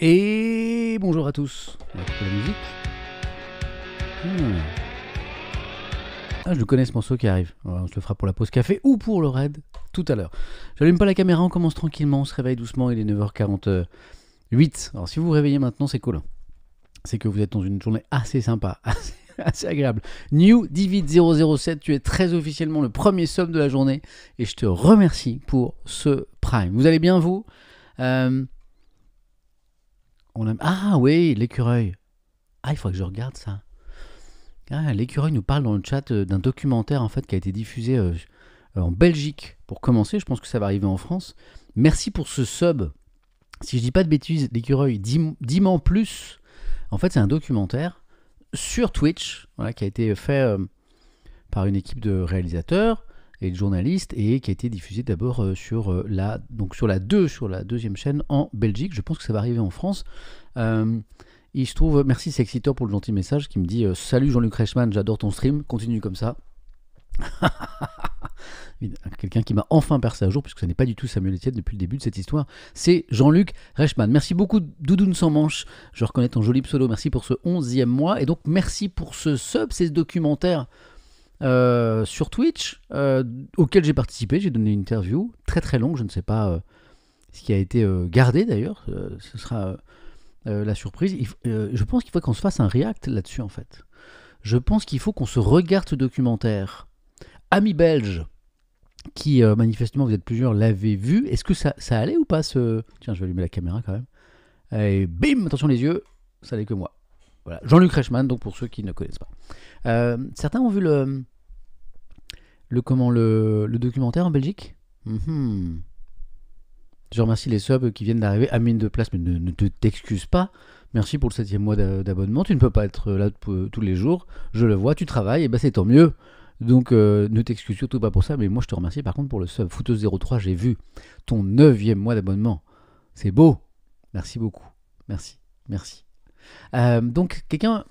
Et bonjour à tous. On va la musique. Ah, ah je connais ce morceau qui arrive. on se le fera pour la pause café ou pour le raid tout à l'heure. J'allume pas la caméra, on commence tranquillement, on se réveille doucement, il est 9h48. Alors si vous vous réveillez maintenant, c'est cool. C'est que vous êtes dans une journée assez sympa, assez, agréable. New 007, tu es très officiellement le premier somme de la journée et je te remercie pour ce prime. Vous allez bien vous euh, ah oui, l'écureuil. Ah, il faudrait que je regarde ça. Ah, l'écureuil nous parle dans le chat euh, d'un documentaire en fait qui a été diffusé euh, euh, en Belgique. Pour commencer, je pense que ça va arriver en France. Merci pour ce sub. Si je dis pas de bêtises, l'écureuil, Diman plus. En fait, c'est un documentaire sur Twitch qui a été fait par une équipe de réalisateurs et le journaliste, et qui a été diffusé d'abord euh, sur, euh, la, donc sur la 2, sur la deuxième chaîne en Belgique. Je pense que ça va arriver en France. Euh, il se trouve, merci Sexitor pour le gentil message qui me dit Salut Jean-Luc Reichmann, j'adore ton stream, continue comme ça. Quelqu'un qui m'a enfin percé à jour, puisque ce n'est pas du tout Samuel Etienne depuis le début de cette histoire, c'est Jean-Luc Reichmann. Merci beaucoup, Doudoune sans manche. Je reconnais ton joli pseudo. Merci pour ce onzième mois. Et donc, merci pour ce sub, ces documentaires euh, sur Twitch, euh, auquel j'ai participé. J'ai donné une interview très très longue, je ne sais pas euh, ce qui a été gardé d'ailleurs, ce sera la surprise. je pense qu'il faut qu'on se fasse un react là-dessus en fait. Je pense qu'il faut qu'on se regarde ce documentaire. Ami belge, qui manifestement vous êtes plusieurs l'avez vu, est-ce que ça, ça, allait ou pas ce... Tiens, je vais allumer la caméra quand même. Et bim, attention les yeux, ça n'est que moi. Voilà. Jean-Luc Reichmann, donc pour ceux qui ne connaissent pas. Euh, certains ont vu le, le, comment, le, documentaire en Belgique mhm. Je remercie les subs qui viennent d'arriver à mine de place, mais ne, t'excuse pas. Merci pour le septième mois d'abonnement. Tu ne peux pas être euh, là euh, tous les jours. Je le vois, tu travailles, et ben c'est tant mieux. Donc ne t'excuse surtout pas pour ça, mais moi je te remercie par contre pour le sub. Footeuse03, j'ai vu ton neuvième mois d'abonnement. C'est beau. Merci beaucoup. Merci. Merci. donc quelqu'un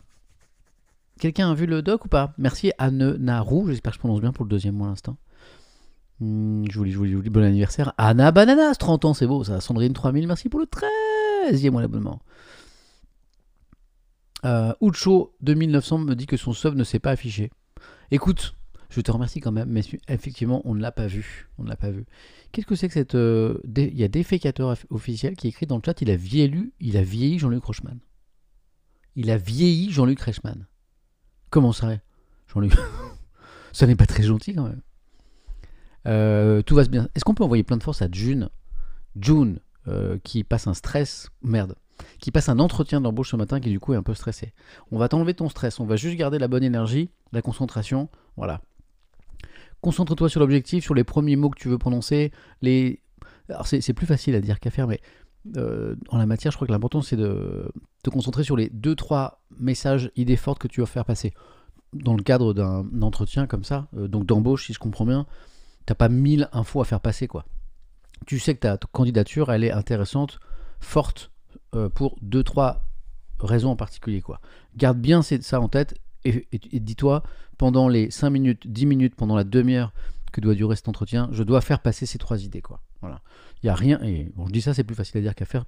Quelqu'un a vu le doc ou pas Merci Anne Roux, j'espère que je prononce bien pour le deuxième mois l'instant. Hmm, je vous lis, je vous lis, je vous bon anniversaire. Anna Bananas, 30 ans, c'est beau ça. Sandrine 3000, merci pour le 13e mois d'abonnement. Euh, Ucho 2900 me dit que son sub ne s'est pas affiché. Écoute, je te remercie quand même, mais effectivement, on ne l'a pas vu. On ne l'a pas vu. Qu'est-ce que c'est que cette. Euh, il y a Défécateur officiel qui écrit dans le chat il a vieilli, il a vieilli Jean-Luc Rochman. Il a vieilli Jean-Luc Reichmann. Comment ça Jean-Luc Ça n'est pas très gentil quand même. Euh, tout va bien. Est-ce qu'on peut envoyer plein de force à June June, euh, qui passe un stress. Merde. Qui passe un entretien d'embauche ce matin qui du coup est un peu stressé. On va t'enlever ton stress. On va juste garder la bonne énergie, la concentration. Voilà. Concentre-toi sur l'objectif, sur les premiers mots que tu veux prononcer. Les... c'est plus facile à dire qu'à faire, mais euh, en la matière, je crois que l'important c'est de te concentrer sur les 2-3 messages, idées fortes que tu vas faire passer. Dans le cadre d'un entretien comme ça, euh, donc d'embauche, si je comprends bien, t'as pas 1000 infos à faire passer quoi. Tu sais que ta candidature elle est intéressante, forte, euh, pour 2-3 raisons en particulier quoi. Garde bien ça en tête et, dis-toi pendant les 5 minutes, 10 minutes, pendant la demi-heure que doit durer cet entretien, je dois faire passer ces trois idées quoi. Voilà. Il n'y a rien. Et bon, je dis ça, c'est plus facile à dire qu'à faire.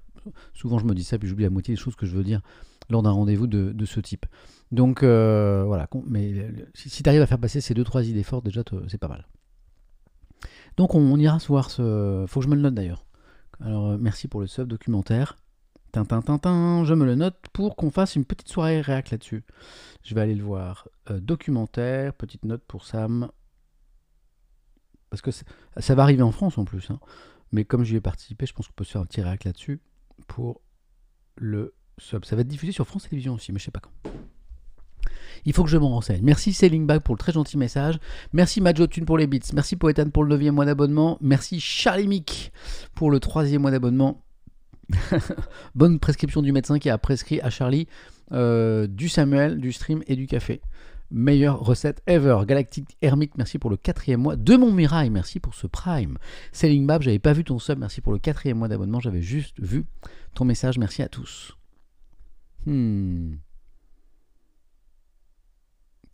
Souvent, je me dis ça, puis j'oublie la moitié des choses que je veux dire lors d'un rendez-vous de, ce type. Donc, euh, voilà. Mais si, tu arrives à faire passer ces deux, trois idées fortes, déjà, c'est pas mal. Donc, on, ira voir ce. Faut que je me le note d'ailleurs. Alors, euh, merci pour le sub documentaire. Tintin, tintin, je me le note pour qu'on fasse une petite soirée réac là-dessus. Je vais aller le voir. Euh, documentaire, petite note pour Sam. Parce que ça va arriver en France en plus. Hein. Mais comme j'y ai participé, je pense qu'on peut se faire un petit là-dessus pour le sub. Ça va être diffusé sur France Télévisions aussi, mais je sais pas quand. Il faut que je m'en renseigne. Merci Sailing Bag pour le très gentil message. Merci Majotune pour les bits. Merci Poetan pour le 9 mois d'abonnement. Merci Charlie Mick pour le 3 mois d'abonnement. Bonne prescription du médecin qui a prescrit à Charlie euh, du Samuel, du stream et du café meilleure recette ever. Galactic Hermite, merci pour le quatrième mois. De mon Mirail, merci pour ce Prime. Selling Bab, j'avais pas vu ton sub, merci pour le quatrième mois d'abonnement, j'avais juste vu ton message, merci à tous. Hmm.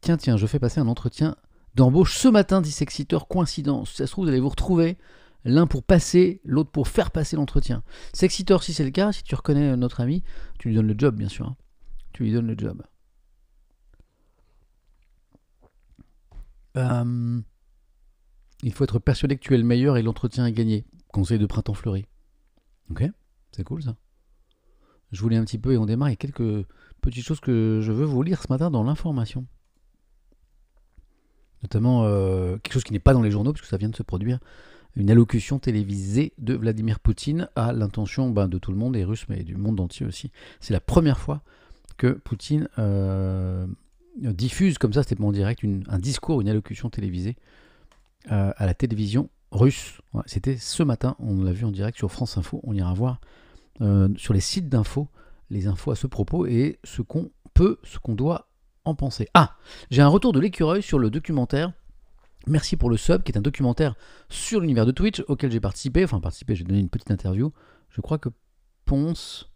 Tiens, tiens, je fais passer un entretien d'embauche ce matin, dit Sexiteur, coïncidence. ça se trouve, vous allez vous retrouver l'un pour passer, l'autre pour faire passer l'entretien. Sexiteur, si c'est le cas, si tu reconnais notre ami, tu lui donnes le job, bien sûr. Hein. Tu lui donnes le job. Euh, il faut être persuadé que tu es le meilleur et l'entretien est gagné. Conseil de printemps fleuri. Ok C'est cool ça. Je vous lis un petit peu et on démarre. Il y a quelques petites choses que je veux vous lire ce matin dans l'information. Notamment euh, quelque chose qui n'est pas dans les journaux, puisque ça vient de se produire. Une allocution télévisée de Vladimir Poutine à l'intention ben, de tout le monde, des Russes, mais du monde entier aussi. C'est la première fois que Poutine euh, diffuse comme ça, c'était pas en direct, un discours, une allocution télévisée euh, à la télévision russe. c'était ce matin, on l'a vu en direct sur France Info, on ira voir euh, sur les sites d'infos les infos à ce propos et ce qu'on peut, ce qu'on doit en penser. Ah, j'ai un retour de l'écureuil sur le documentaire. Merci pour le sub, qui est un documentaire sur l'univers de Twitch auquel j'ai participé. Enfin, participé, j'ai donné une petite interview. Je crois que Ponce.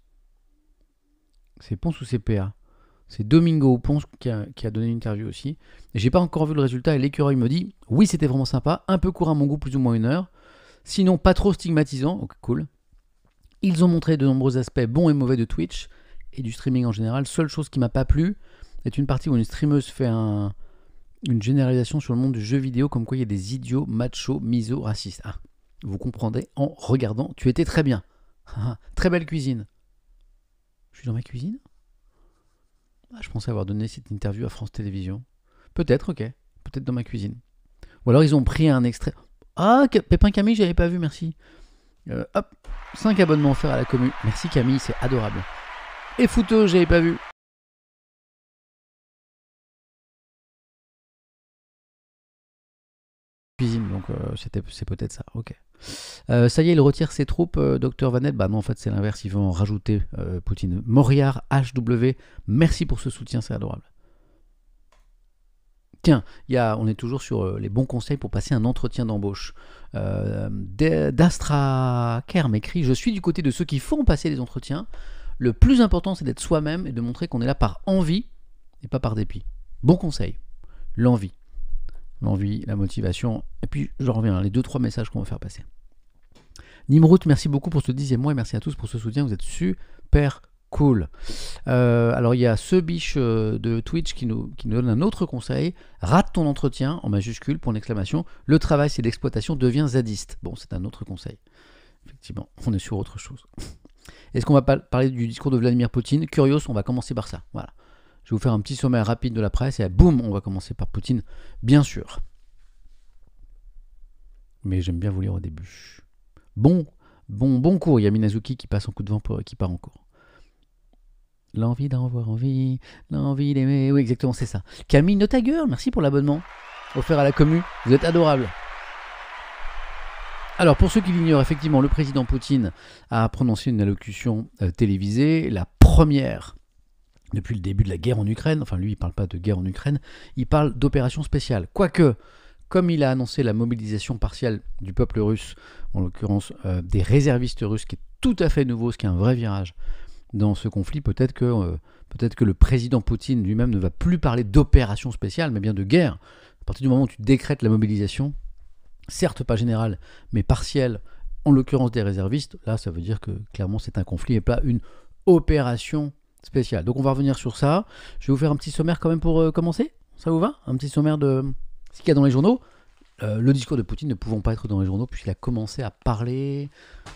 C'est Ponce ou CPA c'est Domingo Ponce qui a, donné une interview aussi. j'ai pas encore vu le résultat et l'écureuil me dit oui, c'était vraiment sympa, un peu court à mon goût, plus ou moins une heure. Sinon, pas trop stigmatisant, Ok, cool. Ils ont montré de nombreux aspects bons et mauvais de Twitch et du streaming en général. Seule chose qui m'a pas plu est une partie où une streameuse fait une généralisation sur le monde du jeu vidéo, comme quoi il y a des idiots, machos, miso, racistes. Ah, vous comprenez, en regardant. Tu étais très bien. très belle cuisine. Je suis dans ma cuisine ah, je pensais avoir donné cette interview à France Télévisions. Peut-être, ok. Peut-être dans ma cuisine. Ou alors ils ont pris un extrait. Ah, Pépin Camille, j'avais pas vu, merci. Euh, hop, 5 abonnements offerts à la commune, Merci Camille, c'est adorable. Et Fouto, j'avais pas vu. Cuisine, donc euh, c'était, c'est peut-être ça, ok. Euh, ça y est, il retire ses troupes, euh, Docteur Vanette. Bah non, en fait, c'est l'inverse, ils vont rajouter, euh, Poutine. Moriar, HW, merci pour ce soutien, c'est adorable. Tiens, y on est toujours sur les bons conseils pour passer un entretien d'embauche. D'Astra m'écrit Je suis du côté de ceux qui font passer les entretiens. Le plus important, c'est d'être soi-même et de montrer qu'on est là par envie et pas par dépit. Bon conseil, l'envie l'envie, la motivation. Et puis je reviens, hein, les deux, trois messages qu'on va faire passer. Nimrout, merci beaucoup pour ce dixième mois et merci à tous pour ce soutien. Vous êtes super cool. Euh, alors il y a ce biche euh, de Twitch qui nous, qui nous donne un autre conseil. Rate ton entretien en majuscule, pour l'exclamation. Le travail, c'est l'exploitation, devient zadiste. Bon, c'est un autre conseil. Effectivement, on est sur autre chose. Est-ce qu'on va parler du discours de Vladimir Poutine Curios, on va commencer par ça. Voilà. Je vais vous faire un petit sommaire rapide de la presse et boum, on va commencer par Poutine, bien sûr. Mais j'aime bien vous lire au début. Bon, bon, bon cours, il qui passe en coup de vent, pour, qui part en cours. L'envie d'en voir envie, l'envie d'aimer, oui exactement c'est ça. Camille Notager, merci pour l'abonnement offert à la commu, vous êtes adorable. Alors pour ceux qui l'ignorent, effectivement, le président Poutine a prononcé une allocution euh, télévisée, la première depuis le début de la guerre en Ukraine, enfin lui il parle pas de guerre en Ukraine, il parle d'opération spéciale. Quoique, comme il a annoncé la mobilisation partielle du peuple russe, en l'occurrence euh, des réservistes russes, qui est tout à fait nouveau, ce qui est un vrai virage dans ce conflit, peut-être que, euh, peut-être que le président Poutine lui-même ne va plus parler d'opération spéciale, mais bien de guerre. À partir du moment où tu décrètes la mobilisation, certes pas générale, mais partielle, en l'occurrence des réservistes, là ça veut dire que clairement c'est un conflit et pas une opération spécial. Donc on va revenir sur ça. Je vais vous faire un petit sommaire quand même pour euh, commencer. Ça vous va Un petit sommaire de ce qu'il y a dans les journaux. Euh, le discours de Poutine ne pouvant pas être dans les journaux puisqu'il a commencé à parler,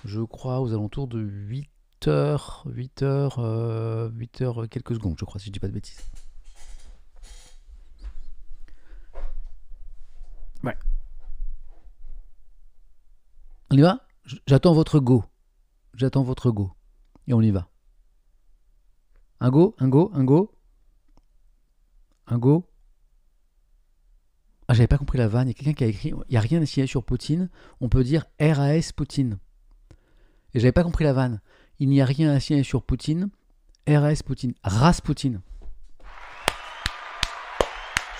je crois, aux alentours de 8 h 8 h 8 h quelques secondes, je crois, si je dis pas de bêtises. Ouais. On y va J'attends votre go. J'attends votre go. Et on y va. Un go, un go, un go. Un go. Ah, j'avais pas compris la vanne. Il y a quelqu'un qui a écrit Il n'y a rien à signer sur Poutine. On peut dire RAS Poutine. Et j'avais pas compris la vanne. Il n'y a rien à signer sur Poutine. RAS Poutine. RAS Poutine.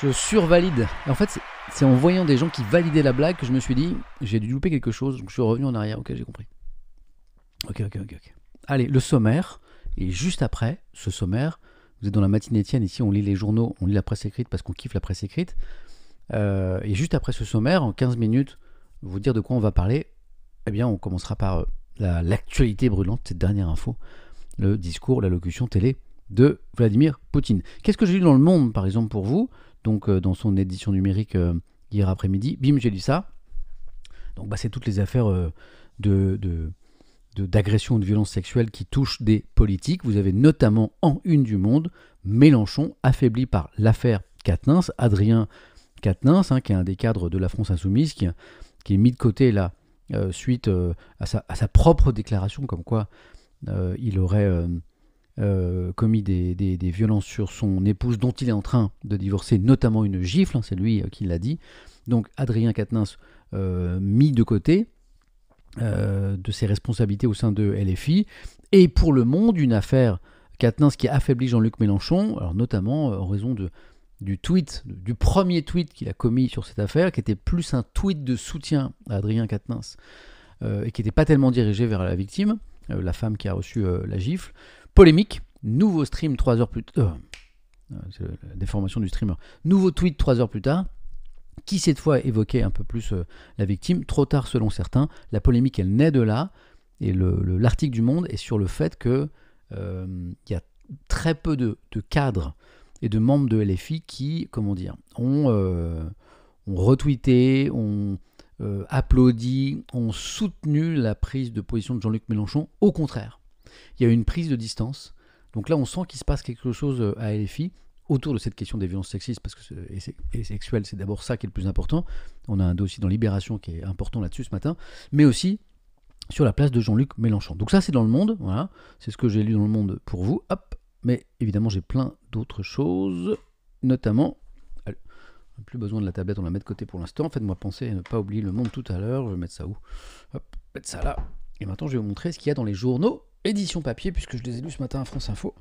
Je survalide. en fait, c'est en voyant des gens qui validaient la blague que je me suis dit J'ai dû louper quelque chose. Donc je suis revenu en arrière. Ok, j'ai compris. Ok, ok, ok. ok. Allez, le sommaire. Et juste après ce sommaire, vous êtes dans la matinée tienne ici on lit les journaux, on lit la presse écrite parce qu'on kiffe la presse écrite. Euh, et juste après ce sommaire, en 15 minutes, vous dire de quoi on va parler, eh bien on commencera par euh, l'actualité brûlante, cette dernière info, le discours, la locution télé de Vladimir Poutine. Qu'est-ce que j'ai lu dans le monde, par exemple, pour vous Donc euh, dans son édition numérique hier après-midi, bim, j'ai lu ça. Donc bah, c'est toutes les affaires de d'agression ou de violence sexuelle qui touche des politiques. Vous avez notamment en une du monde Mélenchon, affaibli par l'affaire Quatennens, Adrien Quatennens, hein, qui est un des cadres de la France Insoumise, qui, est mis de côté là euh, suite euh, à, sa, propre déclaration, comme quoi euh, il aurait commis des, violences sur son épouse dont il est en train de divorcer, notamment une gifle, hein, c'est lui qui l'a dit. Donc Adrien Quatennens mis de côté, euh, de ses responsabilités au sein de LFI, et pour le monde, une affaire Katnins qui affaiblit Jean-Luc Mélenchon, alors notamment euh, en raison de, du tweet, du premier tweet qu'il a commis sur cette affaire, qui était plus un tweet de soutien à Adrien Katnins euh, et qui n'était pas tellement dirigé vers la victime, la femme qui a reçu la gifle. Polémique, nouveau stream trois heures plus tard, déformation du streamer, nouveau tweet trois heures plus tard, qui cette fois évoquait un peu plus euh, la victime, trop tard selon certains. La polémique, elle naît de là, et l'article du Monde est sur le fait que il euh, y a très peu de, cadres et de membres de LFI qui, comment dire, ont, euh, ont retweeté, ont applaudi, ont soutenu la prise de position de Jean-Luc Mélenchon. Au contraire, il y a une prise de distance. Donc là, on sent qu'il se passe quelque chose à LFI, autour de cette question des violences sexistes parce que, et, sexuelles, c'est d'abord ça qui est le plus important. On a un dossier dans Libération qui est important là-dessus ce matin, mais aussi sur la place de Jean-Luc Mélenchon. Donc ça, c'est dans le monde, voilà, c'est ce que j'ai lu dans le monde pour vous. Hop, mais évidemment, j'ai plein d'autres choses, notamment plus besoin de la tablette, on la met de côté pour l'instant. Faites-moi penser à ne pas oublier le monde tout à l'heure. Je vais mettre ça où Hop, mettre ça là. Et maintenant, je vais vous montrer ce qu'il y a dans les journaux édition papier, puisque je les ai lus ce matin à France Info,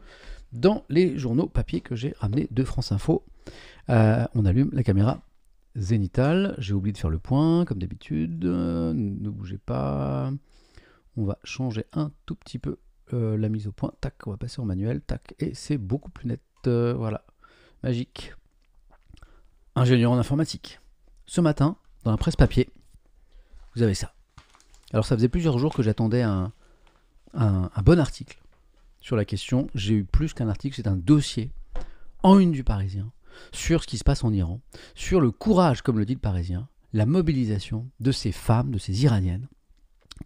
dans les journaux papier que j'ai ramenés de France Info. Euh, on allume la caméra zénitale. j'ai oublié de faire le point, comme d'habitude, ne bougez pas. On va changer un tout petit peu euh, la mise au point, tac, on va passer en manuel, tac, et c'est beaucoup plus net, euh, voilà, magique. Ingénieur en informatique. Ce matin, dans la presse papier, vous avez ça. Alors ça faisait plusieurs jours que j'attendais un, un, bon article sur la question. J'ai eu plus qu'un article, c'est un dossier en une du Parisien sur ce qui se passe en Iran, sur le courage, comme le dit le Parisien, la mobilisation de ces femmes, de ces Iraniennes,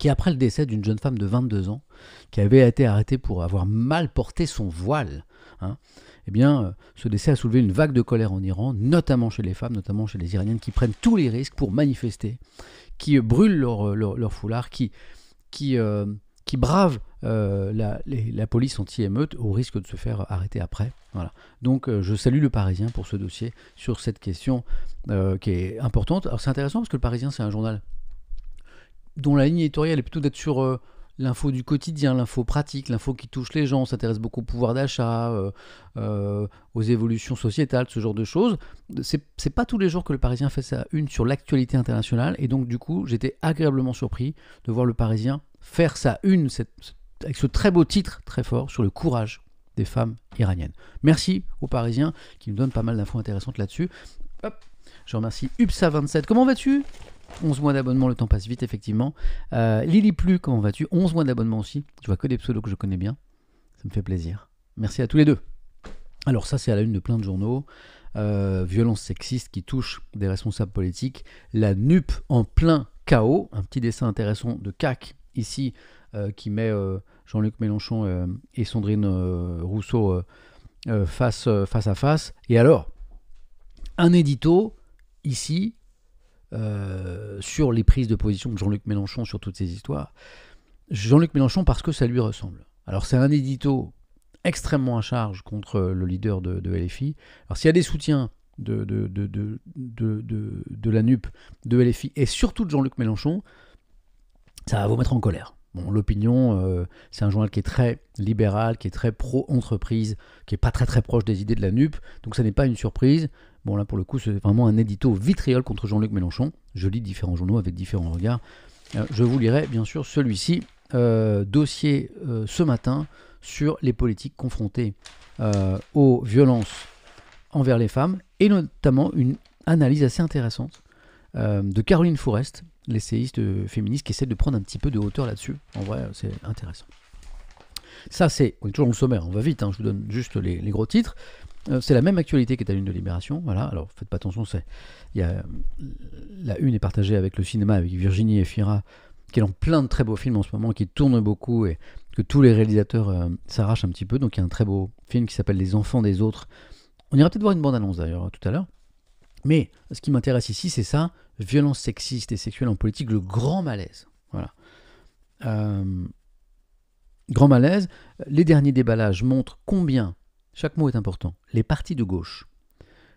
qui après le décès d'une jeune femme de 22 ans, qui avait été arrêtée pour avoir mal porté son voile, hein, eh bien, euh, ce décès a soulevé une vague de colère en Iran, notamment chez les femmes, notamment chez les Iraniennes, qui prennent tous les risques pour manifester, qui brûlent leur, euh, foulard, qui, euh, qui brave euh, la, police anti-émeute au risque de se faire arrêter après. Voilà. Donc euh, je salue le Parisien pour ce dossier sur cette question euh, qui est importante. Alors c'est intéressant parce que le Parisien c'est un journal dont la ligne éditoriale est plutôt d'être sur l'info du quotidien, l'info pratique, l'info qui touche les gens, s'intéresse beaucoup au pouvoir d'achat, aux évolutions sociétales, ce genre de choses. C'est, c'est pas tous les jours que le Parisien fait ça une sur l'actualité internationale, et donc du coup j'étais agréablement surpris de voir le Parisien faire sa une avec ce très beau titre très fort sur le courage des femmes iraniennes. Merci aux Parisiens qui nous donnent pas mal d'infos intéressantes là-dessus. Hop, je remercie UPSA27. Comment vas-tu 11 mois d'abonnement, le temps passe vite, effectivement. Euh, Lily Plus, comment vas-tu 11 mois d'abonnement aussi. Je vois que des pseudos que je connais bien. Ça me fait plaisir. Merci à tous les deux. Alors, ça, c'est à la une de plein de journaux. Euh, violence sexiste qui touche des responsables politiques. La NUP en plein chaos. Un petit dessin intéressant de CAC ici euh, qui met euh, Jean-Luc Mélenchon euh, et Sandrine Rousseau face, à face. Et alors, un édito ici sur les prises de position de Jean-Luc Mélenchon sur toutes ces histoires. Jean-Luc Mélenchon parce que ça lui ressemble. Alors c'est un édito extrêmement à charge contre le leader de, LFI. Alors s'il y a des soutiens de, de la NUP, de LFI et surtout de Jean-Luc Mélenchon, ça va vous mettre en colère. Bon, l'opinion, euh, c'est un journal qui est très libéral, qui est très pro-entreprise, qui n'est pas très très proche des idées de la NUP, donc ça n'est pas une surprise. Bon, là pour le coup, c'est vraiment un édito vitriol contre Jean-Luc Mélenchon. Je lis différents journaux avec différents regards. Euh, je vous lirai bien sûr celui-ci, euh, dossier ce matin sur les politiques confrontées aux violences envers les femmes, et notamment une analyse assez intéressante de Caroline Forest l'essayiste euh, féministe qui essaie de prendre un petit peu de hauteur là-dessus. En vrai, c'est intéressant. Ça, c'est. On est toujours dans le sommaire, on va vite, hein, je vous donne juste les, gros titres. Euh, c'est la même actualité qui est à l'une de Libération. Voilà, alors faites pas attention, c'est. Y a, la une est partagée avec le cinéma, avec Virginie Efira, qui est dans plein de très beaux films en ce moment, qui tournent beaucoup et que tous les réalisateurs euh, s'arrachent un petit peu. Donc il y a un très beau film qui s'appelle Les Enfants des Autres. On ira peut-être voir une bande-annonce d'ailleurs tout à l'heure. Mais ce qui m'intéresse ici, c'est ça, violence sexiste et sexuelle en politique, le grand malaise. Voilà. Euh, grand malaise, les derniers déballages montrent combien, chaque mot est important, les partis de gauche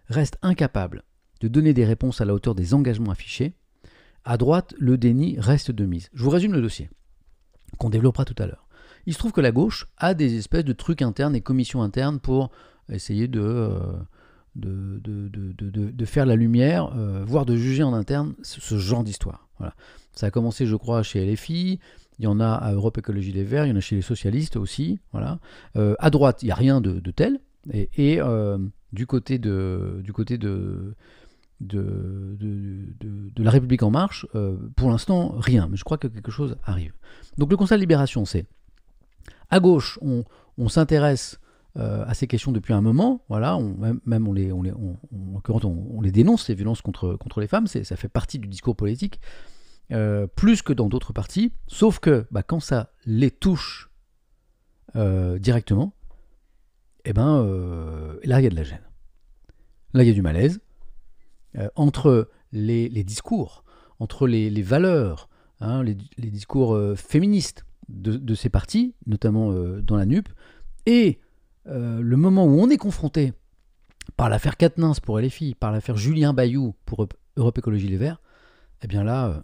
restent incapables de donner des réponses à la hauteur des engagements affichés. À droite, le déni reste de mise. Je vous résume le dossier, qu'on développera tout à l'heure. Il se trouve que la gauche a des espèces de trucs internes et commissions internes pour essayer de... Euh, de, de, faire la lumière, euh, voire de juger en interne ce, genre d'histoire. Voilà. Ça a commencé, je crois, chez LFI. Il y en a à Europe Écologie des Verts, il y en a chez les socialistes aussi. Voilà. Euh, à droite, il n'y a rien de, tel. Et, euh, du côté de, du côté de, de, la République en marche, pour l'instant, rien. Mais je crois que quelque chose arrive. Donc le Conseil de libération, c'est à gauche, on, on s'intéresse euh, à ces questions depuis un moment. Voilà, on, même on les, on les, on, les dénonce, ces violences contre, contre les femmes, ça fait partie du discours politique, euh, plus que dans d'autres partis. Sauf que bah, quand ça les touche euh, directement, et eh ben, là, il y a de la gêne. Là, il y a du malaise. entre les, discours, entre les, valeurs, hein, les, discours féministes de, de, ces partis, notamment dans la NUP, et euh, le moment où on est confronté par l'affaire Katnins pour LFI, par l'affaire Julien Bayou pour Europe Écologie Les Verts, eh bien là, euh,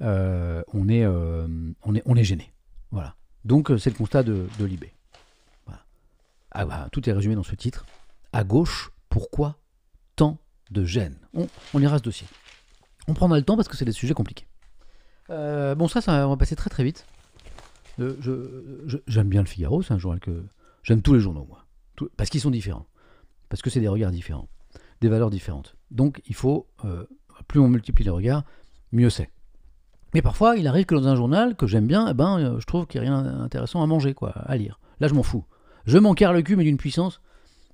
euh, on, est, on, est, on est gêné. Voilà. Donc c'est le constat de, Libé. Voilà. Ah, bah, tout est résumé dans ce titre. À gauche, pourquoi tant de gêne on, on ira ce dossier. On prendra le temps parce que c'est des sujets compliqués. bon, ça, ça, va passer très très vite. J'aime bien le Figaro, c'est un journal que, J'aime tous les journaux, moi. parce qu'ils sont différents. Parce que c'est des regards différents. Des valeurs différentes. Donc, il faut. Euh, plus on multiplie les regards, mieux c'est. Mais parfois, il arrive que dans un journal que j'aime bien, eh ben, euh, je trouve qu'il n'y a rien d'intéressant à manger, quoi, à lire. Là, je m'en fous. Je m'encarre le cul, mais d'une puissance.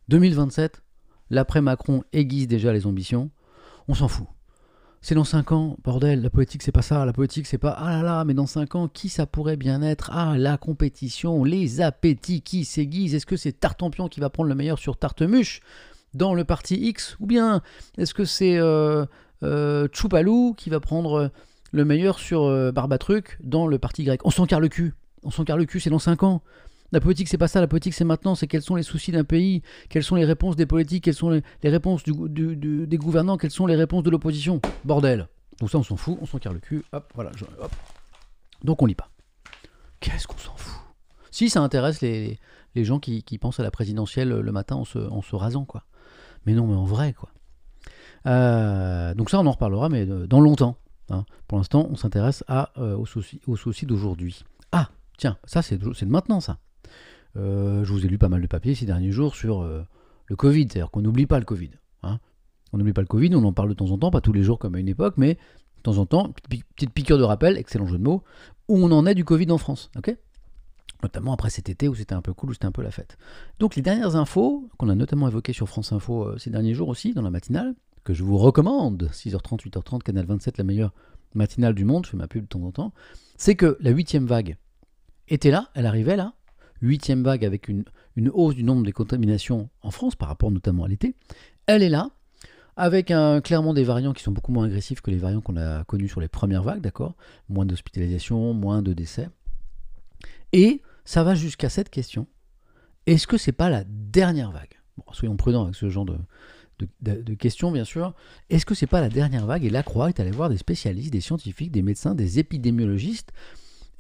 2027, l'après-Macron aiguise déjà les ambitions. On s'en fout c'est dans 5 ans, bordel, la politique c'est pas ça, la politique c'est pas ah là là, mais dans 5 ans, qui ça pourrait bien être Ah, la compétition, les appétits qui s'aiguisent, est-ce que c'est Tartempion qui va prendre le meilleur sur Tartemuche dans le parti X Ou bien est-ce que c'est euh, euh qui va prendre euh, le meilleur sur euh, Barbatruc dans le parti Y On s'en carre le cul, on s'en carre le cul, c'est dans 5 ans. La politique, c'est pas ça. La politique, c'est maintenant. C'est quels sont les soucis d'un pays, quelles sont les réponses des politiques, quelles sont les, réponses des gouvernants, quelles sont les réponses de l'opposition. Bordel. Donc ça, on s'en fout, on s'en carre le cul. Hop, voilà. hop. Donc on lit pas. Qu'est-ce qu'on s'en fout Si ça intéresse les, gens qui, pensent à la présidentielle euh, le matin en se, rasant, quoi. Mais non, mais en vrai, quoi. Euh, donc ça, on en reparlera, mais euh, dans longtemps. Hein. Pour l'instant, on s'intéresse à aux soucis, d'aujourd'hui. Ah, tiens, ça c'est c'est de maintenant, ça. Euh, je vous ai lu pas mal de papiers ces derniers jours sur euh, le Covid, c'est-à-dire qu'on n'oublie pas le Covid. Hein. On n'oublie pas le Covid, on en parle de temps en temps, pas tous les jours comme à une époque, mais de temps en temps, petite piqûre de rappel, excellent jeu de mots, où on en est du Covid en France, ok Notamment après cet été où c'était un peu cool, où c'était un peu la fête. Donc les dernières infos, qu'on a notamment évoquées sur France Info euh, ces derniers jours aussi, dans la matinale, que je vous recommande, 6h30, 8h30, Canal 27, la meilleure matinale du monde, je fais ma pub de temps en temps, c'est que la huitième vague était là, elle arrivait là, huitième vague avec une, une hausse du nombre des contaminations en France par rapport notamment à l'été. Elle est là, avec un, clairement des variants qui sont beaucoup moins agressifs que les variants qu'on a connus sur les premières vagues, d'accord Moins d'hospitalisation, moins de décès. Et ça va jusqu'à cette question est-ce que c'est pas la dernière vague Soyons prudents avec ce genre de, questions, bien sûr. Est-ce que c'est pas la dernière vague Et la Croix est allée voir des spécialistes, des scientifiques, des médecins, des épidémiologistes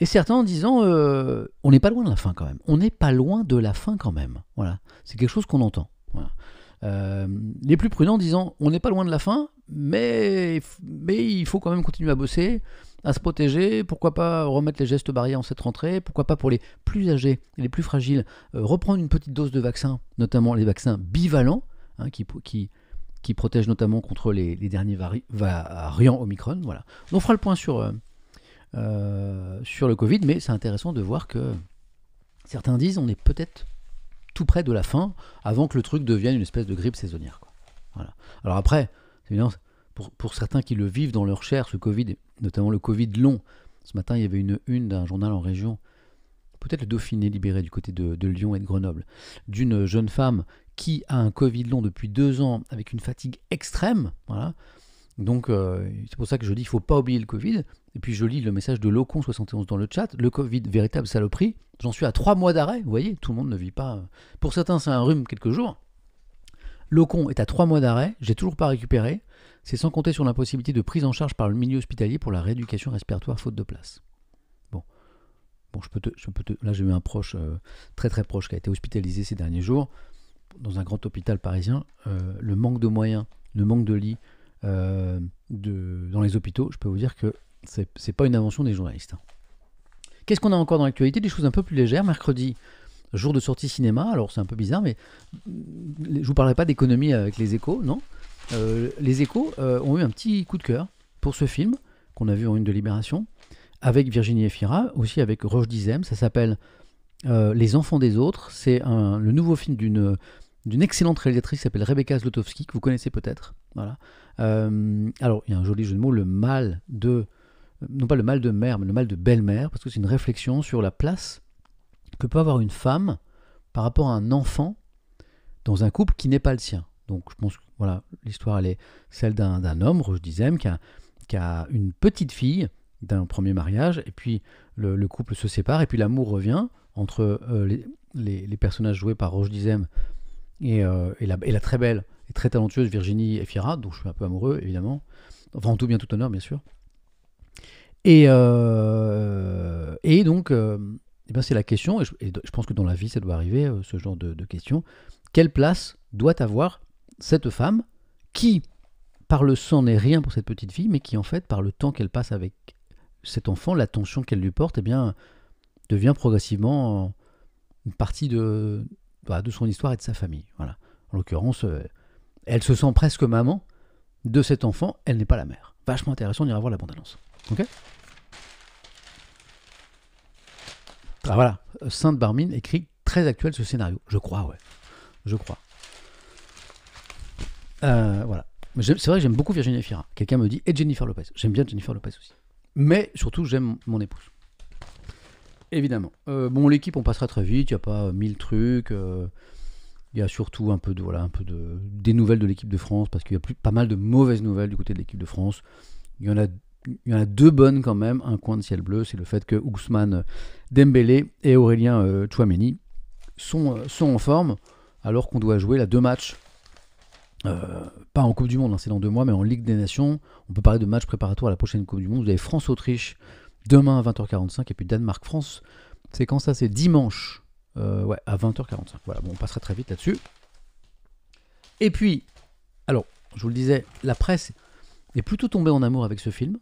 et certains en disant, euh, on n'est pas loin de la fin quand même. On n'est pas loin de la fin quand même. Voilà, c'est quelque chose qu'on entend. Euh, les plus prudents disant, on n'est pas loin de la fin, mais, mais il faut quand même continuer à bosser, à se protéger. Pourquoi pas remettre les gestes barrières en cette rentrée Pourquoi pas pour les plus âgés et les plus fragiles euh, reprendre une petite dose de vaccin, notamment les vaccins bivalents hein, qui, qui qui protège notamment contre les, derniers variants Omicron. Voilà. On fera le point sur, euh, sur le Covid, mais c'est intéressant de voir que certains disent on est peut-être tout près de la fin avant que le truc devienne une espèce de grippe saisonnière. Voilà. Alors après, pour, certains qui le vivent dans leur chair, ce Covid, notamment le Covid long, ce matin il y avait une une d'un journal en région, peut-être le Dauphiné libéré du côté de, de Lyon et de Grenoble, d'une jeune femme qui a un Covid long depuis deux ans avec une fatigue extrême, voilà, donc, euh, c'est pour ça que je dis qu'il ne faut pas oublier le Covid. Et puis, je lis le message de Locon71 dans le chat. Le Covid, véritable saloperie. J'en suis à trois mois d'arrêt. Vous voyez, tout le monde ne vit pas. Euh. Pour certains, c'est un rhume quelques jours. Locon est à trois mois d'arrêt. J'ai toujours pas récupéré. C'est sans compter sur l'impossibilité de prise en charge par le milieu hospitalier pour la rééducation respiratoire faute de place. Bon. Bon, je peux te. Je là, j'ai eu un proche, euh, très très proche, qui a été hospitalisé ces derniers jours dans un grand hôpital parisien. le manque de moyens, le manque de lits euh, de, dans les hôpitaux, je peux vous dire que c'est n'est pas une invention des journalistes. Hein. Qu'est-ce qu'on a encore dans l'actualité Des choses un peu plus légères. Mercredi, jour de sortie cinéma, alors c'est un peu bizarre, mais mm, je vous parlerai pas d'économie avec les échos, non. Euh, les échos euh, ont eu un petit coup de cœur pour ce film qu'on a vu en une de Libération, avec Virginie Efira, aussi avec Roche Dizem, ça s'appelle Les enfants des autres, c'est le nouveau film d'une excellente réalisatrice qui s'appelle Rebecca Zlotowski, que vous connaissez peut-être, euh, alors, il y a un joli jeu de mots, le mal de, non pas le mal de mère, mais le mal de belle-mère, parce que c'est une réflexion sur la place que peut avoir une femme par rapport à un enfant dans un couple qui n'est pas le sien. Donc, je pense que voilà, l'histoire, elle est celle d'un homme, Roche Dizem, qui a, une petite fille d'un premier mariage, et puis le, couple se sépare, et puis l'amour revient entre euh, les, personnages joués par Roche Dizem et, euh, et la très belle très talentueuse Virginie Efira, dont je suis un peu amoureux, évidemment. Enfin, en tout bien, tout honneur, bien sûr. Et, euh, et donc, euh, eh ben, c'est la question, et je, pense que dans la vie, ça doit arriver, euh, ce genre de, de, question. Quelle place doit avoir cette femme qui, par le sang, n'est rien pour cette petite fille, mais qui, en fait, par le temps qu'elle passe avec cet enfant, l'attention qu'elle lui porte, et eh bien, devient progressivement une partie de, bah, de son histoire et de sa famille. Voilà. En l'occurrence, elle se sent presque maman de cet enfant, elle n'est pas la mère. Vachement intéressant, on ira voir la bande-annonce. Ok Ah voilà, Sainte Barmine écrit très actuel ce scénario. Je crois, ouais. Je crois. Euh, voilà. C'est vrai que j'aime beaucoup Virginie Fira. Quelqu'un me dit, et Jennifer Lopez. J'aime bien Jennifer Lopez aussi. Mais surtout, j'aime mon épouse. Évidemment. Euh, bon, l'équipe, on passera très vite. Il n'y a pas mille trucs. Euh, il y a surtout un peu de, voilà, un peu de, des nouvelles de l'équipe de France, parce qu'il y a plus, pas mal de mauvaises nouvelles du côté de l'équipe de France. Il y en a y en a deux bonnes quand même, un coin de ciel bleu, c'est le fait que Ousmane Dembélé et Aurélien euh, Chouameni sont, euh, sont en forme, alors qu'on doit jouer la deux matchs, euh, pas en Coupe du Monde, hein, c'est dans deux mois, mais en Ligue des Nations. On peut parler de matchs préparatoires à la prochaine Coupe du Monde. Vous avez France-Autriche demain à 20h45 et puis Danemark-France. C'est quand ça C'est dimanche euh, ouais, à 20h45. Voilà, on passera très vite là-dessus. Et puis, alors, je vous le disais, la presse est plutôt tombée en amour avec ce film.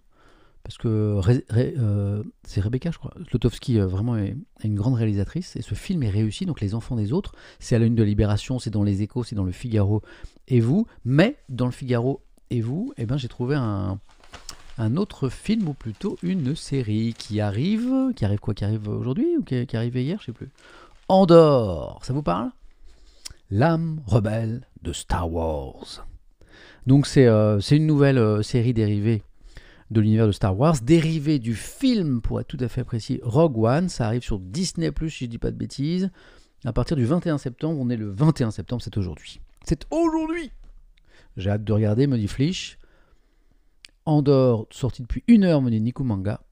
Parce que euh, c'est Rebecca, je crois. Slotowski, euh, vraiment, est, une grande réalisatrice. Et ce film est réussi. Donc, Les Enfants des Autres, c'est à la une de Libération, c'est dans Les Échos, c'est dans Le Figaro et vous. Mais, dans Le Figaro et vous, eh ben, j'ai trouvé un, autre film ou plutôt une série qui arrive, qui arrive quoi, qui arrive aujourd'hui ou qui, qui arrivait hier, je sais plus. Andorre, ça vous parle L'âme rebelle de Star Wars. Donc c'est euh, une nouvelle euh, série dérivée de l'univers de Star Wars, dérivée du film, pour être tout à fait précis, Rogue One. Ça arrive sur Disney, si je ne dis pas de bêtises, à partir du 21 septembre. On est le 21 septembre, c'est aujourd'hui. C'est aujourd'hui J'ai hâte de regarder, me dit Flish. Andorre, sorti depuis une heure, me dit Niku Manga.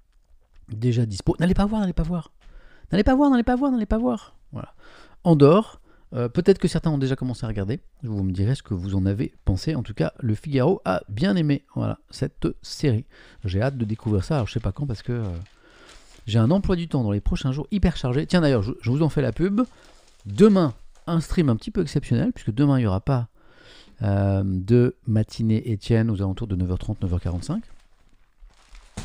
Déjà dispo. N'allez pas voir, n'allez pas voir. N'allez pas voir, n'allez pas voir, n'allez pas voir. Voilà. Andorre, euh, peut-être que certains ont déjà commencé à regarder. Vous me direz ce que vous en avez pensé. En tout cas, le Figaro a bien aimé voilà, cette série. J'ai hâte de découvrir ça. Alors, je sais pas quand parce que euh, j'ai un emploi du temps dans les prochains jours hyper chargé. Tiens, d'ailleurs, je, vous en fais la pub. Demain, un stream un petit peu exceptionnel puisque demain, il n'y aura pas euh, de matinée Étienne aux alentours de 9h30, 9h45.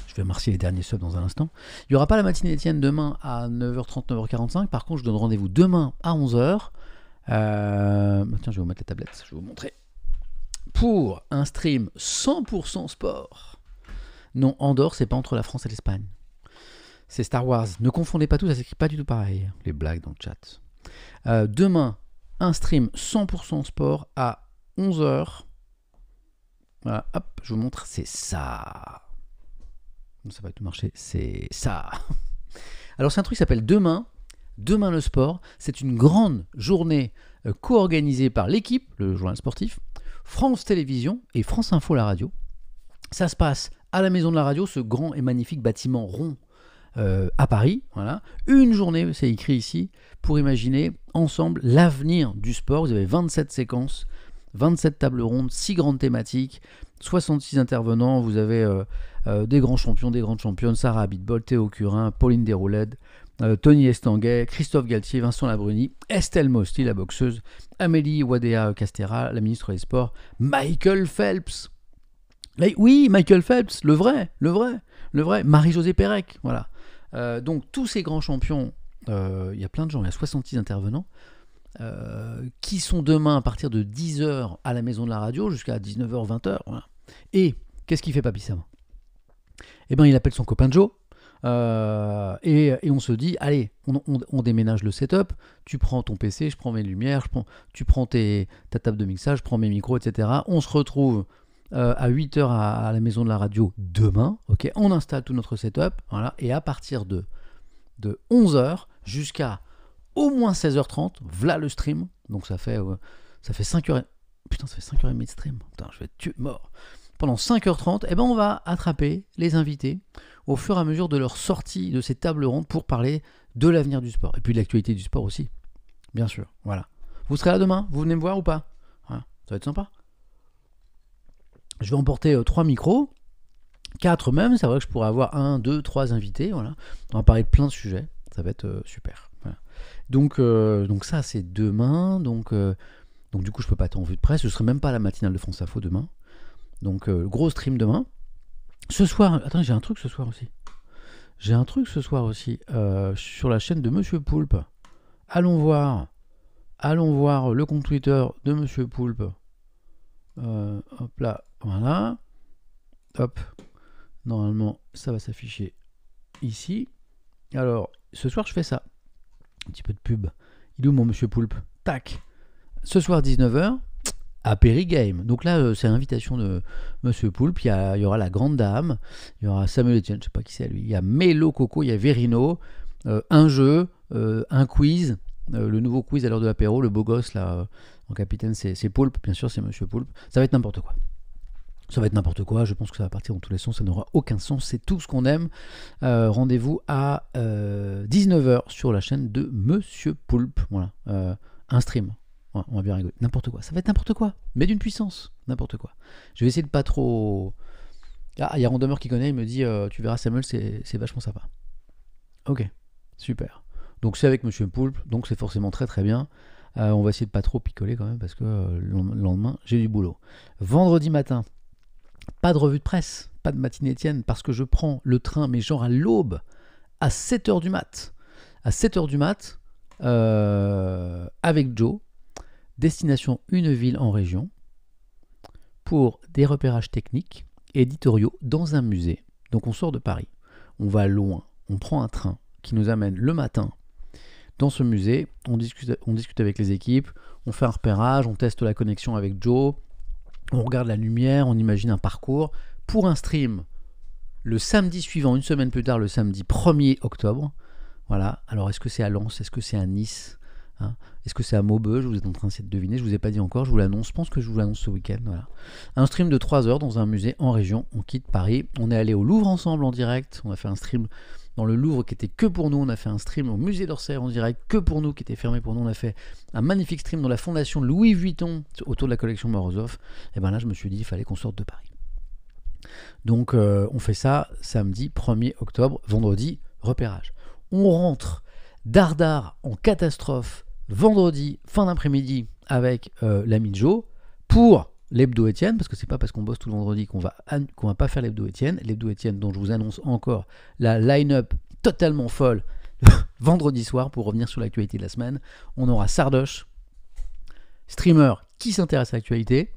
Je vais remercier les derniers subs dans un instant. Il n'y aura pas la matinée Étienne demain à 9h30, 9h45. Par contre, je donne rendez-vous demain à 11h. Euh... Bah, tiens, je vais vous mettre la tablette, je vais vous montrer. Pour un stream 100% sport. Non, Andorre, c'est pas entre la France et l'Espagne. C'est Star Wars. Ne confondez pas tout, ça s'écrit pas du tout pareil. Les blagues dans le chat. Euh, demain, un stream 100% sport à 11h. Voilà, hop, je vous montre, c'est ça ça va tout marcher, c'est ça. Alors c'est un truc qui s'appelle Demain. Demain le sport, c'est une grande journée euh, co-organisée par l'équipe, le journal sportif, France Télévisions et France Info la radio. Ça se passe à la Maison de la Radio, ce grand et magnifique bâtiment rond euh, à Paris. Voilà. Une journée, c'est écrit ici, pour imaginer ensemble l'avenir du sport. Vous avez 27 séquences 27 tables rondes, 6 grandes thématiques, 66 intervenants. Vous avez euh, euh, des grands champions, des grandes championnes, Sarah Abitbol, Théo Curin, Pauline Desrouled, euh, Tony Estanguet, Christophe Galtier, Vincent Labruni, Estelle Mosty, la boxeuse, Amélie Wadea Castera, la ministre des Sports, Michael Phelps. oui, Michael Phelps, le vrai, le vrai, le vrai, Marie-Josée Pérec, voilà. donc tous ces grands champions, il y a plein de gens, il y a 66 intervenants, euh, qui sont demain à partir de 10h à la maison de la radio jusqu'à 19h, 20h. Et qu'est-ce qu'il fait Papy Sam Eh bien, il appelle son copain Joe. Euh, et, on se dit, allez, on, déménage le setup, tu prends ton PC, je prends mes lumières, je prends, tu prends tes, ta table de mixage, je prends mes micros, etc. On se retrouve euh, à 8h à, à, la maison de la radio demain, ok On installe tout notre setup, voilà, et à partir de, de 11h jusqu'à au moins 16h30, voilà le stream. Donc ça fait, euh, ça fait 5h. Putain, ça fait 5h30 de stream. Putain, je vais être tué, mort. Pendant 5h30, et eh ben, on va attraper les invités au fur et à mesure de leur sortie de ces tables rondes pour parler de l'avenir du sport. Et puis de l'actualité du sport aussi. Bien sûr. Voilà. Vous serez là demain Vous venez me voir ou pas hein? Ça va être sympa. Je vais emporter 3 euh, micros. 4 même. C'est vrai que je pourrais avoir 1, 2, 3 invités. Voilà. On va parler de plein de sujets. Ça va être euh, super. Donc, euh, donc ça, c'est demain. Donc, euh, donc du coup, je peux pas être en vue de presse. Je serait même pas la matinale de France Info demain. Donc, euh, gros stream demain. Ce soir, attends, j'ai un truc ce soir aussi. J'ai un truc ce soir aussi sur la chaîne de Monsieur Poulpe. Allons voir. Allons voir le compte Twitter de Monsieur Poulpe. hop là, voilà. Hop. Normalement, ça va s'afficher ici. Alors, ce soir, je fais ça. Un petit peu de pub. Il est où mon monsieur Poulpe Tac Ce soir 19h, à Game. Donc là, euh, c'est l'invitation de Monsieur Poulpe. Il y, aura la Grande Dame, il y aura Samuel Etienne, je ne sais pas qui c'est lui. Il y a Mélo Coco, il y a Verino, euh, un jeu, euh, un quiz, le nouveau quiz à l'heure de l'apéro, le beau gosse là, en capitaine c'est Poulpe, bien sûr c'est Monsieur Poulpe. Ça va être n'importe quoi. Ça va être n'importe quoi, je pense que ça va partir dans tous les sens, ça n'aura aucun sens, c'est tout ce qu'on aime. Euh, rendez-vous à 19h euh, sur la chaîne de Monsieur Poulpe. Voilà, euh, un stream. on va bien rigoler. N'importe quoi, ça va être n'importe quoi, mais d'une puissance, n'importe quoi. Je vais essayer de pas trop. Ah, il y a Randomer qui connaît, il me dit Tu verras Samuel, c'est vachement sympa. Ok, super. Donc c'est avec Monsieur Poulpe, donc c'est forcément très très bien. on va essayer de pas trop picoler quand même, parce que le lendemain, j'ai du boulot. Vendredi matin. Pas de revue de presse, pas de matinée Étienne, parce que je prends le train, mais genre à l'aube, à 7h du mat. À 7h du mat, euh, avec Joe, destination une ville en région, pour des repérages techniques et éditoriaux dans un musée. Donc on sort de Paris, on va loin, on prend un train qui nous amène le matin dans ce musée, on discute, on discute avec les équipes, on fait un repérage, on teste la connexion avec Joe, on regarde la lumière, on imagine un parcours. Pour un stream, le samedi suivant, une semaine plus tard, le samedi 1er octobre. Voilà. Alors, est-ce que c'est à Lens Est-ce que c'est à Nice hein? Est-ce que c'est à Je Vous êtes en train de deviner. Je ne vous ai pas dit encore. Je vous l'annonce. Je pense que je vous l'annonce ce week-end. Voilà. Un stream de 3 heures dans un musée en région. On quitte Paris. On est allé au Louvre ensemble en direct. On a fait un stream dans le Louvre qui était que pour nous. On a fait un stream au musée d'Orsay en direct, que pour nous, qui était fermé pour nous. On a fait un magnifique stream dans la fondation Louis Vuitton autour de la collection Morozov. Et bien là, je me suis dit, il fallait qu'on sorte de Paris. Donc euh, on fait ça samedi 1er octobre, vendredi, repérage. On rentre dardard en catastrophe vendredi, fin d'après-midi, avec euh, l'ami Joe, pour l'hebdo Etienne, parce que c'est pas parce qu'on bosse tout le vendredi qu'on va, va pas faire l'hebdo Étienne. L'hebdo Étienne, dont je vous annonce encore la line-up totalement folle vendredi soir pour revenir sur l'actualité de la semaine. On aura Sardoche, streamer qui s'intéresse à l'actualité.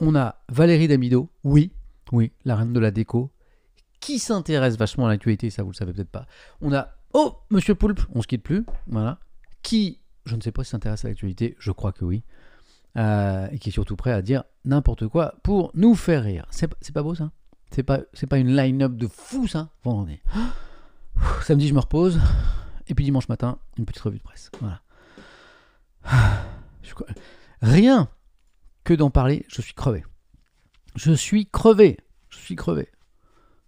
On a Valérie Damido, oui, oui, la reine de la déco, qui s'intéresse vachement à l'actualité, ça vous le savez peut-être pas. On a Oh, Monsieur Poulpe, on se quitte plus, voilà. Qui, je ne sais pas si s'intéresse à l'actualité, je crois que oui. Euh, et qui est surtout prêt à dire n'importe quoi pour nous faire rire. C'est pas beau ça C'est pas, pas une line-up de fou ça Vendredi. Samedi, je me repose. Et puis dimanche matin, une petite revue de presse. Voilà. Rien que d'en parler, je suis crevé. Je suis crevé. Je suis crevé.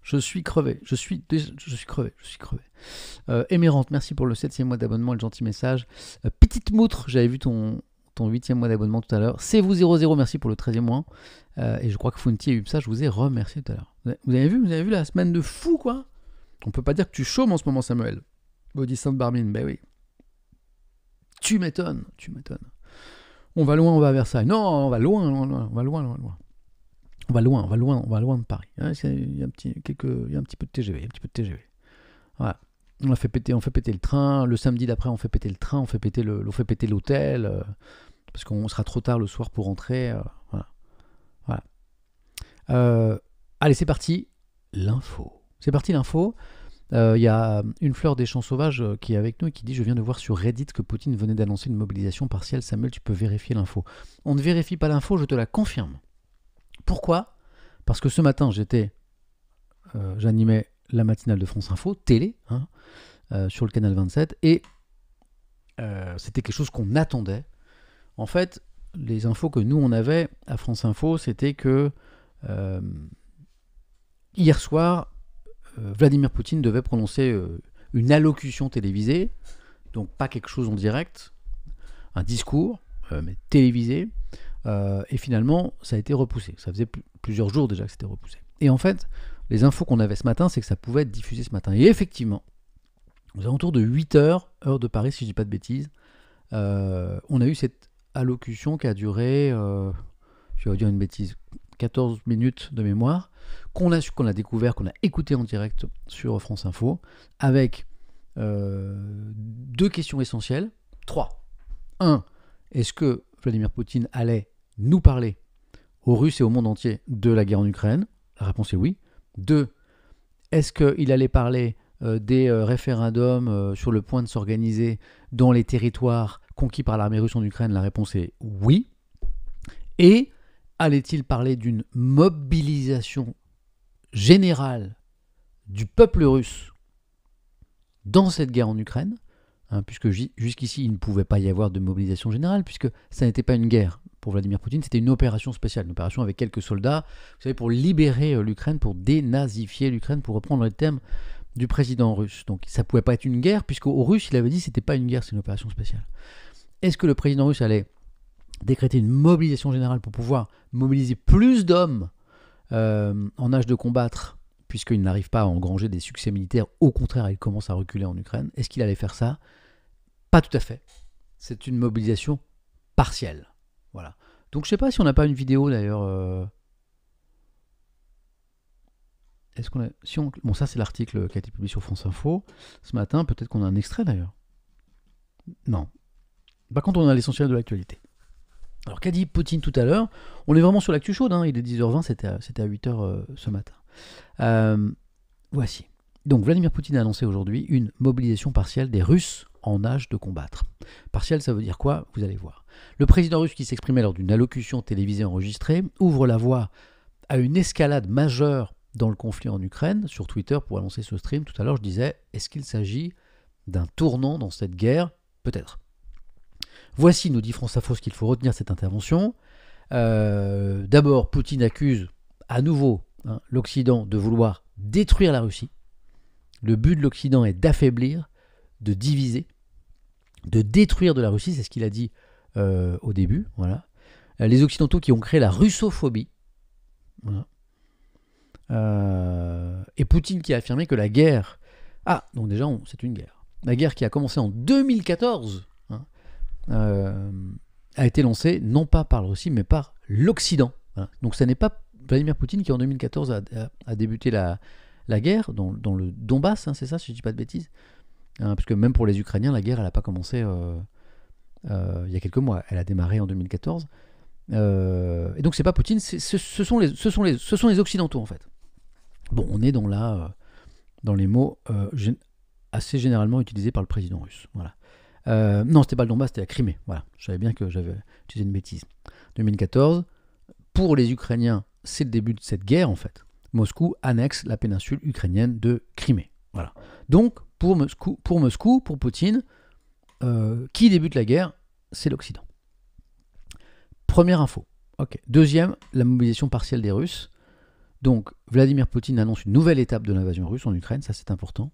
Je suis crevé. Je suis, je suis crevé. Je suis crevé. Euh, merci pour le septième mois d'abonnement et le gentil message. Euh, petite moutre, j'avais vu ton, ton huitième mois d'abonnement tout à l'heure. C'est vous 00, merci pour le 13e mois. Euh, et je crois que a eu ça. je vous ai remercié tout à l'heure. Vous avez vu, vous avez vu la semaine de fou, quoi On peut pas dire que tu chômes en ce moment, Samuel. Body Saint Barmin, ben oui. Tu m'étonnes, tu m'étonnes. On va loin, on va à Versailles. Non, on va loin, loin, loin, on va loin, loin, loin. On va loin, on va loin, on va loin de Paris. Hein, il y a un petit, quelques, un petit peu de TGV, un petit peu de TGV. Voilà. On a fait péter, on fait péter le train. Le samedi d'après, on fait péter le train, on fait péter le, on fait péter l'hôtel. Euh parce qu'on sera trop tard le soir pour rentrer. Euh, voilà. Euh, allez, c'est parti, l'info. C'est parti, l'info. Euh, il y a une fleur des champs sauvages qui est avec nous et qui dit Je viens de voir sur Reddit que Poutine venait d'annoncer une mobilisation partielle. Samuel, tu peux vérifier l'info. On ne vérifie pas l'info, je te la confirme. Pourquoi Parce que ce matin, j'étais. J'animais la matinale de France Info, télé, hein, sur le canal 27. Et c'était quelque chose qu'on attendait. En fait, les infos que nous on avait à France Info, c'était que euh, hier soir, euh, Vladimir Poutine devait prononcer euh, une allocution télévisée, donc pas quelque chose en direct, un discours, mais télévisé. et finalement, ça a été repoussé. Ça faisait plusieurs jours déjà que c'était repoussé. Et en fait, les infos qu'on avait ce matin, c'est que ça pouvait être diffusé ce matin. Et effectivement, aux alentours de 8 heures, heure de Paris, si je ne dis pas de bêtises, on a eu cette allocution qui a duré, euh, je vais dire une bêtise, 14 minutes de mémoire, qu'on a, qu'on a découvert, qu'on a écouté en direct sur France Info, avec euh, deux questions essentielles. 3. 1. est-ce que Vladimir Poutine allait nous parler aux Russes et au monde entier de la guerre en Ukraine La réponse est oui. 2. est-ce qu'il allait parler euh, des référendums sur le point de s'organiser dans les territoires conquis par l'armée russe en Ukraine La réponse est oui. Et allait-il parler d'une mobilisation générale du peuple russe dans cette guerre en Ukraine hein, Puisque jusqu'ici, il ne pouvait pas y avoir de mobilisation générale, puisque ça n'était pas une guerre pour Vladimir Poutine, c'était une opération spéciale, une opération avec quelques soldats, vous savez, pour libérer euh, l'Ukraine, pour dénazifier l'Ukraine, pour reprendre les termes du président russe. Donc ça ne pouvait pas être une guerre, puisqu'au russe, il avait dit que c'était pas une guerre, c'est une opération spéciale. Est-ce que le président russe allait décréter une mobilisation générale pour pouvoir mobiliser plus d'hommes euh, en âge de combattre, puisqu'il n'arrive pas à engranger des succès militaires, au contraire, il commence à reculer en Ukraine. Est-ce qu'il allait faire ça Pas tout à fait. C'est une mobilisation partielle. Voilà. Donc je ne sais pas si on n'a pas une vidéo d'ailleurs. Euh, est-ce qu'on a... si Bon, ça c'est l'article qui a été publié sur France Info ce matin. Peut-être qu'on a un extrait d'ailleurs. Non, par bah, contre, on a l'essentiel de l'actualité. Alors qu'a dit Poutine tout à l'heure On est vraiment sur l'actu chaude, hein. il est 10h20, c'était à, à, 8h euh, ce matin. Euh, voici. Donc Vladimir Poutine a annoncé aujourd'hui une mobilisation partielle des Russes en âge de combattre. Partielle, ça veut dire quoi Vous allez voir. Le président russe qui s'exprimait lors d'une allocution télévisée enregistrée ouvre la voie à une escalade majeure dans le conflit en Ukraine. Sur Twitter, pour annoncer ce stream, tout à l'heure, je disais, est-ce qu'il s'agit d'un tournant dans cette guerre Peut-être. Voici, nous dit François Faust, qu'il faut retenir cette intervention. Euh, d'abord, Poutine accuse à nouveau hein, l'Occident de vouloir détruire la Russie. Le but de l'Occident est d'affaiblir, de diviser, de détruire de la Russie, c'est ce qu'il a dit euh, au début. Voilà. Euh, les Occidentaux qui ont créé la russophobie. et Poutine qui a affirmé que la guerre. Ah, donc déjà, c'est une guerre. La guerre qui a commencé en 2014 euh, a été lancé non pas par la Russie, mais par l'Occident. Donc ce n'est pas Vladimir Poutine qui en 2014 a, débuté la, la guerre dans, le Donbass, hein, c'est ça, si je ne dis pas de bêtises. puisque hein, parce même pour les Ukrainiens, la guerre, elle n'a pas commencé euh, euh, il y a quelques mois. Elle a démarré en 2014. et donc c'est pas Poutine, ce, sont les, ce, sont les, ce sont les Occidentaux en fait. Bon, on est dans la, dans les mots assez généralement utilisés par le président russe. Voilà. Euh, non, c'était pas le Donbass, c'était la Crimée. Voilà, je savais bien que j'avais utilisé une bêtise. 2014, pour les Ukrainiens, c'est le début de cette guerre en fait. Moscou annexe la péninsule ukrainienne de Crimée. Voilà. Donc, pour Moscou, pour, Moscou, pour Poutine, euh, qui débute la guerre C'est l'Occident. Première info. Ok. Deuxième, la mobilisation partielle des Russes. Donc, Vladimir Poutine annonce une nouvelle étape de l'invasion russe en Ukraine, ça c'est important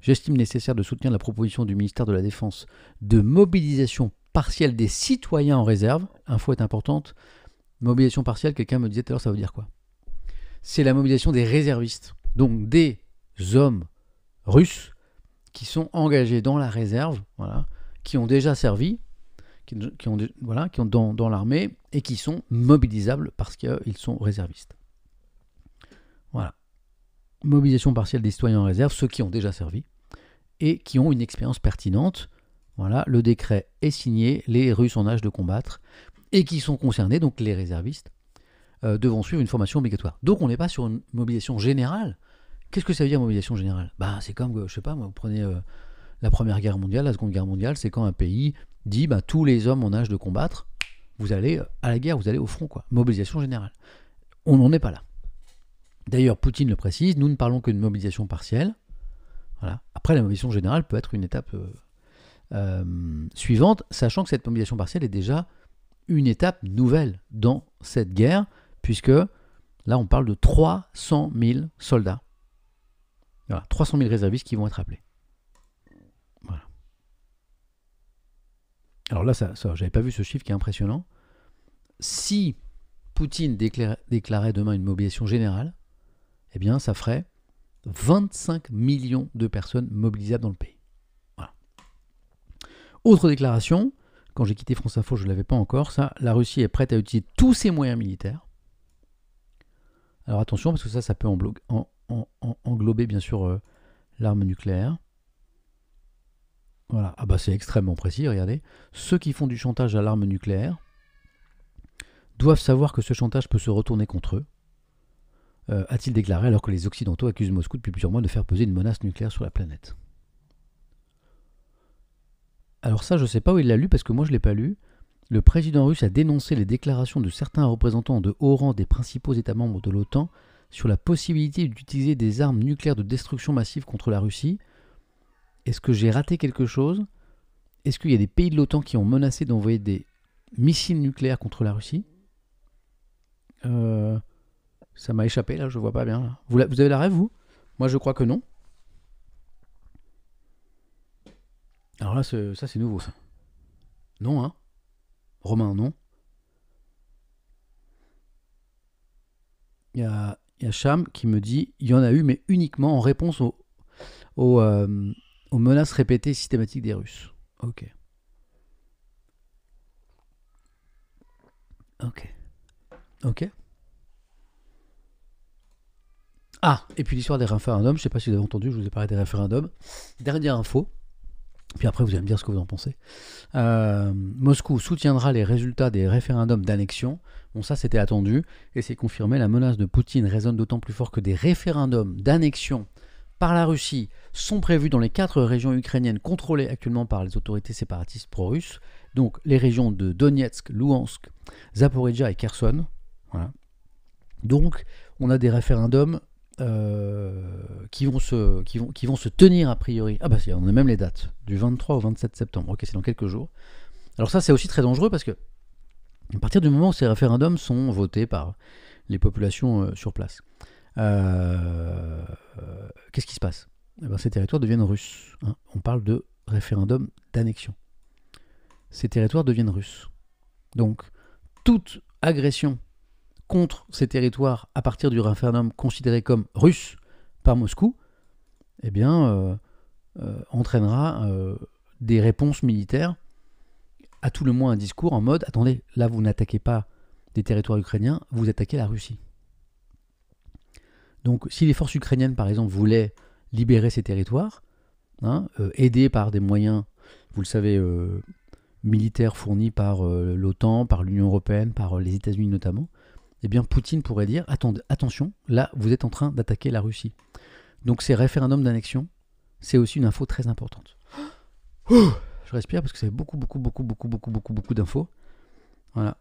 j'estime nécessaire de soutenir la proposition du ministère de la Défense de mobilisation partielle des citoyens en réserve. Info est importante. Mobilisation partielle, quelqu'un me disait tout à l'heure, ça veut dire quoi C'est la mobilisation des réservistes, donc des hommes russes qui sont engagés dans la réserve, voilà, qui ont déjà servi, qui, ont, voilà, qui ont dans l'armée et qui sont mobilisables parce qu'ils sont réservistes mobilisation partielle des citoyens en réserve, ceux qui ont déjà servi et qui ont une expérience pertinente. Voilà, le décret est signé, les Russes en âge de combattre et qui sont concernés, donc les réservistes, euh, devront suivre une formation obligatoire. Donc on n'est pas sur une mobilisation générale. Qu'est-ce que ça veut dire mobilisation générale Bah c'est comme, euh, je sais pas, vous prenez euh, la Première Guerre mondiale, la Seconde Guerre mondiale, c'est quand un pays dit, bah tous les hommes en âge de combattre, vous allez à la guerre, vous allez au front, quoi. Mobilisation générale. On n'en est pas là. D'ailleurs, Poutine le précise, nous ne parlons que de mobilisation partielle. Voilà. Après, la mobilisation générale peut être une étape euh, euh, suivante, sachant que cette mobilisation partielle est déjà une étape nouvelle dans cette guerre, puisque là, on parle de 300 000 soldats. Voilà, 300 000 réservistes qui vont être appelés. Voilà. Alors là, ça, ça j'avais pas vu ce chiffre qui est impressionnant. Si Poutine déclarait demain une mobilisation générale, eh bien, ça ferait 25 millions de personnes mobilisables dans le pays. Autre déclaration, quand j'ai quitté France Info, je ne l'avais pas encore, ça, la Russie est prête à utiliser tous ses moyens militaires. Alors attention, parce que ça, ça peut englober, en, bien sûr euh, l'arme nucléaire. Voilà, ah bah c'est extrêmement précis, regardez. Ceux qui font du chantage à l'arme nucléaire doivent savoir que ce chantage peut se retourner contre eux. Euh, a-t-il déclaré alors que les Occidentaux accusent Moscou depuis plusieurs mois de faire peser une menace nucléaire sur la planète. Alors ça, je ne sais pas où il l'a lu parce que moi je ne l'ai pas lu. Le président russe a dénoncé les déclarations de certains représentants de haut rang des principaux États membres de l'OTAN sur la possibilité d'utiliser des armes nucléaires de destruction massive contre la Russie. Est-ce que j'ai raté quelque chose Est-ce qu'il y a des pays de l'OTAN qui ont menacé d'envoyer des missiles nucléaires contre la Russie euh, ça m'a échappé là, je vois pas bien. Vous, avez la rêve, vous Moi, je crois que non. Alors là, ça, c'est nouveau, ça. Non, hein Romain, non Il y a, Cham qui me dit il y en a eu, mais uniquement en réponse aux euh, menaces répétées systématiques des Russes. Ok. Ok. Ok. Ah, et puis l'histoire des référendums, je ne sais pas si vous avez entendu, je vous ai parlé des référendums. Dernière info, puis après vous allez me dire ce que vous en pensez. Euh, Moscou soutiendra les résultats des référendums d'annexion. Bon, ça c'était attendu, et c'est confirmé, la menace de Poutine résonne d'autant plus fort que des référendums d'annexion par la Russie sont prévus dans les quatre régions ukrainiennes contrôlées actuellement par les autorités séparatistes pro-russes, donc les régions de Donetsk, Luhansk, Zaporizhia et Kherson. Voilà. Donc, on a des référendums euh, qui, vont se, qui, vont, qui vont se tenir a priori. Ah bah on a même les dates, du 23 au 27 septembre, ok c'est dans quelques jours. Alors ça c'est aussi très dangereux parce que à partir du moment où ces référendums sont votés par les populations euh, sur place, euh, qu'est-ce qui se passe eh ben, Ces territoires deviennent russes. Hein. On parle de référendum d'annexion. Ces territoires deviennent russes. Donc toute agression contre ces territoires à partir du référendum considéré comme russe par Moscou, eh bien, euh, euh, entraînera euh, des réponses militaires, à tout le moins un discours en mode attendez, là vous n'attaquez pas des territoires ukrainiens, vous attaquez la Russie. Donc, si les forces ukrainiennes, par exemple, voulaient libérer ces territoires, hein, par des moyens, vous le savez, militaires fournis par l'OTAN, par l'Union européenne, par les États-Unis notamment, eh bien Poutine pourrait dire attendez, attention, là vous êtes en train d'attaquer la Russie. Donc ces référendums d'annexion, c'est aussi une info très importante. Oh je respire parce que c'est beaucoup, beaucoup, beaucoup, beaucoup, beaucoup, beaucoup, beaucoup d'infos. Voilà.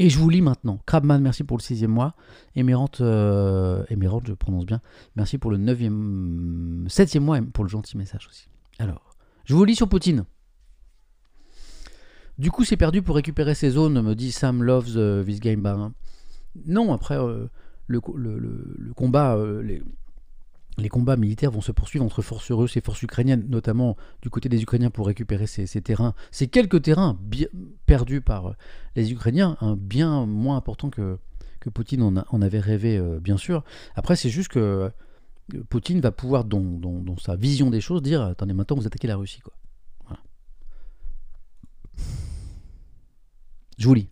Et je vous lis maintenant. Crabman, merci pour le sixième mois. Euh, émirante, je prononce bien. Merci pour le neuvième, septième mois et pour le gentil message aussi. Alors, je vous lis sur Poutine. Du coup, c'est perdu pour récupérer ces zones, me dit Sam Loves uh, This Game Bar. Hein. Non, après, euh, le, le, combat, euh, les, les, combats militaires vont se poursuivre entre forces russes et forces ukrainiennes, notamment du côté des Ukrainiens pour récupérer ces, terrains. Ces quelques terrains bien, perdus par euh, les Ukrainiens, hein, bien moins importants que, que Poutine en, avait rêvé, bien sûr. Après, c'est juste que Poutine va pouvoir, dans, sa vision des choses, dire Attendez, maintenant vous attaquez la Russie, quoi. Voilà. Je vous lis.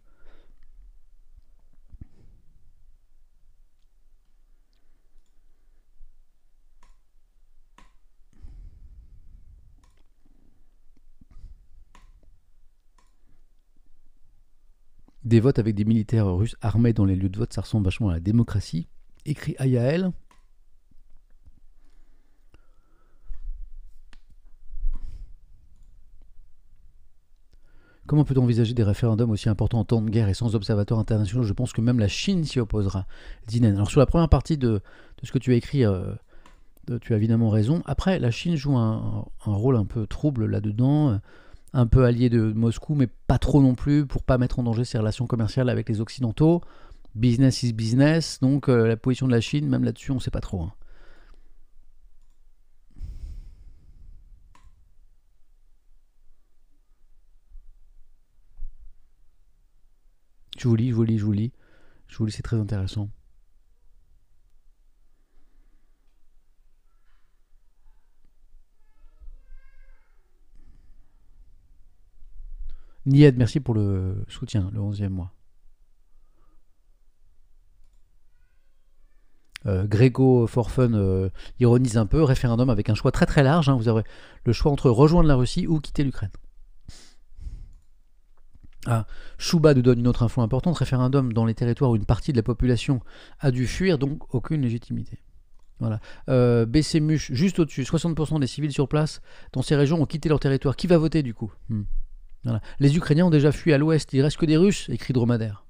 Des votes avec des militaires russes armés dans les lieux de vote, ça ressemble vachement à la démocratie. Écrit Ayael, Comment peut-on envisager des référendums aussi importants en temps de guerre et sans observateurs internationaux Je pense que même la Chine s'y opposera. Alors sur la première partie de, ce que tu as écrit, euh, tu as évidemment raison. Après, la Chine joue un, rôle un peu trouble là-dedans, euh, un peu allié de Moscou, mais pas trop non plus, pour pas mettre en danger ses relations commerciales avec les Occidentaux. Business is business, donc euh, la position de la Chine, même là-dessus, on ne sait pas trop. Hein. Je vous lis, je vous lis, je vous lis. Je vous lis, c'est très intéressant. Nied, merci pour le soutien, le 11e mois. Euh, Grégo Forfun euh, ironise un peu, référendum avec un choix très très large. Hein. vous avez le choix entre rejoindre la Russie ou quitter l'Ukraine. Ah, Chouba nous donne une autre info importante, référendum dans les territoires où une partie de la population a dû fuir, donc aucune légitimité. Voilà. Euh, juste au-dessus, 60% des civils sur place dans ces régions ont quitté leur territoire. Qui va voter du coup hmm. Les Ukrainiens ont déjà fui à l'ouest, il reste que des Russes, écrit Dromadaire.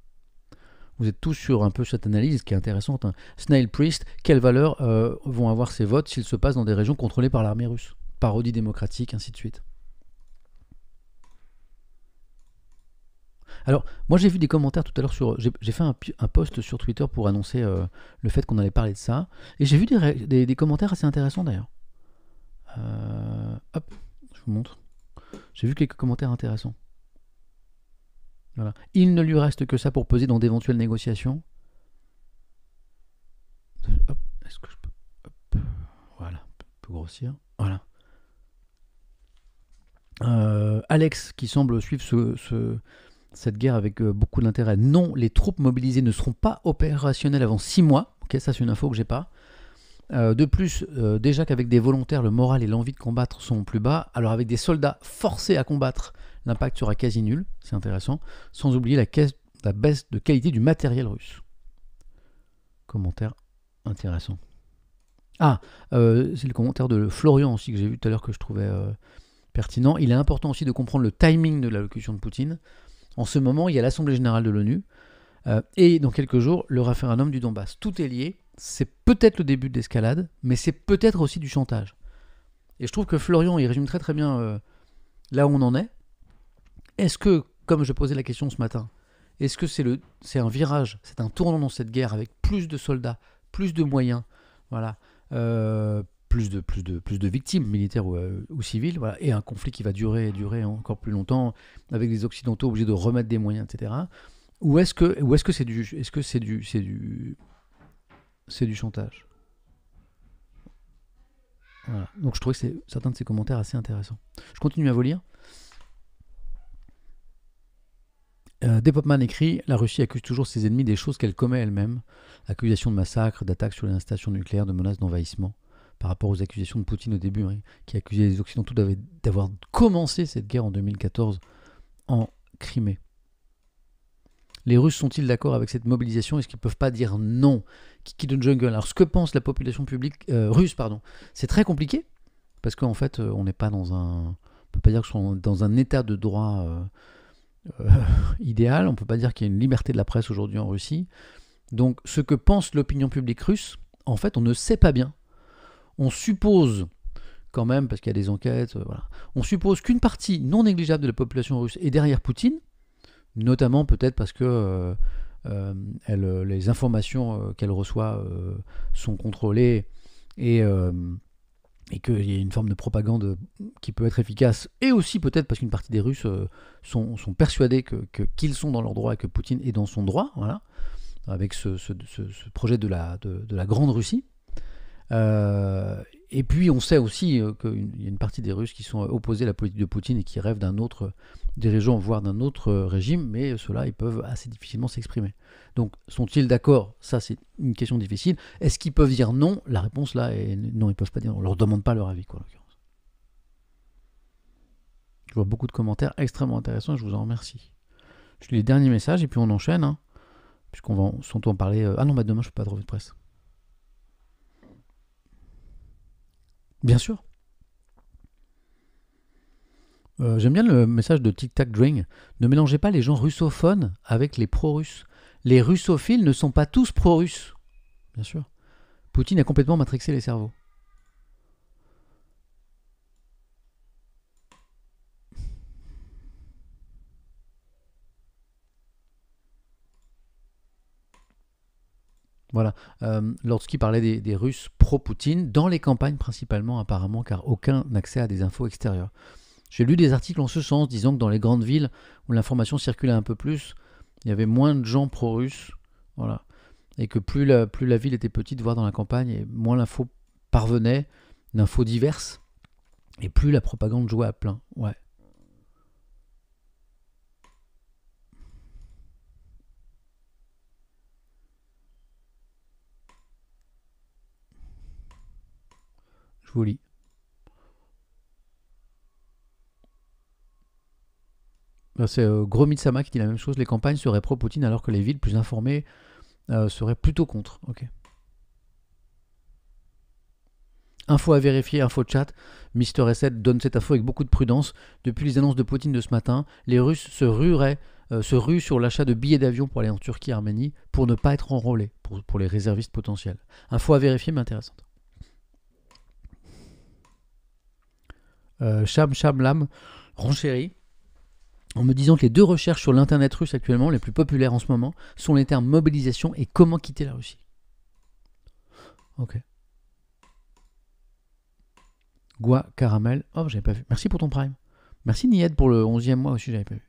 Vous êtes tous sur un peu cette analyse qui est intéressante. Hein. Snail Priest, quelles valeurs euh, vont avoir ces votes s'ils se passent dans des régions contrôlées par l'armée russe Parodie démocratique, ainsi de suite. Alors, moi j'ai vu des commentaires tout à l'heure sur. J'ai fait un, post sur Twitter pour annoncer euh, le fait qu'on allait parler de ça. Et j'ai vu des, commentaires assez intéressants d'ailleurs. Euh, hop, je vous montre. J'ai vu quelques commentaires intéressants. Voilà. Il ne lui reste que ça pour peser dans d'éventuelles négociations. Hop, est-ce que je peux. Hop, voilà, plus grossir. Voilà. Euh, Alex, qui semble suivre ce, cette guerre avec euh, beaucoup d'intérêt. Non, les troupes mobilisées ne seront pas opérationnelles avant 6 mois. Ok, ça c'est une info que j'ai pas. Euh, de plus, euh, déjà qu'avec des volontaires, le moral et l'envie de combattre sont plus bas, alors avec des soldats forcés à combattre, l'impact sera quasi nul, c'est intéressant, sans oublier la, baisse de qualité du matériel russe. Commentaire intéressant. Ah, c'est le commentaire de Florian aussi que j'ai vu tout à l'heure que je trouvais pertinent. Il est important aussi de comprendre le timing de l'allocution de Poutine. En ce moment, il y a l'Assemblée générale de l'ONU euh, et dans quelques jours, le référendum du Donbass. Tout est lié. C'est peut-être le début de l'escalade, mais c'est peut-être aussi du chantage. Et je trouve que Florian, il résume très très bien euh, là où on en est. Est-ce que, comme je posais la question ce matin, est-ce que c'est, le, c'est un virage, c'est un tournant dans cette guerre avec plus de soldats, plus de moyens, voilà, euh, plus de, plus, de, plus de victimes militaires euh, ou, civiles, voilà, et un conflit qui va durer durer encore plus longtemps, avec des Occidentaux obligés de remettre des moyens, etc. Ou est-ce que ou est-ce que c'est du est-ce que c'est du c'est du c'est du chantage Donc je trouvais que certains de ces commentaires assez intéressants. Je continue à vous lire. Euh, des Popman écrit La Russie accuse toujours ses ennemis des choses qu'elle commet elle-même, accusation de massacre, d'attaques sur les installations nucléaires, de menaces d'envahissement par rapport aux accusations de Poutine au début, hein, qui accusait les Occidentaux d'avoir commencé cette guerre en 2014 en Crimée. Les Russes sont-ils d'accord avec cette mobilisation Est-ce qu'ils ne peuvent pas dire non Jungle. Alors, ce que pense la population publique euh, russe, pardon, c'est très compliqué parce qu'en fait, euh, on n'est pas dans un, peut pas dire que sont dans un état de droit euh, idéal. On ne peut pas dire qu'il y a une liberté de la presse aujourd'hui en Russie. Donc, ce que pense l'opinion publique russe, en fait, on ne sait pas bien on suppose quand même, parce qu'il y a des enquêtes, euh, voilà. on suppose qu'une partie non négligeable de la population russe est derrière Poutine, notamment peut-être parce que euh, euh, les informations qu'elle reçoit sont contrôlées et qu'il y a une forme de propagande qui peut être efficace, et aussi peut-être parce qu'une partie des Russes sont, persuadés qu'ils que, sont dans leur droit et que Poutine est dans son droit, voilà, avec ce, projet de la Grande Russie. Euh, et puis on sait aussi euh, qu'il y a une partie des Russes qui sont opposés à la politique de Poutine et qui rêvent d'un autre dirigeant, voire d'un autre euh, régime, mais ceux-là, ils peuvent assez difficilement s'exprimer. Donc sont-ils d'accord Ça, c'est une question difficile. Est-ce qu'ils peuvent dire non La réponse là est non, ils ne peuvent pas dire non. On ne leur demande pas leur avis, quoi, en l'occurrence. Je vois beaucoup de commentaires extrêmement intéressants et je vous en remercie. Je lis les derniers messages et puis on enchaîne, hein, puisqu'on va, en, en parler. ah non, bah demain, je ne peux pas de revue de presse. Bien sûr. Euh, j'aime bien le message de Tic Tac Dring. Ne mélangez pas les gens russophones avec les pro-russes. Les russophiles ne sont pas tous pro-russes. Bien sûr. Poutine a complètement matrixé les cerveaux. Voilà. Euh, Lorsqu'il parlait des, Russes pro-Poutine, dans les campagnes principalement apparemment, car aucun accès à des infos extérieures. J'ai lu des articles en ce sens, disant que dans les grandes villes où l'information circulait un peu plus, il y avait moins de gens pro-russes. Voilà. Et que plus la, plus la ville était petite, voire dans la campagne, et moins l'info parvenait, d'infos diverses, et plus la propagande jouait à plein. Ouais. Je ben, vous C'est euh, Gros qui dit la même chose. Les campagnes seraient pro-Poutine alors que les villes plus informées euh, seraient plutôt contre. Ok. Info à vérifier, info chat. Mister S7 donne cette info avec beaucoup de prudence. Depuis les annonces de Poutine de ce matin, les Russes se euh, se ruent sur l'achat de billets d'avion pour aller en Turquie, Arménie, pour ne pas être enrôlés pour, pour les réservistes potentiels. Info à vérifier, mais intéressante. Cham euh, Cham Lam renchérit en me disant que les deux recherches sur l'Internet russe actuellement, les plus populaires en ce moment, sont les termes mobilisation et comment quitter la Russie. Ok. Gua, caramel. Oh, j'avais pas vu. Merci pour ton prime. Merci Nied pour le 11e mois aussi, j'avais pas vu.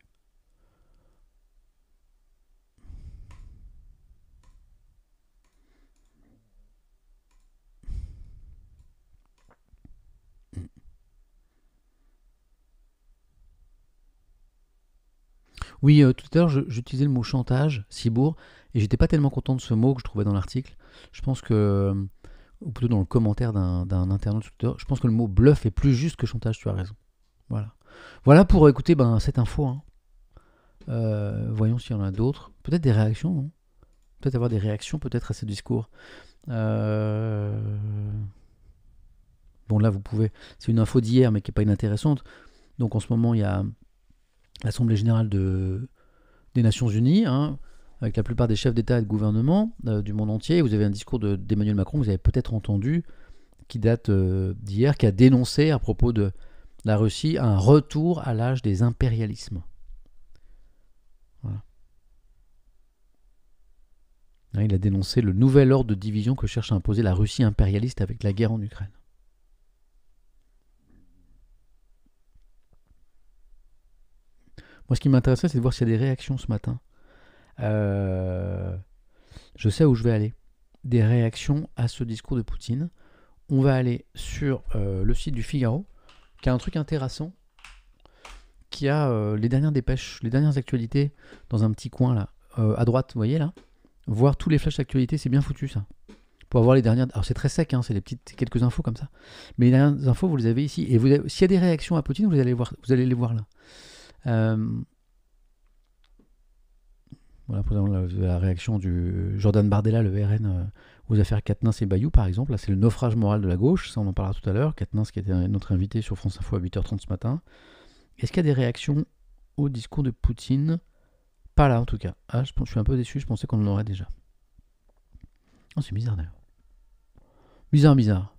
Oui, euh, tout à l'heure, j'utilisais le mot chantage, cibourg, et j'étais pas tellement content de ce mot que je trouvais dans l'article. Je pense que, ou plutôt dans le commentaire d'un internaute Twitter, je pense que le mot bluff est plus juste que chantage, tu as raison. Voilà. Voilà pour écouter ben, cette info. Hein. Euh, voyons s'il y en a d'autres. Peut-être des réactions, non Peut-être avoir des réactions peut-être à ce discours. Euh, bon là vous pouvez. C'est une info d'hier mais qui n'est pas inintéressante. Donc en ce moment il y a l'Assemblée générale des Nations Unies, hein, avec la plupart des chefs d'État et de gouvernement euh, du monde entier. Vous avez un discours d'Emmanuel Macron, vous avez peut-être entendu, qui date euh, d'hier, qui a dénoncé à propos de la Russie un retour à l'âge des impérialismes. Hein, il a dénoncé le nouvel ordre de division que cherche à imposer la Russie impérialiste avec la guerre en Ukraine. ce qui m'intéressait, c'est de voir s'il y a des réactions ce matin. Euh, je sais où je vais aller. Des réactions à ce discours de Poutine. On va aller sur euh, le site du Figaro, qui a un truc intéressant, qui a euh, les dernières dépêches, les dernières actualités dans un petit coin là, à droite, vous voyez là. Voir tous les flashs d'actualité, c'est bien foutu ça. Pour avoir les dernières. Alors c'est très sec, hein, c'est des petites quelques infos comme ça. Mais les dernières infos, vous les avez ici. Et s'il y a des réactions à Poutine, vous allez, voir, vous allez les voir là. Euh, voilà, pour la, la, réaction du Jordan Bardella, le RN, euh, aux affaires Katnins et Bayou, par exemple. Là, c'est le naufrage moral de la gauche, ça on en parlera tout à l'heure. Katnins qui était notre invité sur France Info à 8h30 ce matin. Est-ce qu'il y a des réactions au discours de Poutine Pas là en tout cas. Ah, je, suis un peu déçu, je pensais qu'on en aurait déjà. Oh, c'est bizarre d'ailleurs. Bizarre, bizarre.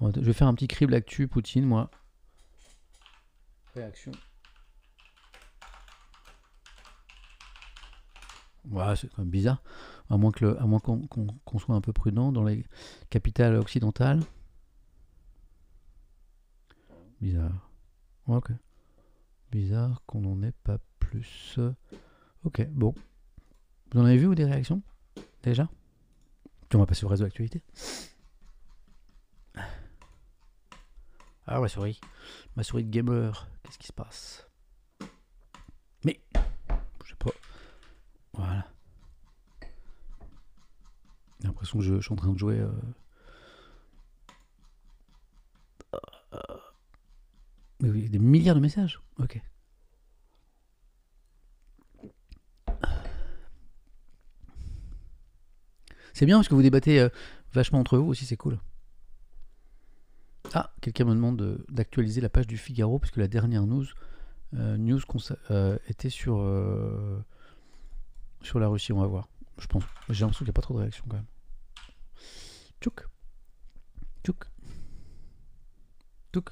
Je vais faire un petit crible actu Poutine, moi réaction. Voilà, c'est quand même bizarre, à moins qu'on à moins qu'on soit un peu prudent dans les capitales occidentales. Bizarre. Ok. Bizarre qu'on n'en ait pas plus. Ok, bon. Vous en avez vu ou des réactions Déjà on va passer au réseau d'actualité. Ah, ma souris. Ma souris de gamer. Qu'est-ce qui se passe Mais. Je sais pas. Voilà. J'ai l'impression que je, suis en train de jouer. Euh. Des milliards de messages Ok. C'est bien parce que vous débattez euh, vachement entre vous aussi, c'est cool. Ah, quelqu'un me demande d'actualiser la page du Figaro, puisque la dernière news, euh, news euh, était sur, euh, sur la Russie, on va voir. Je pense. J'ai l'impression qu'il n'y a pas trop de réactions, quand même. Tchouk. Tchouk. Tchouk.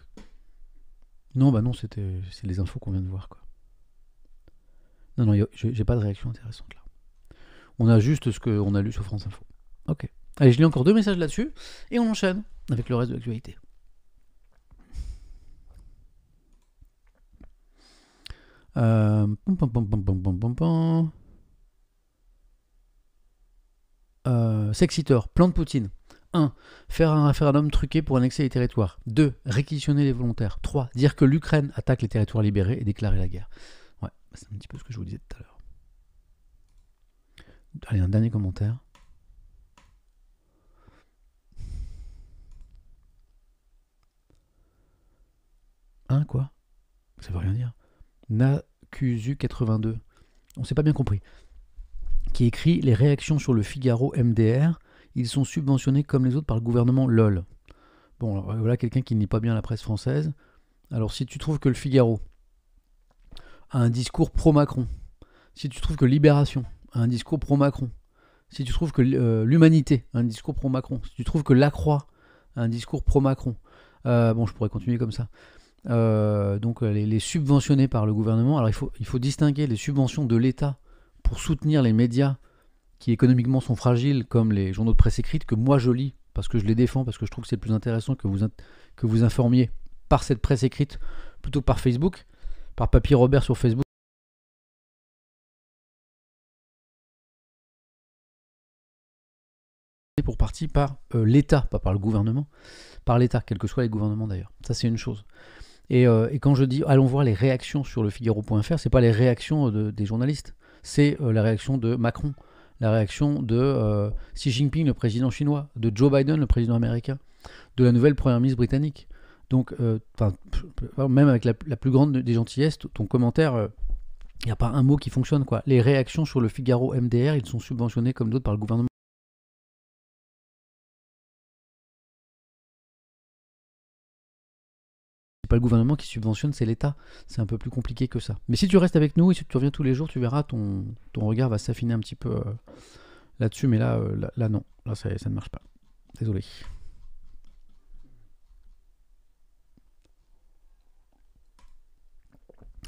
Non, bah non, c'était c'est les infos qu'on vient de voir. Quoi. Non, non, j'ai pas de réaction intéressante là. On a juste ce qu'on a lu sur France Info. Ok. Allez, je lis encore deux messages là-dessus et on enchaîne avec le reste de l'actualité. Euh, euh plan de Poutine. 1. Faire un référendum truqué pour annexer les territoires. 2. Réquisitionner les volontaires. 3. Dire que l'Ukraine attaque les territoires libérés et déclarer la guerre. Ouais, c'est un petit peu ce que je vous disais tout à l'heure. Allez, un dernier commentaire. 1 quoi Ça veut rien dire. Na qzu 82 on s'est pas bien compris, qui écrit Les réactions sur le Figaro MDR, ils sont subventionnés comme les autres par le gouvernement LOL. Bon, voilà quelqu'un qui n'est pas bien la presse française. Alors si tu trouves que le Figaro a un discours pro-Macron, si tu trouves que Libération a un discours pro-Macron, si tu trouves que l'humanité a un discours pro-Macron, si tu trouves que la Croix a un discours pro-Macron, bon, je pourrais continuer comme ça. Euh, donc euh, les, les, par le gouvernement. Alors il faut, il faut distinguer les subventions de l'État pour soutenir les médias qui économiquement sont fragiles, comme les journaux de presse écrite, que moi je lis, parce que je les défends, parce que je trouve que c'est plus intéressant que vous, que vous informiez par cette presse écrite plutôt que par Facebook, par Papier Robert sur Facebook. pour partie par euh, l'État, pas par le gouvernement, par l'État, quels que soient les gouvernements d'ailleurs. Ça c'est une chose. Euh, et, quand je dis allons voir les réactions sur le Figaro.fr, ce n'est pas les réactions des journalistes, c'est euh, la réaction de Macron, la réaction de euh, Xi Jinping, le président chinois, de Joe Biden, le président américain, de la nouvelle première ministre britannique. Donc, même avec la, plus grande des gentillesses, ton commentaire, il n'y a pas un mot qui fonctionne. Quoi. Les réactions sur le Figaro MDR, ils sont subventionnés comme d'autres par le gouvernement. pas le gouvernement qui subventionne, c'est l'État. C'est un peu plus compliqué que ça. Mais si tu restes avec nous et si tu reviens tous les jours, tu verras, ton, regard va s'affiner un petit peu euh, là-dessus. Mais euh, là, là, non. Là, ça, ça ne marche pas. Désolé.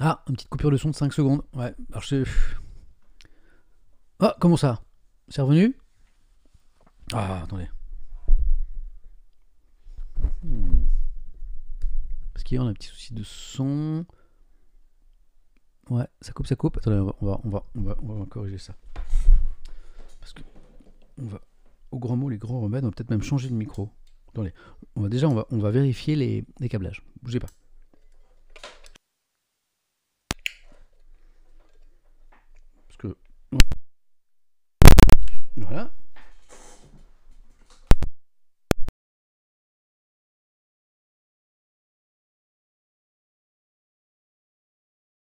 Ah, une petite coupure de son de 5 secondes. Ouais, alors je. Ah, comment ça C'est revenu Ah, attendez. Parce qu'il y a un petit souci de son. Ouais, ça coupe, ça coupe. Attendez, on va, on va, on va, corriger ça. Parce que va, au grand mot, les grands remèdes, on va peut-être même changer de micro. Attendez, on va déjà, on va, vérifier les, les câblages. Bougez pas. Parce que voilà,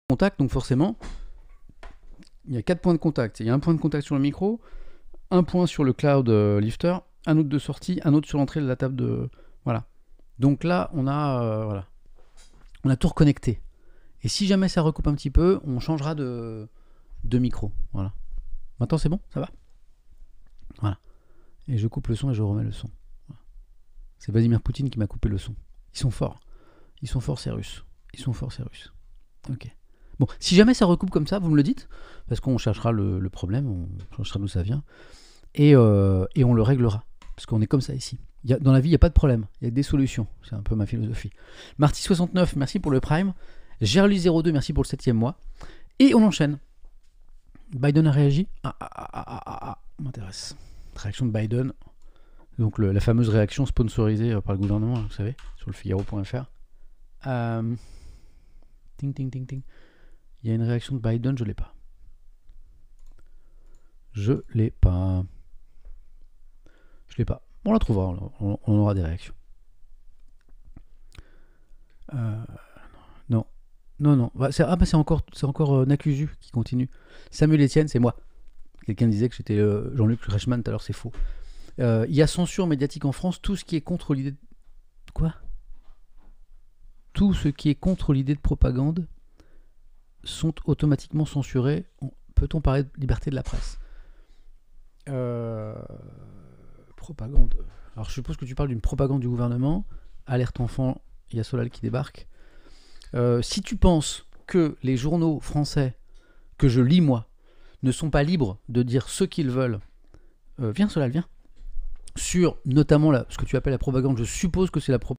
contact, donc forcément, il y a quatre points de contact. Il y a un point de contact sur le micro, un point sur le cloud euh, lifter, un autre de sortie, un autre sur l'entrée de la table de. Voilà. Donc là, on a, euh, voilà. on a tout reconnecté. Et si jamais ça recoupe un petit peu, on changera de, micro. Voilà. Maintenant, c'est bon Ça va Voilà. Et je coupe le son et je remets le son. C'est Vladimir Poutine qui m'a coupé le son. Ils sont forts. Ils sont forts, c'est Russes. Ils sont forts, c'est Russes. Ok. Bon, si jamais ça recoupe comme ça, vous me le dites, parce qu'on cherchera le, problème, on cherchera d'où ça vient, euh, et, on le réglera, parce qu'on est comme ça ici. Y dans la vie, il n'y a pas de problème, il y a des solutions, c'est un peu ma philosophie. Marty69, merci pour le Prime. Gerly02, merci pour le septième mois. Et on enchaîne. Biden a réagi Ah, ah, ah, ah, ah, ah. ah m'intéresse. Réaction de Biden. Donc la fameuse réaction sponsorisée euh, par le gouvernement, hein, vous savez, sur le figaro.fr. Euh, ting, ting, ting, ting. Il y a une réaction de Biden, je ne l'ai pas. Je l'ai pas. Je ne l'ai pas. On la trouvera, on, aura des réactions. Euh, non, non, non. Bah, c'est, ah bah c'est encore, c'est encore euh, qui continue. Samuel Etienne, c'est moi. Quelqu'un disait que j'étais euh, Jean-Luc Reichmann tout à l'heure, c'est faux. Il y a censure médiatique en France, tout ce qui est contre l'idée... De... Quoi Tout ce qui est contre l'idée de propagande sont automatiquement censurés. Peut-on parler de liberté de la presse euh, Propagande. Alors je suppose que tu parles d'une propagande du gouvernement. Alerte enfant, il y a Solal qui débarque. Euh, si tu penses que les journaux français que je lis moi ne sont pas libres de dire ce qu'ils veulent, euh, viens Solal, viens. Sur notamment ce que tu appelles la propagande, je suppose que c'est la, propagande,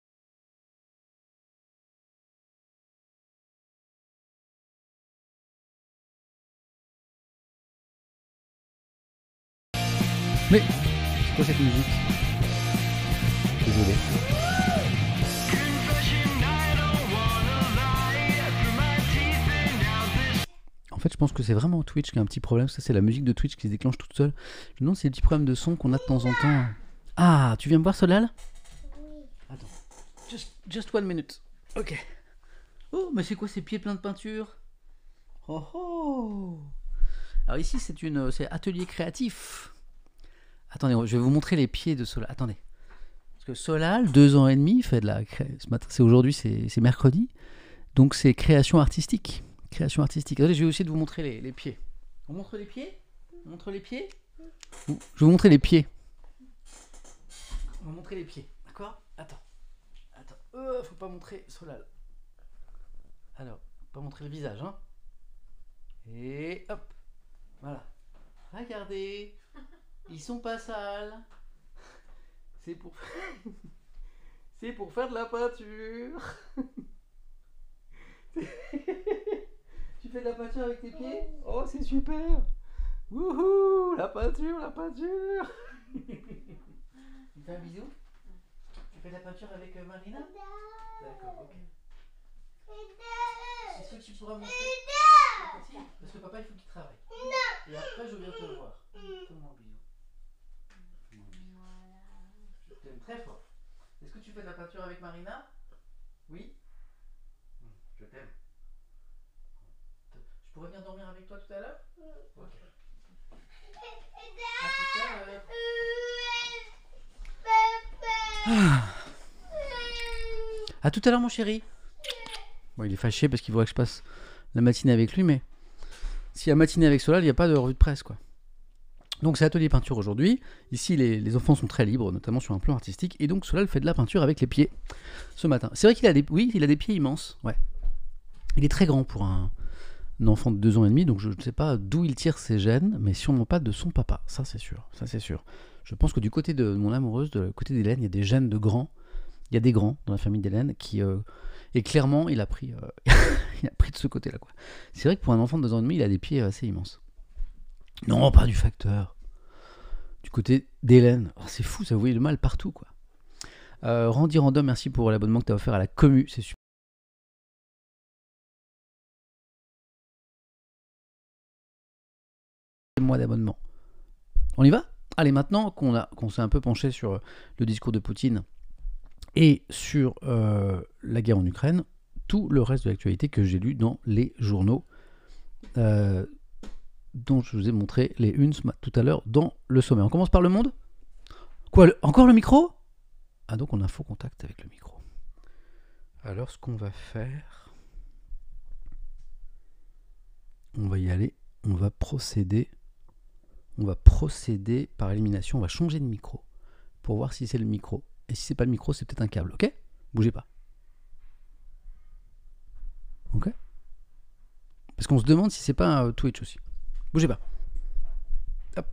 Mais c'est quoi cette musique Désolé. En fait, je pense que c'est vraiment Twitch qui a un petit problème. Ça, c'est la musique de Twitch qui se déclenche toute seule. Non, c'est demande petit problèmes de son qu'on a de temps en temps. Ah, tu viens me voir, Solal Attends. Just, one minute. Ok. Oh, mais c'est quoi ces pieds pleins de peinture Oh oh Alors ici, c'est une, euh, c'est atelier créatif. Attendez, je vais vous montrer les pieds de Solal. Attendez. Parce que Solal, deux ans et demi, fait de la C'est aujourd'hui, c'est mercredi. Donc c'est création artistique. Création artistique. Attendez, je vais essayer de vous montrer les, pieds. On montre les pieds On montre les pieds Je vais vous montrer les pieds. On va montrer les pieds. D'accord Attends. Attends. Euh, faut pas montrer Solal. Alors, pas montrer le visage, hein. Et hop. Voilà. Regardez. Ils sont pas sales. C'est pour... C'est pour faire de la peinture. tu fais de la peinture avec tes pieds oh, oh, c'est super. Wouhou, la peinture, la peinture. tu fais un bisou Tu fais de la peinture avec euh, Marina D'accord, ok. Est-ce que tu pourras montrer Parce que papa, il faut qu'il travaille. Et après, je viens te voir. Mm. très fort. Est-ce que tu fais de la peinture avec Marina Oui Je t'aime. Je pourrais venir dormir avec toi tout à l'heure ah. À tout à l'heure, mon chéri. Bon, il est fâché parce qu'il voudrait que je passe la matinée avec lui, mais si la matinée avec Solal, il n'y a pas de revue de presse, quoi. Donc c'est atelier peinture aujourd'hui. Ici les, enfants sont très libres, notamment sur un plan artistique, et donc cela le fait de la peinture avec les pieds ce matin. C'est vrai qu'il a des, il a des pieds immenses. Ouais, il est très grand pour un, enfant de deux ans et demi, donc je ne sais pas d'où il tire ses gènes, mais sûrement pas de son papa. Ça c'est sûr, ça c'est sûr. Je pense que du côté de mon amoureuse, du côté d'Hélène, il y a des gènes de grands. Il y a des grands dans la famille d'Hélène qui euh, et clairement il a pris, euh, il a pris de ce côté-là C'est vrai que pour un enfant de deux ans et demi, il a des pieds euh, assez immenses. Non, pas du facteur. Du côté d'Hélène. Oh, c'est fou, ça vous voyez le mal partout, quoi. Euh, Randy Random, merci pour l'abonnement que tu as offert à la commu, c'est super. mois d'abonnement. On y va Allez, maintenant qu'on qu'on s'est un peu penché sur le discours de Poutine et sur euh, la guerre en Ukraine, tout le reste de l'actualité que j'ai lu dans les journaux euh, dont je vous ai montré les unes tout à l'heure dans le sommet. On commence par le monde Quoi Encore le micro Ah donc on a faux contact avec le micro. Alors ce qu'on va faire, on va y aller, on va procéder, on va procéder par élimination, on va changer de micro pour voir si c'est le micro. Et si c'est pas le micro, c'est peut-être un câble, ok Bougez pas. Ok Parce qu'on se demande si c'est pas un euh, Twitch aussi. Bougez pas. Hop.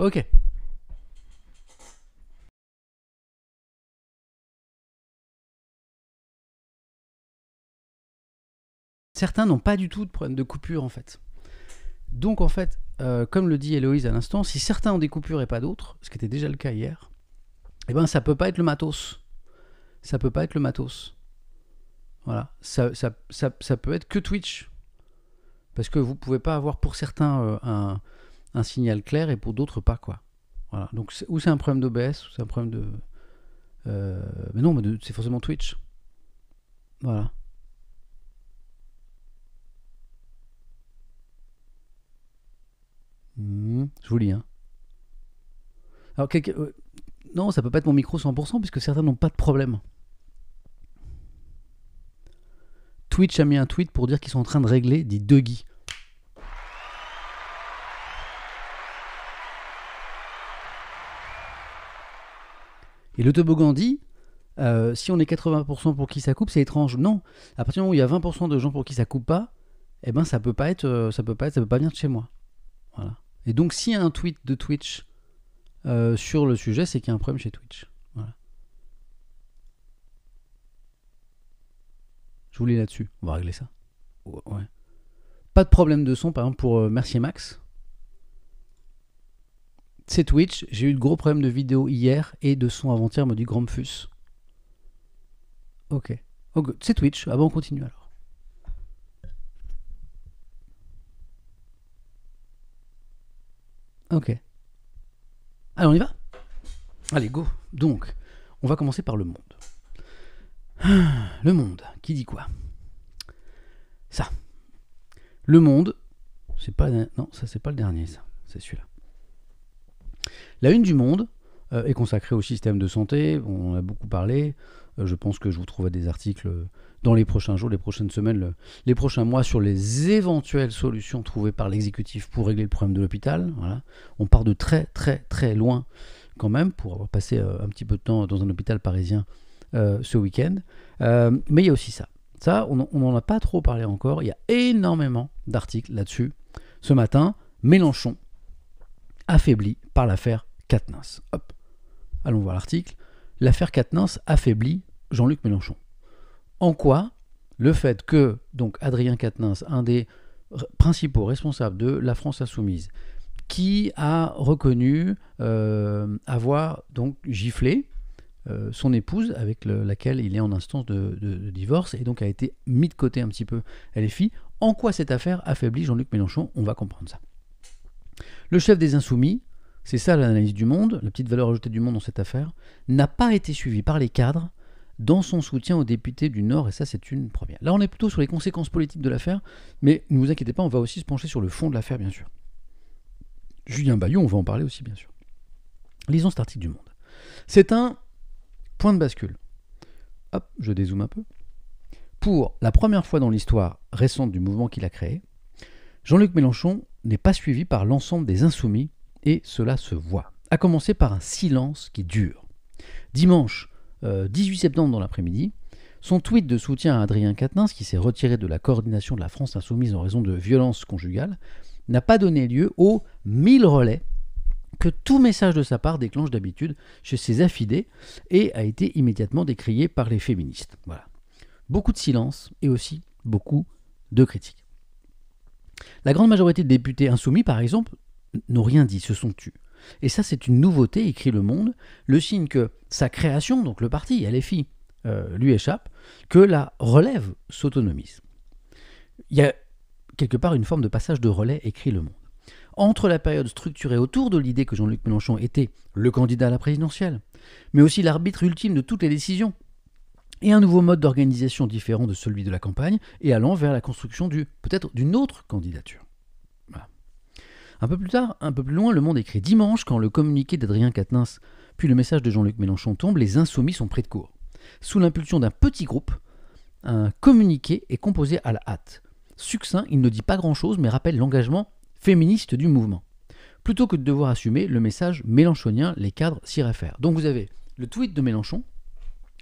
Ok. Certains n'ont pas du tout de problème de coupure en fait. Donc en fait, euh, comme le dit Héloïse à l'instant, si certains ont des coupures et pas d'autres, ce qui était déjà le cas hier, eh ben ça peut pas être le matos. Ça peut pas être le matos. Voilà, ça, peut être que Twitch. Parce que vous pouvez pas avoir pour certains euh, un, un signal clair et pour d'autres pas quoi. Voilà. Donc ou c'est un problème d'OBS ou c'est un problème de euh, mais non, c'est forcément Twitch. Voilà. Hmm, je vous lis. Hein. Alors, euh, non, ça peut pas être mon micro 100% puisque certains n'ont pas de problème. Twitch a mis un tweet pour dire qu'ils sont en train de régler, dit Duggy. Et le toboggan dit, euh, si on est 80% pour qui ça coupe, c'est étrange. Non, à partir du moment où il y a 20% de gens pour qui ça coupe pas, eh ben ça peut pas être, euh, ça peut pas être, ça peut pas venir de chez moi. Voilà. Et donc s'il y a un tweet de Twitch euh, sur le sujet, c'est qu'il y a un problème chez Twitch. Je Je lis là-dessus. On va régler ça. Pas de problème de son, par exemple, pour Merci Mercier Max c'est Twitch. J'ai eu de gros problèmes de vidéo hier et de son avant-hier, me dit Gromfus. Ok. Oh, c'est Twitch. Ah bon, on continue alors. Ok. Allez, on y va Allez, go. Donc, on va commencer par le monde. Le monde, qui dit quoi Ça. Le monde, c'est pas non, ça c'est pas le dernier ça, c'est celui-là. La une du monde euh, est consacrée au système de santé, on en a beaucoup parlé, euh, je pense que je vous trouverai des articles euh, dans les prochains jours, les prochaines semaines, les prochains mois sur les éventuelles solutions trouvées par l'exécutif pour régler le problème de l'hôpital. Voilà. On part de très très très loin quand même pour avoir passé un petit peu de temps dans un hôpital parisien ce week-end. mais il y a aussi ça. Ça, on n'en a pas trop parlé encore. Il y a énormément d'articles là-dessus. Ce matin, Mélenchon affaibli par l'affaire Katnins. Hop. Allons voir l'article. L'affaire Katnins affaiblit Jean-Luc Mélenchon. En quoi le fait que donc Adrien Quatennens, un des principaux responsables de la France insoumise, qui a reconnu euh, avoir donc giflé euh, son épouse avec laquelle il est en instance de, divorce et donc a été mis de côté un petit peu elle est fille, En quoi cette affaire affaiblit Jean-Luc Mélenchon On va comprendre ça. Le chef des Insoumis, c'est ça l'analyse du monde, la petite valeur ajoutée du monde dans cette affaire, n'a pas été suivi par les cadres dans son soutien aux députés du Nord, et ça c'est une première. Là on est plutôt sur les conséquences politiques de l'affaire, mais ne vous inquiétez pas, on va aussi se pencher sur le fond de l'affaire, bien sûr. Julien Bayou, on va en parler aussi, bien sûr. Lisons cet article du Monde. C'est un point de bascule. Hop, je dézoome un peu. Pour la première fois dans l'histoire récente du mouvement qu'il a créé, Jean-Luc Mélenchon n'est pas suivi par l'ensemble des insoumis, et cela se voit. A commencer par un silence qui dure. Dimanche 18 euh, septembre dans l'après-midi, son tweet de soutien à Adrien Quatennens, qui s'est retiré de la coordination de la France insoumise en raison de violences conjugales, n'a pas donné lieu aux mille relais que tout message de sa part déclenche d'habitude chez ses affidés et a été immédiatement décrié par les féministes. Voilà. Beaucoup de silence et aussi beaucoup de critiques. La grande majorité de députés insoumis, par exemple, n'ont rien dit, se sont tus. Et ça, c'est une nouveauté, écrit Le Monde, le signe que sa création, donc le parti, est euh, lui échappe, que la relève s'autonomise. Il y a quelque part une forme de passage de relais, écrit Le Monde. Entre la période structurée autour de l'idée que Jean-Luc Mélenchon était le candidat à la présidentielle, mais aussi l'arbitre ultime de toutes les décisions, et un nouveau mode d'organisation différent de celui de la campagne et allant vers la construction du peut-être d'une autre candidature. Un peu plus tard, un peu plus loin, Le Monde écrit dimanche quand le communiqué d'Adrien Quatennens puis le message de Jean-Luc Mélenchon tombe, les insoumis sont pris de court. Sous l'impulsion d'un petit groupe, un communiqué est composé à la hâte. Succinct, il ne dit pas grand-chose mais rappelle l'engagement féministe du mouvement. Plutôt que de devoir assumer le message mélenchonien, les cadres s'y réfèrent. Donc vous avez le tweet de Mélenchon,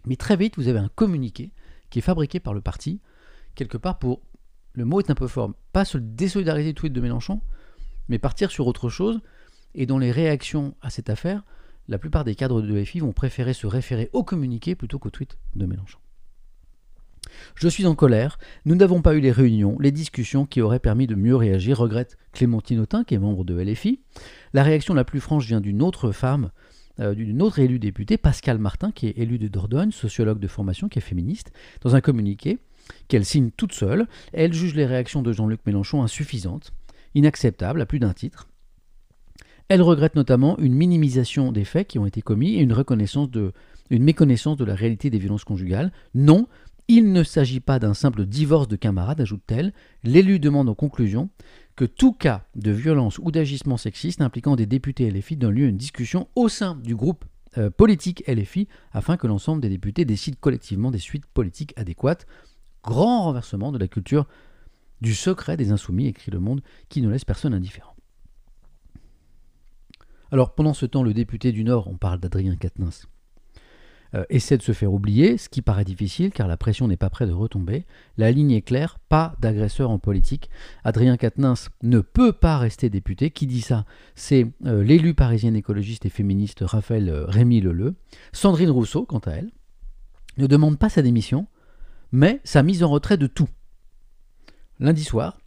mais très vite, vous avez un communiqué qui est fabriqué par le parti, quelque part pour, le mot est un peu fort, pas se désolidariser du tweet de Mélenchon, mais partir sur autre chose. Et dans les réactions à cette affaire, la plupart des cadres de LFI vont préférer se référer au communiqué plutôt qu'au tweet de Mélenchon. Je suis en colère, nous n'avons pas eu les réunions, les discussions qui auraient permis de mieux réagir, regrette Clémentine Autin, qui est membre de LFI. La réaction la plus franche vient d'une autre femme euh, d'une autre élue députée, Pascal Martin, qui est élue de Dordogne, sociologue de formation, qui est féministe, dans un communiqué qu'elle signe toute seule. Elle juge les réactions de Jean-Luc Mélenchon insuffisantes, inacceptables à plus d'un titre. Elle regrette notamment une minimisation des faits qui ont été commis et une, reconnaissance de, une méconnaissance de la réalité des violences conjugales. Non, il ne s'agit pas d'un simple divorce de camarades, ajoute-t-elle. L'élu demande en conclusion que tout cas de violence ou d'agissement sexiste impliquant des députés LFI donne lieu à une discussion au sein du groupe euh, politique LFI afin que l'ensemble des députés décident collectivement des suites politiques adéquates. Grand renversement de la culture du secret des insoumis, écrit Le Monde, qui ne laisse personne indifférent. Alors pendant ce temps, le député du Nord, on parle d'Adrien Quatennens, euh, essaie de se faire oublier, ce qui paraît difficile car la pression n'est pas près de retomber. La ligne est claire, pas d'agresseur en politique. Adrien Quatennens ne peut pas rester député. Qui dit ça C'est euh, l'élu parisienne écologiste et féministe Raphaël euh, Rémy Leleu. Sandrine Rousseau, quant à elle, ne demande pas sa démission, mais sa mise en retrait de tout. Lundi soir,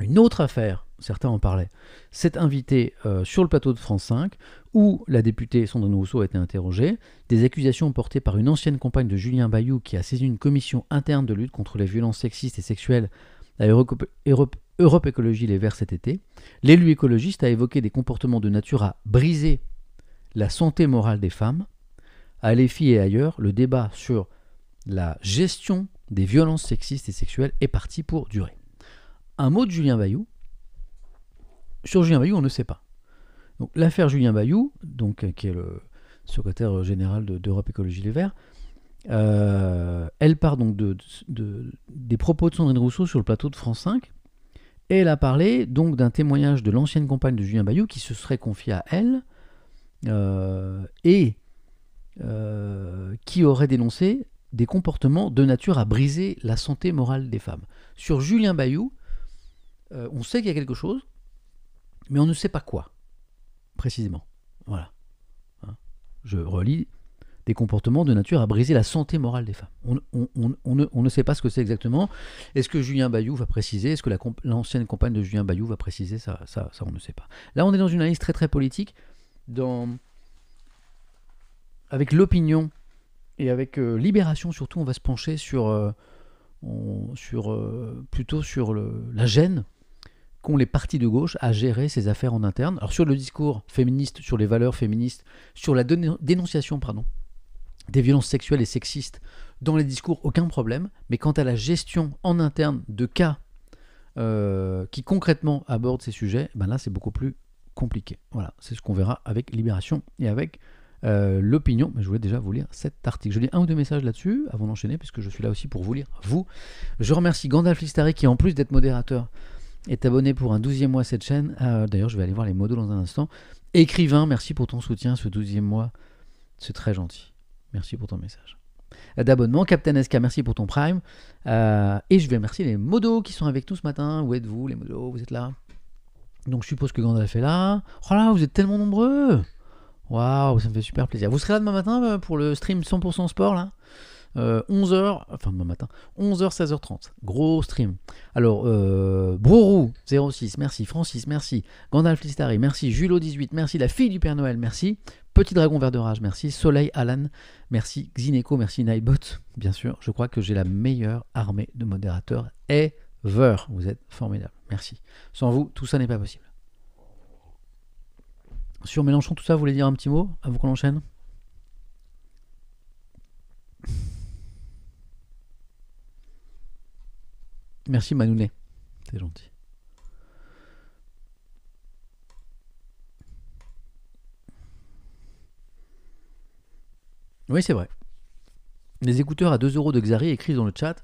une autre affaire certains en parlaient, s'est invité euh, sur le plateau de France 5, où la députée Sandrine Rousseau a été interrogée, des accusations portées par une ancienne compagne de Julien Bayou qui a saisi une commission interne de lutte contre les violences sexistes et sexuelles à Europe, Europe, Écologie Les Verts cet été. L'élu écologiste a évoqué des comportements de nature à briser la santé morale des femmes. À filles et ailleurs, le débat sur la gestion des violences sexistes et sexuelles est parti pour durer. Un mot de Julien Bayou, sur Julien Bayou, on ne sait pas. l'affaire Julien Bayou, donc, euh, qui est le secrétaire euh, général d'Europe Écologie Les Verts, euh, elle part donc de, des propos de Sandrine Rousseau sur le plateau de France 5, et elle a parlé donc d'un témoignage de l'ancienne compagne de Julien Bayou qui se serait confié à elle et qui aurait dénoncé des comportements de nature à briser la santé morale des femmes. Sur Julien Bayou, on sait qu'il y a quelque chose, mais on ne sait pas quoi, précisément. Voilà. Hein. Je relis des comportements de nature à briser la santé morale des femmes. On, ne, sait pas ce que c'est exactement. Est-ce que Julien Bayou va préciser Est-ce que l'ancienne compagne de Julien Bayou va préciser ça, ça, on ne sait pas. Là, on est dans une analyse très très politique, dans... avec l'opinion et avec euh, Libération surtout, on va se pencher sur, euh, sur euh, plutôt sur la gêne les partis de gauche à gérer ces affaires en interne. Alors sur le discours féministe, sur les valeurs féministes, sur la dénonciation pardon, des violences sexuelles et sexistes, dans les discours, aucun problème. Mais quant à la gestion en interne de cas euh, qui concrètement abordent ces sujets, ben là c'est beaucoup plus compliqué. Voilà, c'est ce qu'on verra avec Libération et avec euh, l'opinion. Mais je voulais déjà vous lire cet article. Je lis un ou deux messages là-dessus avant d'enchaîner, puisque je suis là aussi pour vous lire, vous. Je remercie Gandalf Listari qui, en plus d'être modérateur, est abonné pour un douzième mois à cette chaîne. Ah, d'ailleurs, je vais aller voir les modos dans un instant. Écrivain, merci pour ton soutien ce 12 mois. C'est très gentil. Merci pour ton message. D'abonnement, Captain SK, merci pour ton prime. Euh, et je vais remercier les modos qui sont avec nous ce matin. Où êtes-vous, les modos Vous êtes là Donc, je suppose que Gandalf est là. Oh là, vous êtes tellement nombreux Waouh, ça me fait super plaisir. Vous serez là demain matin euh, pour le stream 100% sport, là 11h, euh, enfin demain matin, 11h, 16h30. Gros stream. Alors, euh, Brorou, 06, merci. Francis, merci. Gandalf Listari, merci. Julo, 18, merci. La fille du Père Noël, merci. Petit Dragon Vert de Rage, merci. Soleil, Alan, merci. Xineco, merci. Nightbot, bien sûr. Je crois que j'ai la meilleure armée de modérateurs ever. Vous êtes formidable, merci. Sans vous, tout ça n'est pas possible. Sur Mélenchon, tout ça, vous voulez dire un petit mot vous qu'on enchaîne Merci Manounet, c'est gentil. Oui, c'est vrai. Les écouteurs à 2 euros de Xari écrivent dans le chat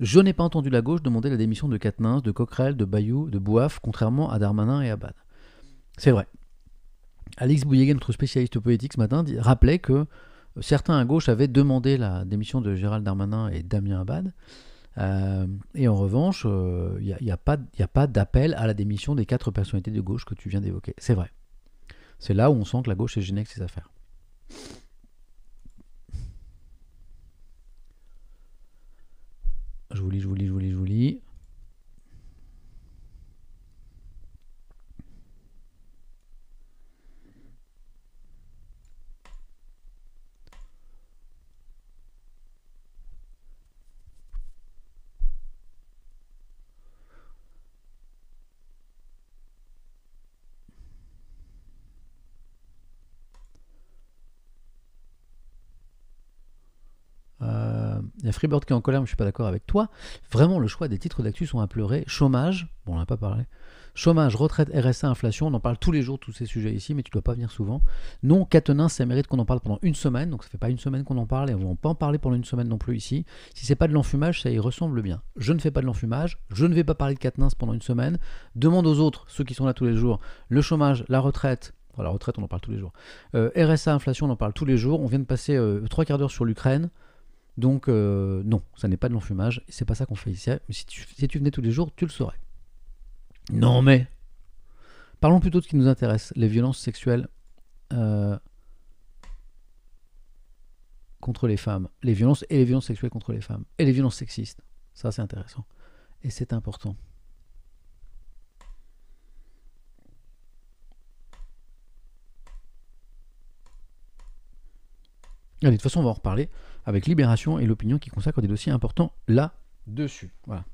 Je n'ai pas entendu la gauche demander la démission de Katnins, de Coquerel, de Bayou, de Bouaf, contrairement à Darmanin et Abad. C'est vrai. Alex Bouilléguet, notre spécialiste politique ce matin, dit, rappelait que certains à gauche avaient demandé la démission de Gérald Darmanin et Damien Abad. Euh, et en revanche, il euh, n'y a, pas, pas d'appel à la démission des quatre personnalités de gauche que tu viens d'évoquer. C'est vrai. C'est là où on sent que la gauche est gênée avec ses affaires. Je vous lis, je vous lis, je vous lis, je vous lis. Il y a Freebird qui est en colère, mais je suis pas d'accord avec toi. Vraiment, le choix des titres d'actu sont à pleurer. Chômage, bon, on n'en a pas parlé. Chômage, retraite, RSA, inflation, on en parle tous les jours, tous ces sujets ici, mais tu ne dois pas venir souvent. Non, Catenin, ça mérite qu'on en parle pendant une semaine, donc ça fait pas une semaine qu'on en parle, et on va pas en parler pendant une semaine non plus ici. Si c'est pas de l'enfumage, ça y ressemble bien. Je ne fais pas de l'enfumage, je ne vais pas parler de Catenin pendant une semaine. Demande aux autres, ceux qui sont là tous les jours, le chômage, la retraite, la retraite, on en parle tous les jours. Euh, RSA, inflation, on en parle tous les jours. On vient de passer euh, trois quarts d'heure sur l'Ukraine. Donc euh, non, ça n'est pas de l'enfumage, c'est pas ça qu'on fait ici. Mais si tu, venais tous les jours, tu le saurais. Non mais Parlons plutôt de ce qui nous intéresse, les violences sexuelles euh, contre les femmes. Les violences et les violences sexuelles contre les femmes. Et les violences sexistes. Ça, c'est intéressant. Et c'est important. Allez, de toute façon, on va en reparler avec Libération et l'opinion qui consacre des dossiers importants là-dessus. Voilà.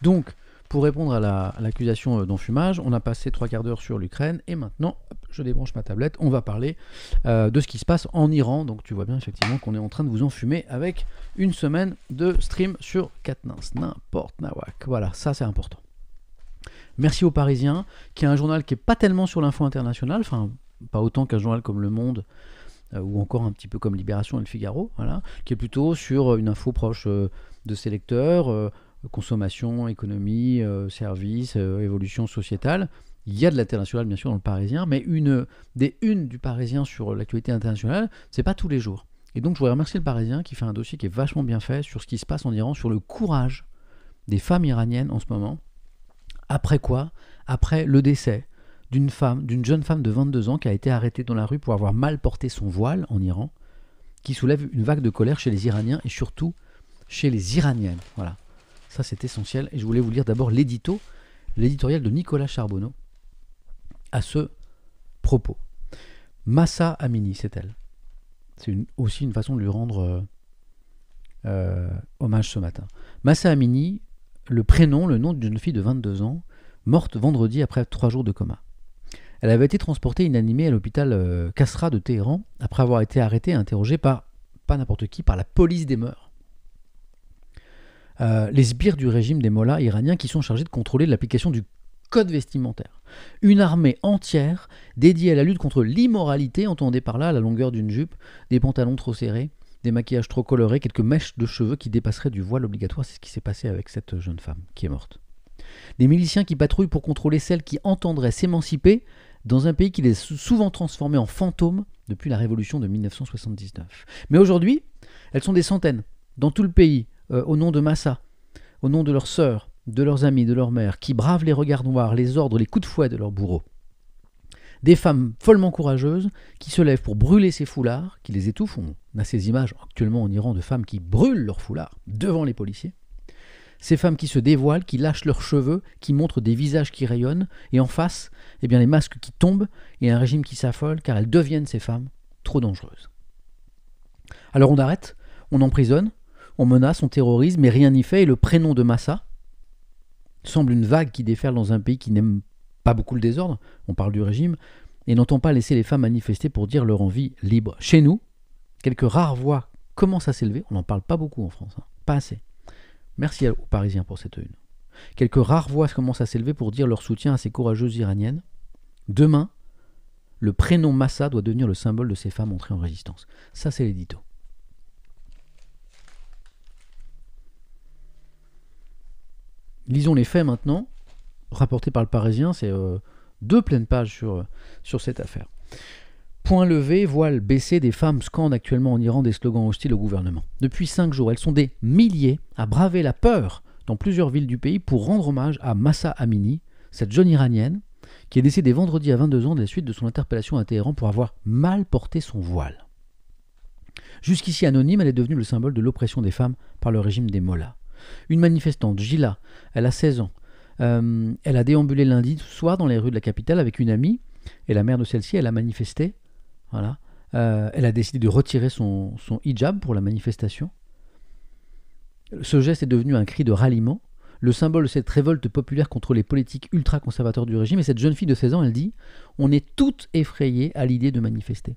Donc, pour répondre à l'accusation euh, d'enfumage, on a passé trois quarts d'heure sur l'Ukraine et maintenant, je débranche ma tablette, on va parler euh, de ce qui se passe en Iran. Donc tu vois bien effectivement qu'on est en train de vous enfumer avec une semaine de stream sur Katnins, n'importe nawak. Voilà, ça c'est important. Merci aux Parisiens, qui est un journal qui n'est pas tellement sur l'info internationale, enfin pas autant qu'un journal comme Le Monde euh, ou encore un petit peu comme Libération et Le Figaro, voilà, qui est plutôt sur euh, une info proche euh, de ses lecteurs, consommation, économie, services, évolution sociétale. Il y a de l'international bien sûr dans le Parisien, mais une des unes du Parisien sur l'actualité internationale, c'est pas tous les jours. Et donc je voudrais remercier le Parisien qui fait un dossier qui est vachement bien fait sur ce qui se passe en Iran, sur le courage des femmes iraniennes en ce moment. Après quoi Après le décès d'une femme, d'une jeune femme de 22 ans qui a été arrêtée dans la rue pour avoir mal porté son voile en Iran, qui soulève une vague de colère chez les Iraniens et surtout chez les Iraniennes. Voilà, ça c'est essentiel. Et je voulais vous lire d'abord l'édito, l'éditorial de Nicolas Charbonneau à ce propos. Massa Amini, c'est elle. C'est aussi une façon de lui rendre euh, euh, hommage ce matin. Massa Amini, le prénom, le nom d'une fille de 22 ans, morte vendredi après trois jours de coma. Elle avait été transportée inanimée à l'hôpital Kasra euh, de Téhéran après avoir été arrêtée et interrogée par, pas n'importe qui, par la police des mœurs. Euh, les sbires du régime des mollahs iraniens qui sont chargés de contrôler l'application du code vestimentaire. Une armée entière dédiée à la lutte contre l'immoralité, entendée par là la longueur d'une jupe, des pantalons trop serrés, des maquillages trop colorés, quelques mèches de cheveux qui dépasseraient du voile obligatoire. C'est ce qui s'est passé avec cette jeune femme qui est morte. Des miliciens qui patrouillent pour contrôler celles qui entendraient s'émanciper dans un pays qui les souvent transformées en fantômes depuis la révolution de 1979. Mais aujourd'hui, elles sont des centaines, dans tout le pays, euh, au nom de Massa, au nom de leurs sœurs, de leurs amis, de leurs mères, qui bravent les regards noirs, les ordres, les coups de fouet de leurs bourreaux. Des femmes follement courageuses qui se lèvent pour brûler ces foulards, qui les étouffent. On a ces images actuellement en Iran de femmes qui brûlent leurs foulards devant les policiers. Ces femmes qui se dévoilent, qui lâchent leurs cheveux, qui montrent des visages qui rayonnent, et en face, eh bien les masques qui tombent et un régime qui s'affole car elles deviennent ces femmes trop dangereuses. Alors on arrête, on emprisonne, on menace, on terrorise, mais rien n'y fait et le prénom de Massa semble une vague qui déferle dans un pays qui n'aime pas beaucoup le désordre, on parle du régime, et n'entend pas laisser les femmes manifester pour dire leur envie libre. Chez nous, quelques rares voix commencent à s'élever, on n'en parle pas beaucoup en France, hein, pas assez. Merci aux Parisiens pour cette une. Quelques rares voix commencent à s'élever pour dire leur soutien à ces courageuses iraniennes. Demain, le prénom Massa doit devenir le symbole de ces femmes entrées en résistance. Ça, c'est l'édito. Lisons les faits maintenant, rapportés par le Parisien, c'est euh, deux pleines pages sur, sur cette affaire. Point levé, voile baissé, des femmes scandent actuellement en Iran des slogans hostiles au gouvernement. Depuis cinq jours, elles sont des milliers à braver la peur dans plusieurs villes du pays pour rendre hommage à Massa Amini, cette jeune iranienne qui est décédée vendredi à 22 ans de la suite de son interpellation à Téhéran pour avoir mal porté son voile. Jusqu'ici anonyme, elle est devenue le symbole de l'oppression des femmes par le régime des Mollahs. Une manifestante, Gila, elle a 16 ans. Euh, elle a déambulé lundi soir dans les rues de la capitale avec une amie et la mère de celle-ci, elle a manifesté euh, elle a décidé de retirer son, hijab pour la manifestation. Ce geste est devenu un cri de ralliement, le symbole de cette révolte populaire contre les politiques ultra-conservateurs du régime. Et cette jeune fille de 16 ans, elle dit On est toutes effrayées à l'idée de manifester.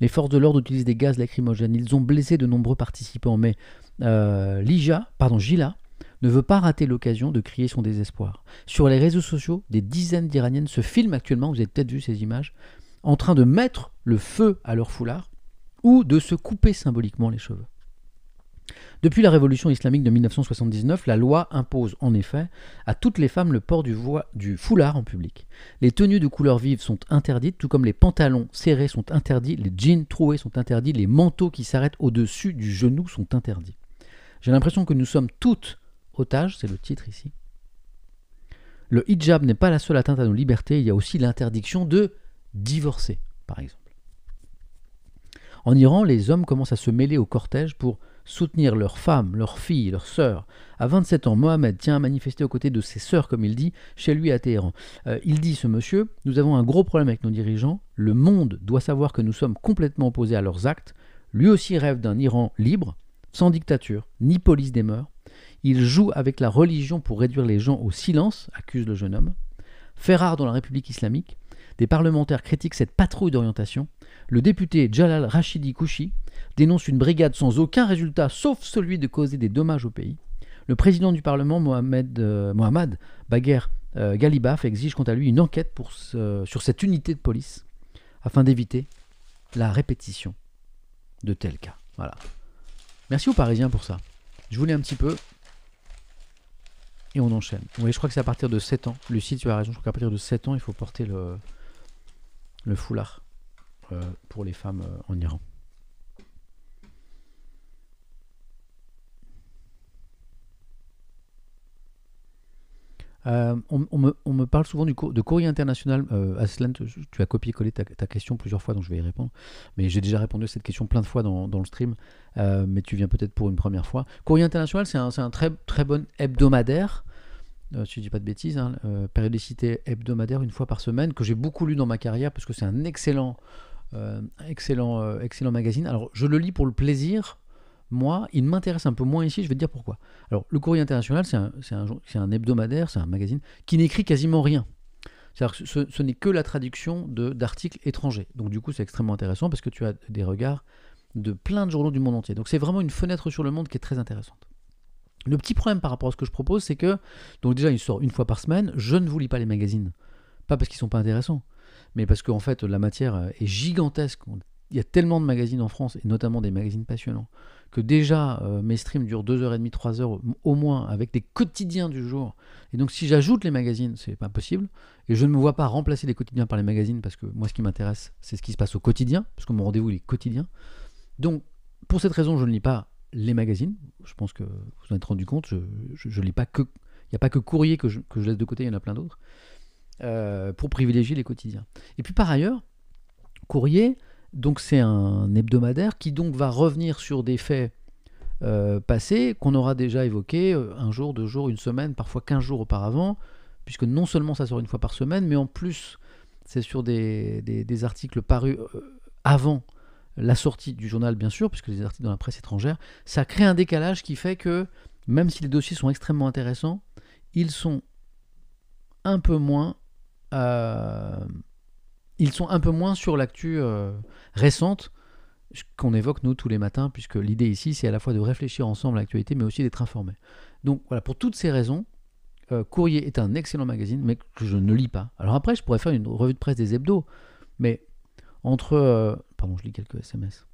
Les forces de l'ordre utilisent des gaz lacrymogènes. Ils ont blessé de nombreux participants, mais euh, Lija, pardon, Gila ne veut pas rater l'occasion de crier son désespoir. Sur les réseaux sociaux, des dizaines d'Iraniennes se filment actuellement, vous avez peut-être vu ces images, en train de mettre le feu à leur foulard ou de se couper symboliquement les cheveux. Depuis la révolution islamique de 1979, la loi impose en effet à toutes les femmes le port du, du, foulard en public. Les tenues de couleur vive sont interdites, tout comme les pantalons serrés sont interdits, les jeans troués sont interdits, les manteaux qui s'arrêtent au-dessus du genou sont interdits. J'ai l'impression que nous sommes toutes otages, c'est le titre ici. Le hijab n'est pas la seule atteinte à nos libertés, il y a aussi l'interdiction de divorcés, par exemple. En Iran, les hommes commencent à se mêler au cortège pour soutenir leurs femmes, leurs filles, leurs sœurs. À 27 ans, Mohamed tient à manifester aux côtés de ses sœurs, comme il dit, chez lui à Téhéran. Euh, il dit, ce monsieur, nous avons un gros problème avec nos dirigeants, le monde doit savoir que nous sommes complètement opposés à leurs actes, lui aussi rêve d'un Iran libre, sans dictature, ni police des mœurs. Il joue avec la religion pour réduire les gens au silence, accuse le jeune homme. Fait rare dans la République islamique, des parlementaires critiquent cette patrouille d'orientation. Le député Jalal Rachidi Kouchi dénonce une brigade sans aucun résultat sauf celui de causer des dommages au pays. Le président du Parlement, Mohamed, euh, Mohamed Bagher euh, Galibaf, exige quant à lui une enquête sur cette unité de police afin d'éviter la répétition de tels cas. Voilà. Merci aux Parisiens pour ça. Je voulais un petit peu. Et on enchaîne. Oui, je crois que c'est à partir de 7 ans. Lucie, tu as raison. Je crois qu'à partir de 7 ans, il faut porter le, le foulard euh, pour les femmes euh, en Iran. Euh, on, me, parle souvent du de courrier international. Aslan, tu, as copié-collé ta, question plusieurs fois, donc je vais y répondre. Mais j'ai déjà répondu à cette question plein de fois dans, le stream, mais tu viens peut-être pour une première fois. Courrier international, c'est un, très, très bon hebdomadaire euh, si je dis pas de bêtises, hein, euh, périodicité hebdomadaire une fois par semaine, que j'ai beaucoup lu dans ma carrière parce que c'est un excellent, euh, excellent, euh, excellent magazine. Alors je le lis pour le plaisir. Moi, il m'intéresse un peu moins ici, je vais te dire pourquoi. Alors, le Courrier International, c'est un, un, un, hebdomadaire, c'est un magazine qui n'écrit quasiment rien. C'est-à-dire que ce, ce n'est que la traduction d'articles étrangers. Donc, du coup, c'est extrêmement intéressant parce que tu as des regards de plein de journaux du monde entier. Donc, c'est vraiment une fenêtre sur le monde qui est très intéressante. Le petit problème par rapport à ce que je propose, c'est que, donc déjà, il sort une fois par semaine, je ne vous lis pas les magazines. Pas parce qu'ils ne sont pas intéressants, mais parce qu'en fait, la matière est gigantesque. Il y a tellement de magazines en France, et notamment des magazines passionnants, que déjà, euh, mes streams durent 2h30, 3h au moins, avec des quotidiens du jour. Et donc, si j'ajoute les magazines, c'est pas possible. Et je ne me vois pas remplacer les quotidiens par les magazines, parce que moi, ce qui m'intéresse, c'est ce qui se passe au quotidien, parce que mon rendez-vous, il est quotidien. Donc, pour cette raison, je ne lis pas les magazines. Je pense que vous en êtes rendu compte. Je, ne pas que. Il n'y a pas que courrier que je, laisse de côté, il y en a plein d'autres. Euh, pour privilégier les quotidiens. Et puis par ailleurs, courrier, donc c'est un hebdomadaire qui donc va revenir sur des faits euh, passés qu'on aura déjà évoqués euh, un jour, deux jours, une semaine, parfois quinze jours auparavant, puisque non seulement ça sort une fois par semaine, mais en plus c'est sur des, articles parus avant la sortie du journal, bien sûr, puisque les articles dans la presse étrangère, ça crée un décalage qui fait que, même si les dossiers sont extrêmement intéressants, ils sont un peu moins, euh, ils sont un peu moins sur l'actu euh, récente qu'on évoque nous tous les matins, puisque l'idée ici, c'est à la fois de réfléchir ensemble à l'actualité, mais aussi d'être informé. Donc voilà, pour toutes ces raisons, euh, Courrier est un excellent magazine, mais que je ne lis pas. Alors après, je pourrais faire une revue de presse des hebdos, mais entre Pardon, je lis quelques SMS.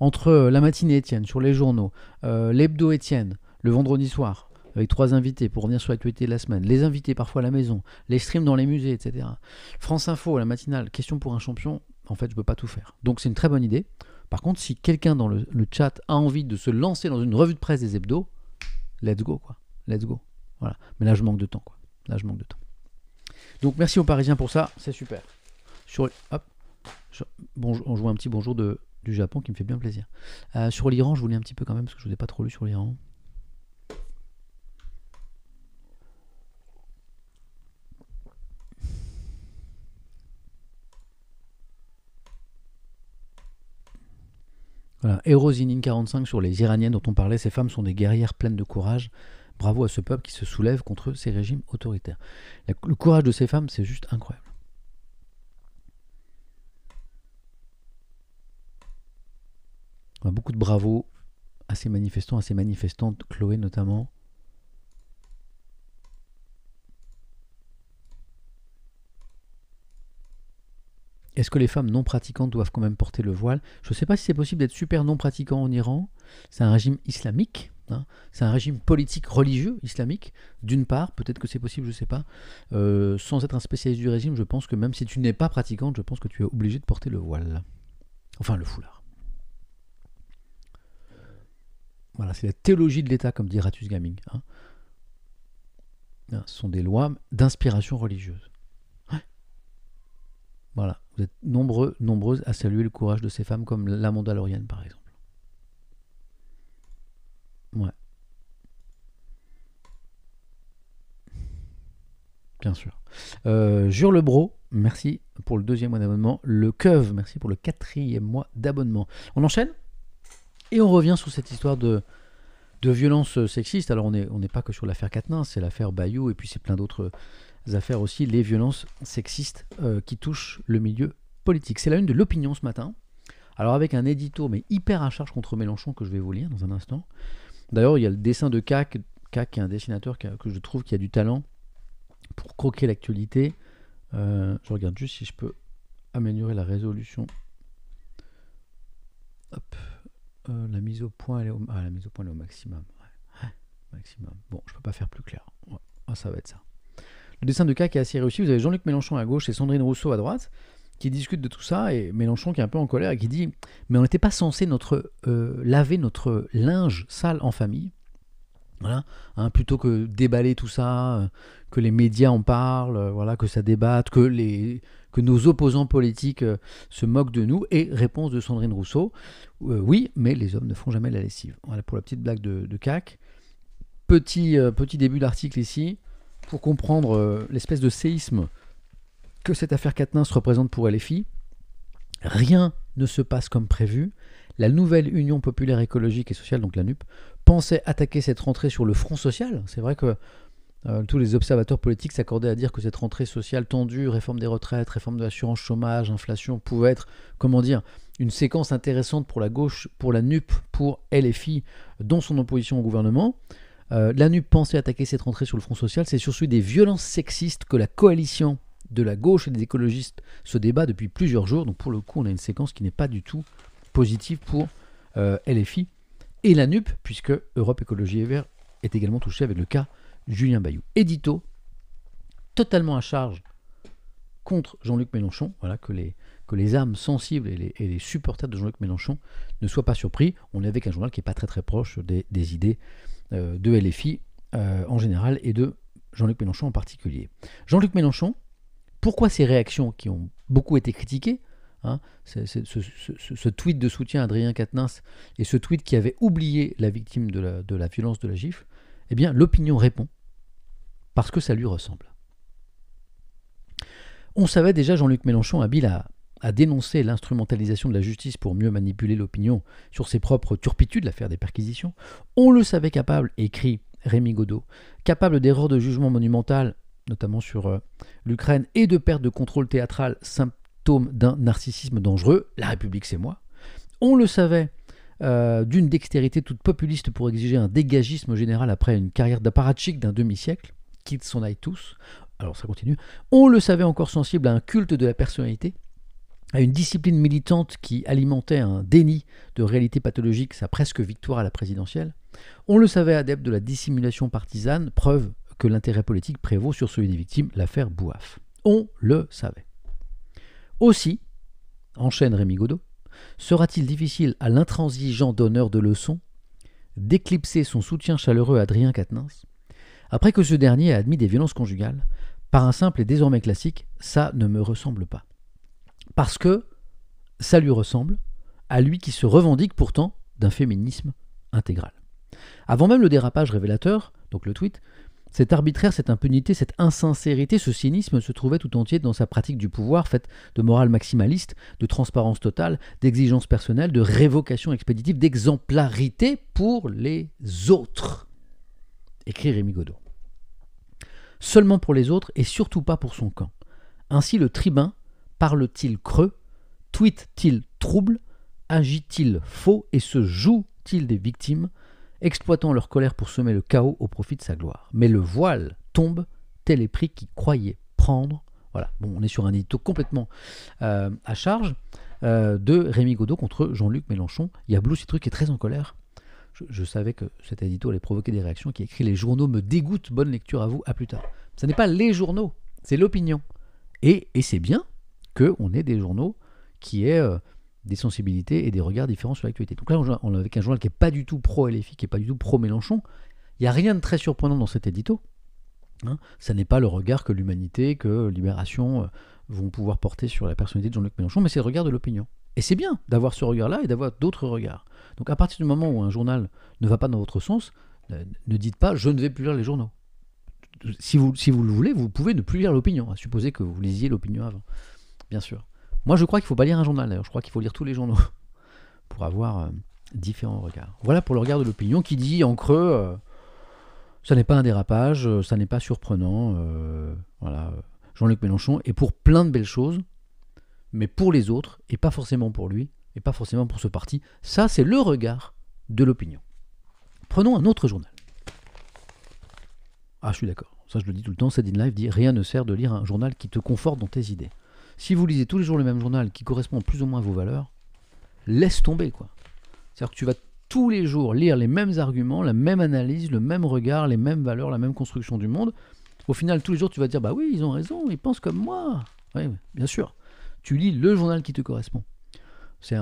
Entre euh, la matinée Étienne sur les journaux, euh, l'hebdo Étienne le vendredi soir avec trois invités pour revenir sur l'actualité de la semaine, les invités parfois à la maison, les streams dans les musées, etc. France Info, la matinale, question pour un champion, en fait je ne peux pas tout faire. Donc c'est une très bonne idée. Par contre, si quelqu'un dans le, chat a envie de se lancer dans une revue de presse des hebdos, let's go quoi, let's go. Voilà. Mais là je manque de temps quoi. Là je manque de temps. Donc merci aux Parisiens pour ça, c'est super. Sur hop, on joue un petit bonjour du Japon qui me fait bien plaisir. Euh, sur l'Iran, je vous lis un petit peu quand même, parce que je ne vous ai pas trop lu sur l'Iran. Voilà, Erosinin 45 sur les Iraniennes dont on parlait, ces femmes sont des guerrières pleines de courage. Bravo à ce peuple qui se soulève contre ces régimes autoritaires. le courage de ces femmes, c'est juste incroyable. beaucoup de bravo à ces manifestants, à ces manifestantes, Chloé notamment. Est-ce que les femmes non pratiquantes doivent quand même porter le voile Je ne sais pas si c'est possible d'être super non pratiquant en Iran. C'est un régime islamique, hein. c'est un régime politique religieux islamique, d'une part, peut-être que c'est possible, je ne sais pas. Euh, sans être un spécialiste du régime, je pense que même si tu n'es pas pratiquante, je pense que tu es obligé de porter le voile. Enfin, le foulard. Voilà, c'est la théologie de l'État, comme dit Ratus Gaming. Hein. Hein, ce sont des lois d'inspiration religieuse. Voilà, vous êtes nombreux, nombreuses à saluer le courage de ces femmes, comme la Mandalorienne, par exemple. Ouais. Bien sûr. Euh, Jure le bro, merci pour le deuxième mois d'abonnement. Le Cove, merci pour le quatrième mois d'abonnement. On enchaîne et on revient sur cette histoire de, de violence sexiste. Alors on n'est on pas que sur l'affaire Catenin, c'est l'affaire Bayou et puis c'est plein d'autres affaires aussi, les violences sexistes euh, qui touchent le milieu politique. C'est la une de l'opinion ce matin. Alors avec un édito mais hyper à charge contre Mélenchon que je vais vous lire dans un instant. D'ailleurs il y a le dessin de CAC, CAC est un dessinateur que, je trouve qui a du talent pour croquer l'actualité. Euh, je regarde juste si je peux améliorer la résolution. Hop, euh, la mise au point, est au, ah, la mise au point, au maximum. maximum. Bon, je peux pas faire plus clair. Ah, ça va être ça. Le dessin de cas qui est assez réussi. Vous avez Jean-Luc Mélenchon à gauche et Sandrine Rousseau à droite qui discutent de tout ça et Mélenchon qui est un peu en colère et qui dit mais on n'était pas censé notre euh, laver notre linge sale en famille Hein, plutôt que déballer tout ça, euh, que les médias en parlent, euh, voilà, que ça débatte, que, les, que nos opposants politiques euh, se moquent de nous. Et réponse de Sandrine Rousseau, oui, mais les hommes ne font jamais la lessive. Voilà pour la petite blague de, CAC. Petit, petit début d'article ici, pour comprendre l'espèce de séisme que cette affaire Katnins représente pour filles. Rien ne se passe comme prévu. La nouvelle Union populaire écologique et sociale, donc la NUP, pensait attaquer cette rentrée sur le front social. C'est vrai que euh, tous les observateurs politiques s'accordaient à dire que cette rentrée sociale tendue, réforme des retraites, réforme de l'assurance chômage, inflation, pouvait être, comment dire, une séquence intéressante pour la gauche, pour la NUP, pour LFI, dont son opposition au gouvernement. Euh, la NUP pensait attaquer cette rentrée sur le front social. C'est sur celui des violences sexistes que la coalition de la gauche et des écologistes se débat depuis plusieurs jours. Donc pour le coup, on a une séquence qui n'est pas du tout positive pour euh, LFI et la NUP, puisque Europe Écologie et Vert est également touchée avec le cas Julien Bayou. Édito, totalement à charge contre Jean-Luc Mélenchon, voilà, que les, que les âmes sensibles et les, supporters de Jean-Luc Mélenchon ne soient pas surpris. On est avec un journal qui n'est pas très très proche des, idées euh, de LFI euh, en général et de Jean-Luc Mélenchon en particulier. Jean-Luc Mélenchon, pourquoi ces réactions qui ont beaucoup été critiquées Hein, ce, tweet de soutien à Adrien Quatennens et ce tweet qui avait oublié la victime de la, violence de la gifle, eh bien l'opinion répond parce que ça lui ressemble. On savait déjà, Jean-Luc Mélenchon, habile à, dénoncer l'instrumentalisation de la justice pour mieux manipuler l'opinion sur ses propres turpitudes, l'affaire des perquisitions. On le savait capable, écrit Rémi Godot, capable d'erreurs de jugement monumentales, notamment sur euh, l'Ukraine, et de perte de contrôle théâtral d'un narcissisme dangereux, la République c'est moi. On le savait, euh, d'une dextérité toute populiste pour exiger un dégagisme général après une carrière d'apparat-chic d'un demi-siècle, quitte son aille tous. Alors ça continue. On le savait encore sensible à un culte de la personnalité, à une discipline militante qui alimentait un déni de réalité pathologique, sa presque victoire à la présidentielle. On le savait adepte de la dissimulation partisane, preuve que l'intérêt politique prévaut sur celui des victimes, l'affaire Bouaf. On le savait. Aussi, enchaîne Rémi Godot, sera-t-il difficile à l'intransigeant donneur de leçons d'éclipser son soutien chaleureux à Adrien Quatennens après que ce dernier a admis des violences conjugales par un simple et désormais classique ça ne me ressemble pas. Parce que ça lui ressemble à lui qui se revendique pourtant d'un féminisme intégral. Avant même le dérapage révélateur, donc le tweet, cet arbitraire, cette impunité, cette insincérité, ce cynisme se trouvait tout entier dans sa pratique du pouvoir, faite de morale maximaliste, de transparence totale, d'exigence personnelle, de révocation expéditive, d'exemplarité pour les autres. Écrit Rémi Godot. Seulement pour les autres et surtout pas pour son camp. Ainsi le tribun parle-t-il creux, tweet-t-il trouble, agit-il faux et se joue-t-il des victimes, exploitant leur colère pour semer le chaos au profit de sa gloire. Mais le voile tombe, tel est pris qui croyait prendre. Voilà, bon, on est sur un édito complètement euh, à charge euh, de Rémi Godot contre Jean-Luc Mélenchon. Il y a Blue Citruc qui est très en colère. Je, savais que cet édito allait provoquer des réactions qui écrit Les journaux me dégoûtent, bonne lecture à vous, à plus tard. Ce n'est pas les journaux, c'est l'opinion. Et, et c'est bien qu'on ait des journaux qui aient. Euh, des sensibilités et des regards différents sur l'actualité. Donc là, on, avec un journal qui n'est pas du tout pro-LFI, qui n'est pas du tout pro-Mélenchon. Il n'y a rien de très surprenant dans cet édito. Hein ça n'est pas le regard que l'humanité, que Libération euh, vont pouvoir porter sur la personnalité de Jean-Luc Mélenchon, mais c'est le regard de l'opinion. Et c'est bien d'avoir ce regard-là et d'avoir d'autres regards. Donc à partir du moment où un journal ne va pas dans votre sens, ne dites pas je ne vais plus lire les journaux. Si vous, si vous le voulez, vous pouvez ne plus lire l'opinion, à supposer que vous lisiez l'opinion avant, bien sûr. Moi, je crois qu'il ne faut pas lire un journal d'ailleurs. Je crois qu'il faut lire tous les journaux pour avoir euh, différents regards. Voilà pour le regard de l'opinion qui dit en creux euh, ça n'est pas un dérapage, euh, ça n'est pas surprenant. voilà, Jean-Luc Mélenchon est pour plein de belles choses, mais pour les autres, et pas forcément pour lui, et pas forcément pour ce parti. Ça, c'est le regard de l'opinion. Prenons un autre journal. Ah, je suis d'accord. Ça, je le dis tout le temps. in Life dit Rien ne sert de lire un journal qui te conforte dans tes idées. Si vous lisez tous les jours le même journal qui correspond plus ou moins à vos valeurs, laisse tomber quoi. C'est-à-dire que tu vas tous les jours lire les mêmes arguments, la même analyse, le même regard, les mêmes valeurs, la même construction du monde. Au final, tous les jours, tu vas dire bah oui, ils ont raison, ils pensent comme moi. Oui, bien sûr. Tu lis le journal qui te correspond. C'est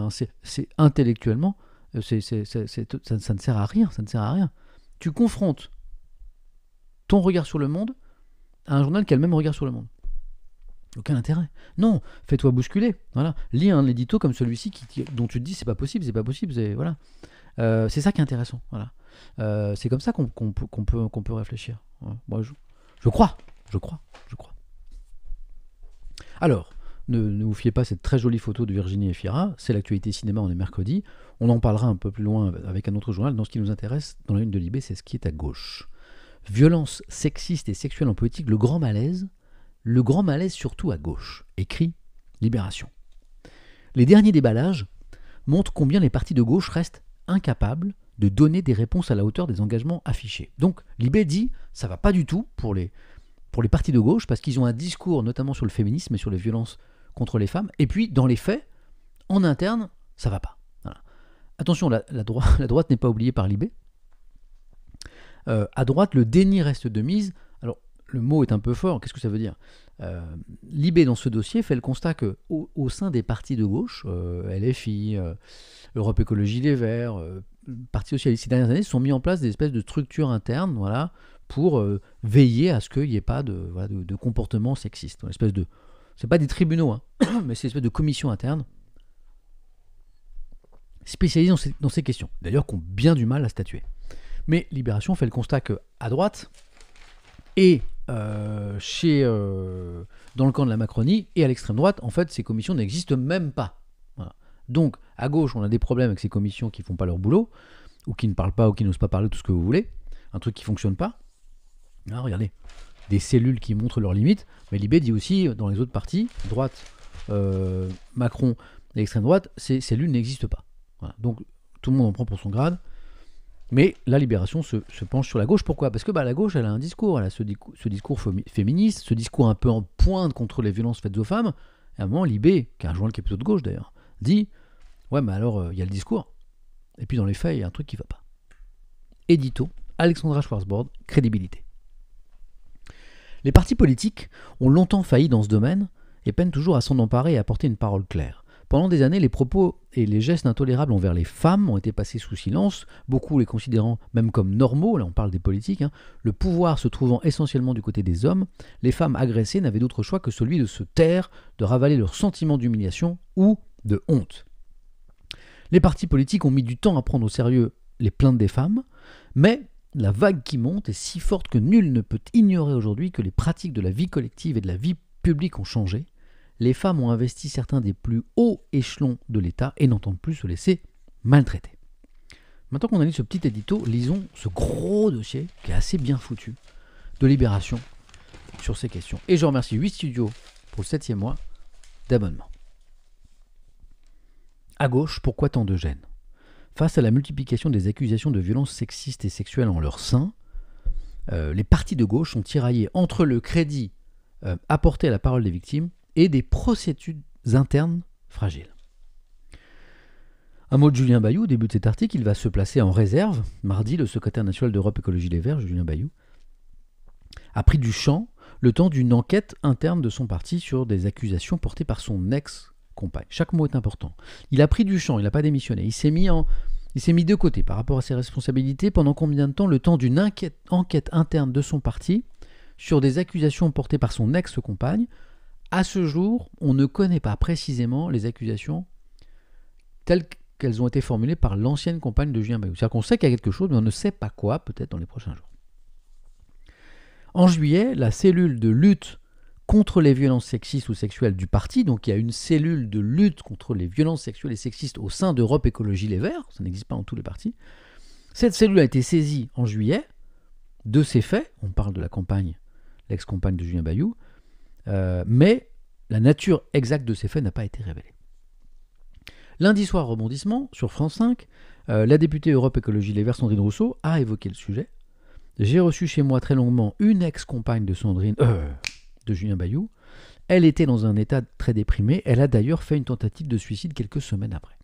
intellectuellement, euh, ça ne sert à rien, ça ne sert à rien. Tu confrontes ton regard sur le monde à un journal qui a le même regard sur le monde. Aucun intérêt. Non, fais-toi bousculer. Voilà. Lis un édito comme celui-ci qui, dont tu te dis c'est pas possible, c'est pas possible. C'est voilà. Euh, c'est ça qui est intéressant. Voilà. Euh, c'est comme ça qu'on peut, peut réfléchir. Moi, je, crois, je crois, je crois. Alors, ne, vous fiez pas à cette très jolie photo de Virginie Efira. C'est l'actualité cinéma, on est mercredi. On en parlera un peu plus loin avec un autre journal. Dans ce qui nous intéresse, dans la ligne de Libé, c'est ce qui est à gauche. Violence sexiste et sexuelle en politique, le grand malaise le grand malaise surtout à gauche, écrit Libération. Les derniers déballages montrent combien les partis de gauche restent incapables de donner des réponses à la hauteur des engagements affichés. Donc Libé dit ça va pas du tout pour les, pour les partis de gauche parce qu'ils ont un discours notamment sur le féminisme et sur les violences contre les femmes. Et puis dans les faits, en interne, ça va pas. Attention, la, droite, la droite n'est pas oubliée par Libé. Euh, à droite, le déni reste de mise le mot est un peu fort, qu'est-ce que ça veut dire euh, Libé, dans ce dossier, fait le constat que, au, sein des partis de gauche, euh, LFI, euh, Europe Écologie Les Verts, Parti Socialiste, ces dernières années, sont mis en place des espèces de structures internes voilà, pour veiller à ce qu'il n'y ait pas de, voilà, de, Ce comportement sexiste. Une espèce de. C'est pas des tribunaux, hein, mais c'est une espèce de commission interne spécialisée dans ces, questions, d'ailleurs qu'on ont bien du mal à statuer. Mais Libération fait le constat que à droite et euh, chez, euh, dans le camp de la Macronie et à l'extrême droite, en fait, ces commissions n'existent même pas. Donc, à gauche, on a des problèmes avec ces commissions qui font pas leur boulot, ou qui ne parlent pas, ou qui n'osent pas parler, tout ce que vous voulez. Un truc qui fonctionne pas. Ah, regardez, des cellules qui montrent leurs limites. Mais l'IB dit aussi, dans les autres partis, droite, euh, Macron l'extrême droite, ces cellules n'existent pas. Donc, tout le monde en prend pour son grade. Mais la libération se, penche sur la gauche. Pourquoi Parce que bah, la gauche, elle a un discours. Elle a ce, discours féministe, ce discours un peu en pointe contre les violences faites aux femmes. Et à un moment, Libé, qui a qui le plutôt de gauche d'ailleurs, dit Ouais, mais alors, euh, il y a le discours. Et puis dans les faits, il y a un truc qui va pas. Édito, Alexandra Schwarzbord, crédibilité. Les partis politiques ont longtemps failli dans ce domaine et peinent toujours à s'en emparer et à porter une parole claire. Pendant des années, les propos et les gestes intolérables envers les femmes ont été passés sous silence, beaucoup les considérant même comme normaux, là on parle des politiques, hein. le pouvoir se trouvant essentiellement du côté des hommes, les femmes agressées n'avaient d'autre choix que celui de se taire, de ravaler leur sentiment d'humiliation ou de honte. Les partis politiques ont mis du temps à prendre au sérieux les plaintes des femmes, mais la vague qui monte est si forte que nul ne peut ignorer aujourd'hui que les pratiques de la vie collective et de la vie publique ont changé, les femmes ont investi certains des plus hauts échelons de l'État et n'entendent plus se laisser maltraiter. Maintenant qu'on a lu ce petit édito, lisons ce gros dossier qui est assez bien foutu de Libération sur ces questions. Et je remercie 8 studios pour le 7 mois d'abonnement. À gauche, pourquoi tant de gêne Face à la multiplication des accusations de violences sexistes et sexuelles en leur sein, euh, les partis de gauche sont tiraillés entre le crédit euh, apporté à la parole des victimes et des procédures internes fragiles. Un mot de Julien Bayou, au début de cet article, il va se placer en réserve. Mardi, le secrétaire national d'Europe Écologie Les Verts, Julien Bayou, a pris du champ le temps d'une enquête interne de son parti sur des accusations portées par son ex-compagne. Chaque mot est important. Il a pris du champ, il n'a pas démissionné. Il s'est mis en, il s'est mis de côté par rapport à ses responsabilités pendant combien de temps Le temps d'une enquête, interne de son parti sur des accusations portées par son ex-compagne à ce jour, on ne connaît pas précisément les accusations telles qu'elles ont été formulées par l'ancienne compagne de Julien Bayou. C'est-à-dire qu'on sait qu'il y a quelque chose, mais on ne sait pas quoi, peut-être dans les prochains jours. En juillet, la cellule de lutte contre les violences sexistes ou sexuelles du parti, donc il y a une cellule de lutte contre les violences sexuelles et sexistes au sein d'Europe Écologie Les Verts, ça n'existe pas en tous les partis. Cette cellule a été saisie en juillet de ces faits, on parle de la campagne, l'ex-compagne de Julien Bayou, euh, mais la nature exacte de ces faits n'a pas été révélée. Lundi soir, rebondissement, sur France 5, euh, la députée Europe Écologie Les Verts, Sandrine Rousseau, a évoqué le sujet. J'ai reçu chez moi très longuement une ex-compagne de Sandrine, euh, de Julien Bayou. Elle était dans un état très déprimé. Elle a d'ailleurs fait une tentative de suicide quelques semaines après.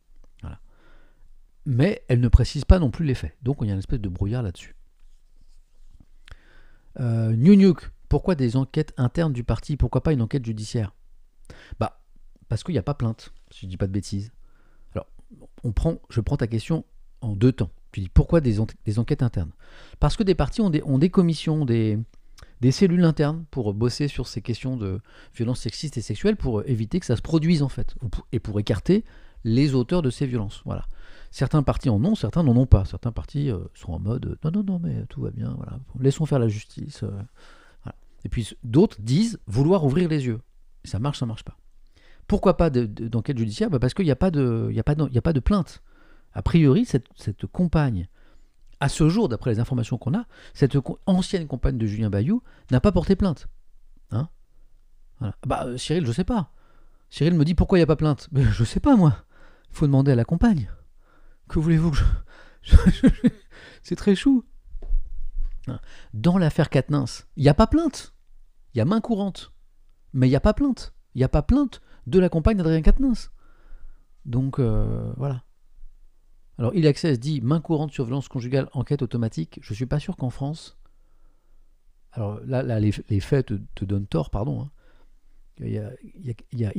Mais elle ne précise pas non plus les faits. Donc il y a une espèce de brouillard là-dessus. New Nuke, pourquoi des enquêtes internes du parti Pourquoi pas une enquête judiciaire Bah, parce qu'il n'y a pas plainte, si je dis pas de bêtises. Alors, on prend, je prends ta question en deux temps. Tu dis pourquoi des, enquêtes internes Parce que des partis ont des, commissions, des, cellules internes pour bosser sur ces questions de violences sexistes et sexuelles pour éviter que ça se produise en fait et pour écarter les auteurs de ces violences. Voilà. Certains partis en ont, certains n'en ont pas. Certains partis euh, sont en mode euh, non non non mais tout va bien, voilà. Laissons faire la justice. Euh. Et puis d'autres disent vouloir ouvrir les yeux. Ça marche, ça marche pas. Pourquoi pas d'enquête judiciaire bah, Parce qu'il n'y a, pas de, a pas de plainte. A priori, cette, compagne, à ce jour, d'après les informations qu'on a, cette ancienne compagne de Julien Bayou n'a pas porté plainte. Hein bah, euh, Cyril, je sais pas. Cyril me dit pourquoi il n'y a pas plainte je sais pas, moi. Il faut demander à la compagne. Que voulez-vous que je... C'est très chou. Hein. Dans l'affaire Katnins, il n'y a pas plainte. Il y a main courante. Mais il n'y a pas plainte. Il n'y a pas plainte de la compagne d'Adrien Katnins. Donc euh, voilà. Alors il Access dit main courante sur violence conjugale, enquête automatique. Je ne suis pas sûr qu'en France. Alors là, les, faits te, donnent tort, pardon. Hein. Il y, a,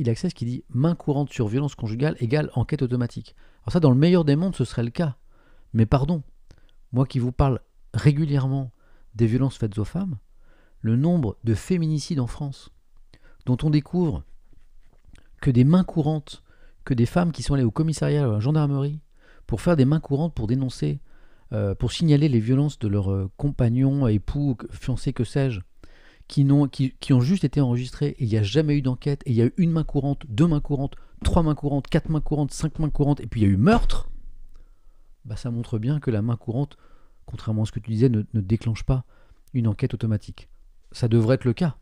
il, qui dit main courante sur violence conjugale égale enquête automatique. Alors ça, dans le meilleur des mondes, ce serait le cas. Mais pardon, moi qui vous parle régulièrement des violences faites aux femmes, le nombre de féminicides en France, dont on découvre que des mains courantes, que des femmes qui sont allées au commissariat ou à la gendarmerie pour faire des mains courantes pour dénoncer, euh, pour signaler les violences de leurs euh, compagnons, époux, fiancés, que sais-je, qui, ont, qui, ont juste été enregistrées et il n'y a jamais eu d'enquête, et il y a eu une main courante, deux mains courantes, trois mains courantes, quatre mains courantes, cinq mains courantes, et puis il y a eu meurtre, bah ça montre bien que la main courante contrairement à ce que tu disais, ne, déclenche pas une enquête automatique. Ça devrait être le cas,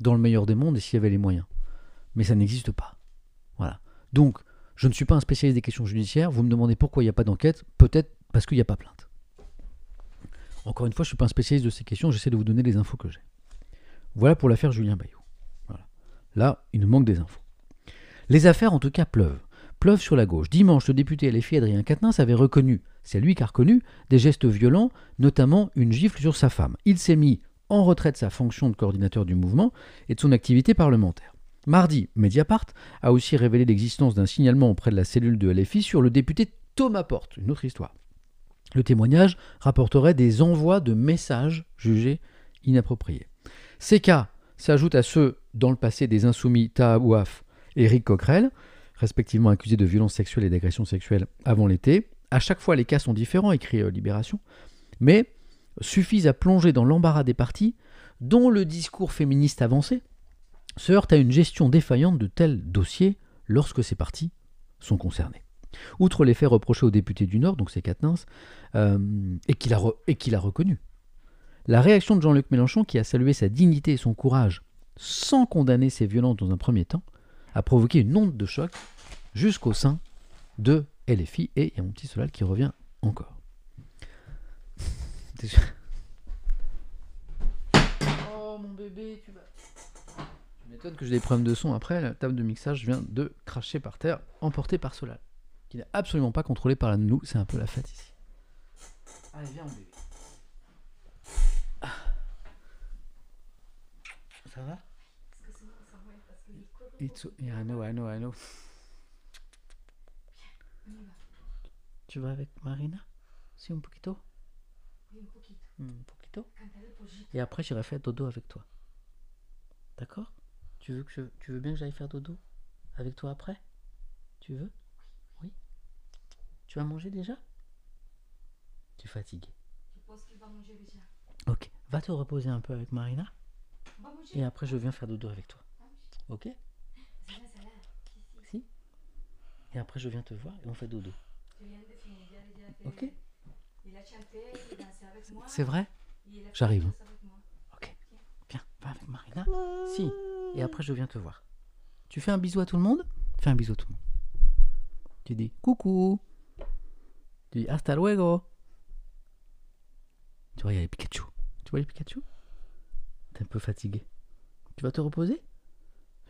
dans le meilleur des mondes, et s'il y avait les moyens. Mais ça n'existe pas. Voilà. Donc, je ne suis pas un spécialiste des questions judiciaires. Vous me demandez pourquoi il n'y a pas d'enquête. Peut-être parce qu'il n'y a pas plainte. Encore une fois, je ne suis pas un spécialiste de ces questions. J'essaie de vous donner les infos que j'ai. Voilà pour l'affaire Julien Bayou. Là, il nous manque des infos. Les affaires, en tout cas, pleuvent. Pleuve sur la gauche. Dimanche, le député LFI Adrien Quatennens avait reconnu, c'est lui qui a reconnu, des gestes violents, notamment une gifle sur sa femme. Il s'est mis en retrait de sa fonction de coordinateur du mouvement et de son activité parlementaire. Mardi, Mediapart a aussi révélé l'existence d'un signalement auprès de la cellule de LFI sur le député Thomas Porte, une autre histoire. Le témoignage rapporterait des envois de messages jugés inappropriés. Ces cas s'ajoutent à ceux dans le passé des insoumis Tahabouaf et Eric Coquerel, respectivement accusés de violences sexuelles et d'agressions sexuelles avant l'été. À chaque fois, les cas sont différents, écrit euh, Libération, mais suffisent à plonger dans l'embarras des partis dont le discours féministe avancé se heurte à une gestion défaillante de tels dossiers lorsque ces partis sont concernés. Outre les faits reprochés aux députés du Nord, donc ces quatre euh, et qu'il a, a reconnu, la réaction de Jean-Luc Mélenchon, qui a salué sa dignité et son courage sans condamner ces violences dans un premier temps, a provoqué une onde de choc jusqu'au sein de LFI. Et il y a mon petit Solal qui revient encore. Oh mon bébé, tu vas. Je m'étonne que j'ai des problèmes de son après. La table de mixage vient de cracher par terre, emportée par Solal, qui n'est absolument pas contrôlé par la nounou. C'est un peu la fête ici. Allez, viens mon bébé. Ça va tu vas avec Marina Si, un poquito oui, un poquito. Mm, un poquito. Et après, j'irai faire dodo avec toi. D'accord tu veux, que je, tu veux bien que j'aille faire dodo avec toi après Tu veux Oui. Tu vas manger déjà Tu es fatigué. Je pense qu'il va manger déjà. Ok. Va te reposer un peu avec Marina. Et après, je viens faire dodo avec toi. Ah ok et après je viens te voir et on fait dodo. Ok C'est vrai J'arrive. Hein. Ok. Viens, va avec Marina. Si. Et après je viens te voir. Tu fais un bisou à tout le monde Fais un bisou à tout le monde. Tu dis coucou. Tu dis hasta luego. Tu vois, il y a les Pikachu. Tu vois les Pikachu T'es un peu fatigué. Tu vas te reposer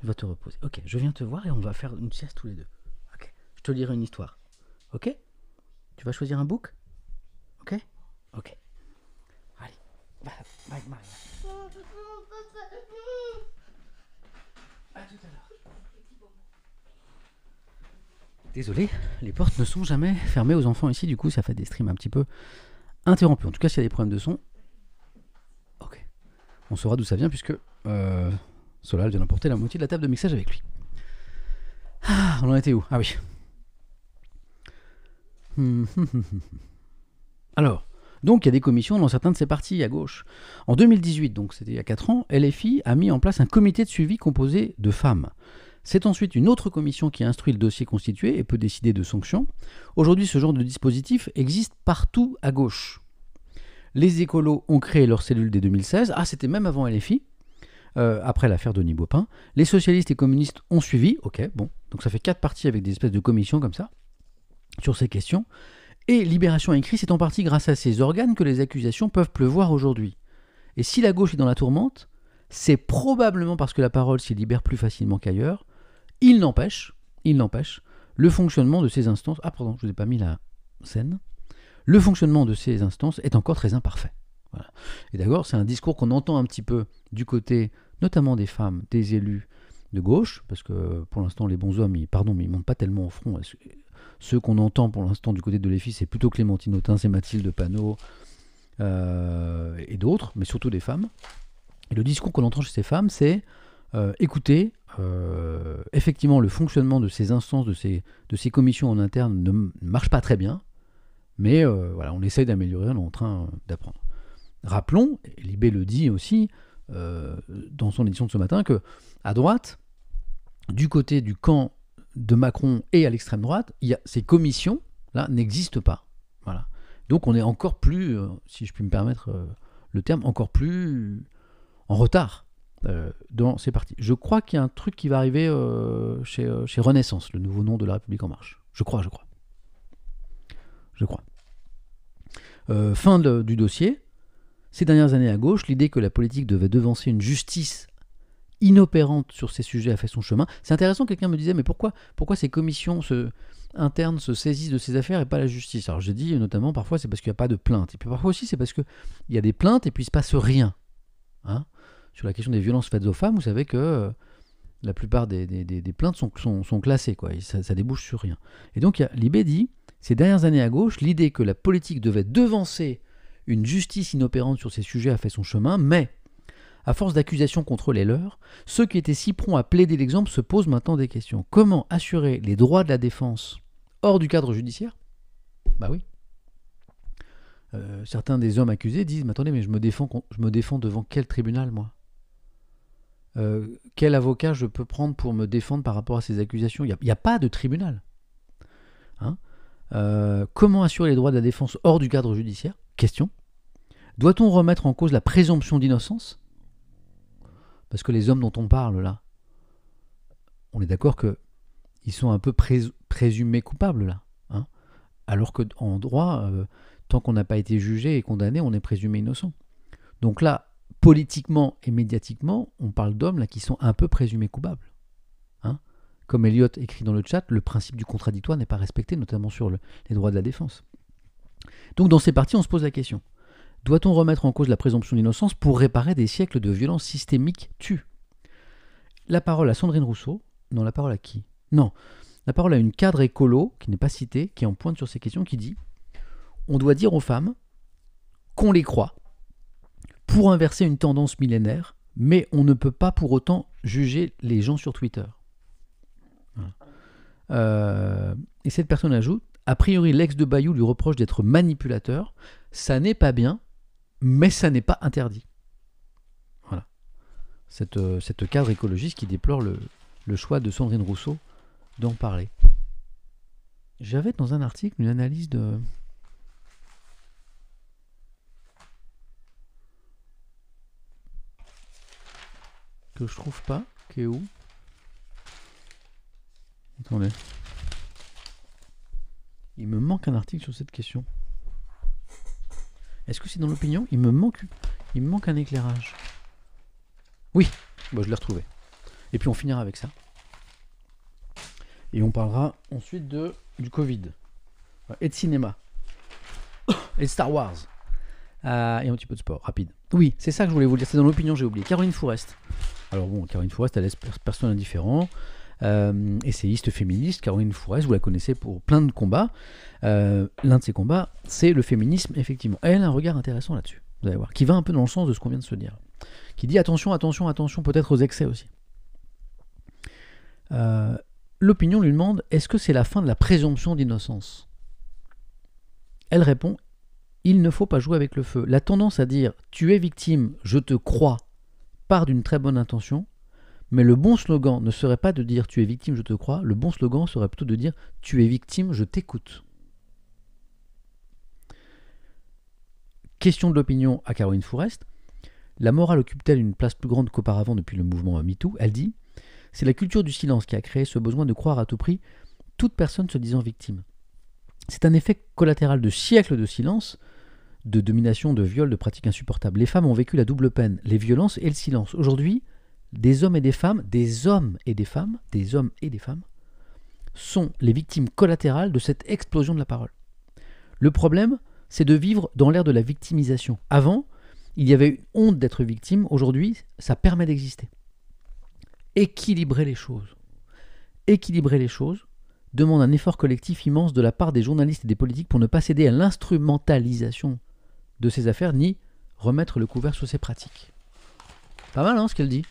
Tu vas te reposer. Ok, je viens te voir et on va faire une sieste tous les deux je te lirai une histoire. Ok Tu vas choisir un book Ok Ok. Allez, va, avec tout à l'heure. Désolé, les portes ne sont jamais fermées aux enfants ici, du coup ça fait des streams un petit peu interrompus. En tout cas, s'il y a des problèmes de son, ok. On saura d'où ça vient puisque euh, Solal vient d'emporter la moitié de la table de mixage avec lui. Ah, on en était où Ah oui, Alors, donc il y a des commissions dans certains de ces partis à gauche. En 2018, donc c'était il y a 4 ans, LFI a mis en place un comité de suivi composé de femmes. C'est ensuite une autre commission qui instruit le dossier constitué et peut décider de sanctions. Aujourd'hui, ce genre de dispositif existe partout à gauche. Les écolos ont créé leur cellule dès 2016. Ah, c'était même avant LFI, euh, après l'affaire Denis Baupin. Les socialistes et communistes ont suivi. Ok, bon. Donc ça fait quatre parties avec des espèces de commissions comme ça sur ces questions, et Libération écrit c'est en partie grâce à ces organes que les accusations peuvent pleuvoir aujourd'hui. Et si la gauche est dans la tourmente, c'est probablement parce que la parole s'y libère plus facilement qu'ailleurs. Il n'empêche, il n'empêche, le fonctionnement de ces instances. Ah, pardon, je vous ai pas mis la scène. Le fonctionnement de ces instances est encore très imparfait. Et d'accord, c'est un discours qu'on entend un petit peu du côté, notamment des femmes, des élus de gauche, parce que pour l'instant, les bons hommes, pardon, mais ils montent pas tellement au front, ceux qu'on entend pour l'instant du côté de l'EFI, c'est plutôt Clémentine Autin, c'est Mathilde Panot euh, et d'autres, mais surtout des femmes. Et le discours qu'on entend chez ces femmes, c'est euh, écoutez, euh, effectivement, le fonctionnement de ces instances, de ces, de ces commissions en interne ne marche pas très bien, mais voilà, on essaye d'améliorer, on est en train d'apprendre. Rappelons, Libé le dit aussi dans son édition de ce matin, que à droite, du côté du camp de Macron et à l'extrême droite, il y a, ces commissions là n'existent pas. Voilà. Donc on est encore plus, euh, si je puis me permettre euh, le terme, encore plus euh, en retard dans ces partis. Je crois qu'il y a un truc qui va arriver chez, Renaissance, le nouveau nom de la République en marche. Je crois, je crois. Je crois. fin du dossier. Ces dernières années à gauche, l'idée que la politique devait devancer une justice inopérante sur ces sujets a fait son chemin. C'est intéressant, quelqu'un me disait, mais pourquoi, pourquoi ces commissions internes se saisissent de ces affaires et pas la justice Alors j'ai dit notamment parfois c'est parce qu'il n'y a pas de plainte. Et puis parfois aussi c'est parce qu'il y a des plaintes et puis il se passe rien. Hein sur la question des violences faites aux femmes, vous savez que euh, la plupart des, plaintes sont, classées, quoi. ça, débouche sur rien. Et donc Libé dit, ces dernières années à gauche, l'idée que la politique devait devancer une justice inopérante sur ces sujets a fait son chemin, mais à force d'accusations contre les leurs, ceux qui étaient si prompts à plaider l'exemple se posent maintenant des questions. Comment assurer les droits de la défense hors du cadre judiciaire Bah oui. Euh, certains des hommes accusés disent Mais attendez, mais je me défends, je me défends devant quel tribunal, moi euh, Quel avocat je peux prendre pour me défendre par rapport à ces accusations Il n'y a, pas de tribunal. Hein euh, comment assurer les droits de la défense hors du cadre judiciaire Question. Doit-on remettre en cause la présomption d'innocence parce que les hommes dont on parle là, on est d'accord que ils sont un peu présumés coupables là. Hein. Alors qu'en droit, euh, tant qu'on n'a pas été jugé et condamné, on est présumé innocent. Donc là, politiquement et médiatiquement, on parle d'hommes là qui sont un peu présumés coupables. Hein. Comme Elliot écrit dans le chat, le principe du contradictoire n'est pas respecté, notamment sur les droits de la défense. Donc dans ces parties, on se pose la question. Doit-on remettre en cause la présomption d'innocence pour réparer des siècles de violences systémiques Tue. La parole à Sandrine Rousseau. Non, la parole à qui Non, la parole à une cadre écolo qui n'est pas citée, qui est en pointe sur ces questions, qui dit On doit dire aux femmes qu'on les croit pour inverser une tendance millénaire, mais on ne peut pas pour autant juger les gens sur Twitter. Euh, et cette personne ajoute, a priori l'ex de Bayou lui reproche d'être manipulateur, ça n'est pas bien, mais ça n'est pas interdit. Voilà. Euh, cette, cadre écologiste qui déplore le, le choix de Sandrine Rousseau d'en parler. J'avais dans un article une analyse de. que je trouve pas, qui est où Attendez. Il me manque un article sur cette question. Est-ce que c'est dans l'opinion Il me manque il manque un éclairage. Oui, bah, je l'ai retrouvé. Et puis on finira avec ça. Et on parlera ensuite de, du Covid. Et de cinéma. Et de Star Wars. Euh, et un petit peu de sport, rapide. Oui, c'est ça que je voulais vous dire. C'est dans l'opinion, j'ai oublié. Caroline Forest. Alors bon, Caroline Forest, elle laisse personne indifférent. Euh, essayiste féministe. Caroline Fourès, vous la connaissez pour plein de combats. Euh, l'un de ses combats, c'est le féminisme, effectivement. Elle a un regard intéressant là-dessus, vous allez voir, qui va un peu dans le sens de ce qu'on vient de se dire. Qui dit attention, attention, attention, peut-être aux excès aussi. Euh, l'opinion lui demande est-ce que c'est la fin de la présomption d'innocence Elle répond il ne faut pas jouer avec le feu. La tendance à dire tu es victime, je te crois, part d'une très bonne intention, mais le bon slogan ne serait pas de dire tu es victime, je te crois. Le bon slogan serait plutôt de dire tu es victime, je t'écoute. Question de l'opinion à Caroline Fourest. La morale occupe-t-elle une place plus grande qu'auparavant depuis le mouvement MeToo Elle dit C'est la culture du silence qui a créé ce besoin de croire à tout prix toute personne se disant victime. C'est un effet collatéral de siècles de silence, de domination, de viol, de pratiques insupportables. Les femmes ont vécu la double peine, les violences et le silence. Aujourd'hui, des hommes et des femmes, des hommes et des femmes, des hommes et des femmes, sont les victimes collatérales de cette explosion de la parole. Le problème, c'est de vivre dans l'ère de la victimisation. Avant, il y avait eu honte d'être victime, aujourd'hui, ça permet d'exister. Équilibrer les choses. Équilibrer les choses demande un effort collectif immense de la part des journalistes et des politiques pour ne pas céder à l'instrumentalisation de ces affaires ni remettre le couvert sur ces pratiques. Pas mal, hein, ce qu'elle dit.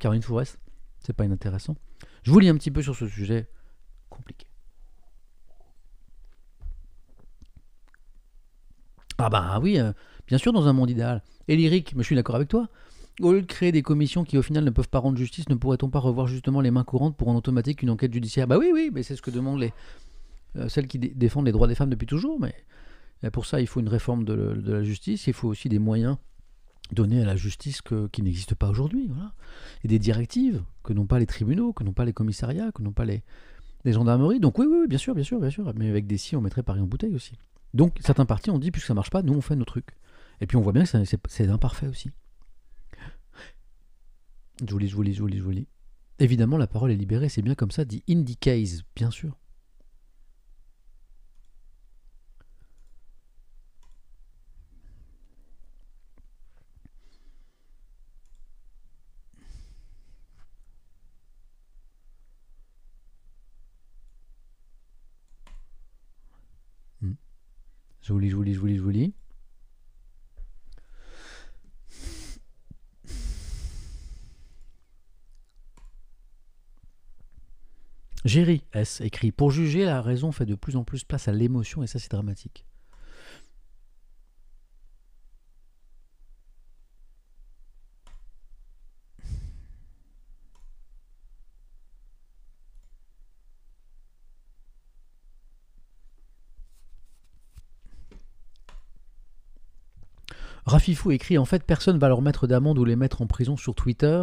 Caroline Fourest, c'est pas inintéressant. Je vous lis un petit peu sur ce sujet compliqué. Ah bah oui, euh, bien sûr dans un monde idéal. Et lyrique, je suis d'accord avec toi. Au lieu créer des commissions qui au final ne peuvent pas rendre justice, ne pourrait-on pas revoir justement les mains courantes pour en automatique une enquête judiciaire Bah oui, oui, mais c'est ce que demandent les, euh, celles qui défendent les droits des femmes depuis toujours. Mais pour ça, il faut une réforme de la justice, il faut aussi des moyens donner à la justice qui n'existe pas aujourd'hui. Voilà. Et des directives que n'ont pas les tribunaux, que n'ont pas les commissariats, que n'ont pas les, gendarmeries. Donc oui, oui, bien sûr, bien sûr, bien sûr. Mais avec des si, on mettrait Paris en bouteille aussi. Donc certains partis ont dit, puisque ça marche pas, nous on fait nos trucs. Et puis on voit bien que c'est imparfait aussi. Je je vous vous lis, je vous joli. Évidemment, la parole est libérée, c'est bien comme ça, dit Indy Case, bien sûr. Je vous lis, je vous lis, je vous lis, je vous lis. Géry S écrit Pour juger, la raison fait de plus en plus place à l'émotion et ça c'est dramatique. Rafifou écrit En fait, personne va leur mettre d'amende ou les mettre en prison sur Twitter.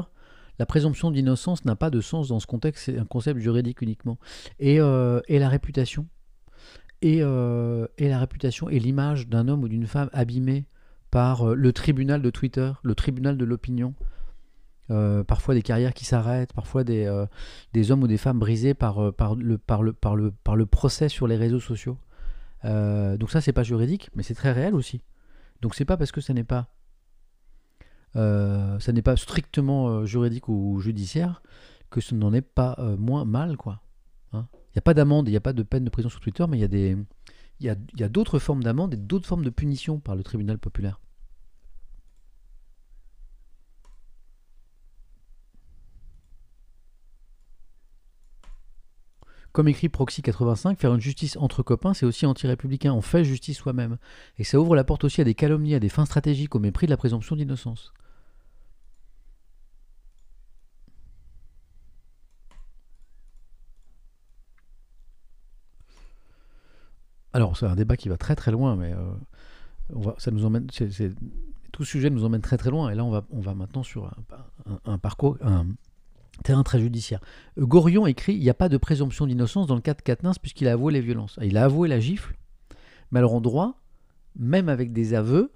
La présomption d'innocence n'a pas de sens dans ce contexte, c'est un concept juridique uniquement. Et, euh, la réputation euh, et, la réputation et l'image d'un homme ou d'une femme abîmée par euh, le tribunal de Twitter, le tribunal de l'opinion. parfois des carrières qui s'arrêtent, parfois des, hommes ou des femmes brisés par, par, le, par, le, par, le, par le procès sur les réseaux sociaux. donc ça, c'est pas juridique, mais c'est très réel aussi. Donc c'est pas parce que ça n'est pas euh, ça n'est pas strictement euh, juridique ou judiciaire que ce n'en est pas euh, moins mal quoi. Hein. Il n'y a pas d'amende, il n'y a pas de peine de prison sur Twitter, mais il y a des il y a d'autres formes d'amende et d'autres formes de punition par le tribunal populaire. comme écrit Proxy85, faire une justice entre copains, c'est aussi anti-républicain. On fait justice soi-même. Et ça ouvre la porte aussi à des calomnies, à des fins stratégiques, au mépris de la présomption d'innocence. Alors, c'est un débat qui va très très loin, mais euh, ça nous emmène. tout sujet nous emmène très très loin. Et là, on va, on va maintenant sur un, parcours, Terrain très judiciaire. Euh, Gorion écrit Il n'y a pas de présomption d'innocence dans le cas de Katnins puisqu'il a avoué les violences. Ah, il a avoué la gifle, mais alors droit, même avec des aveux,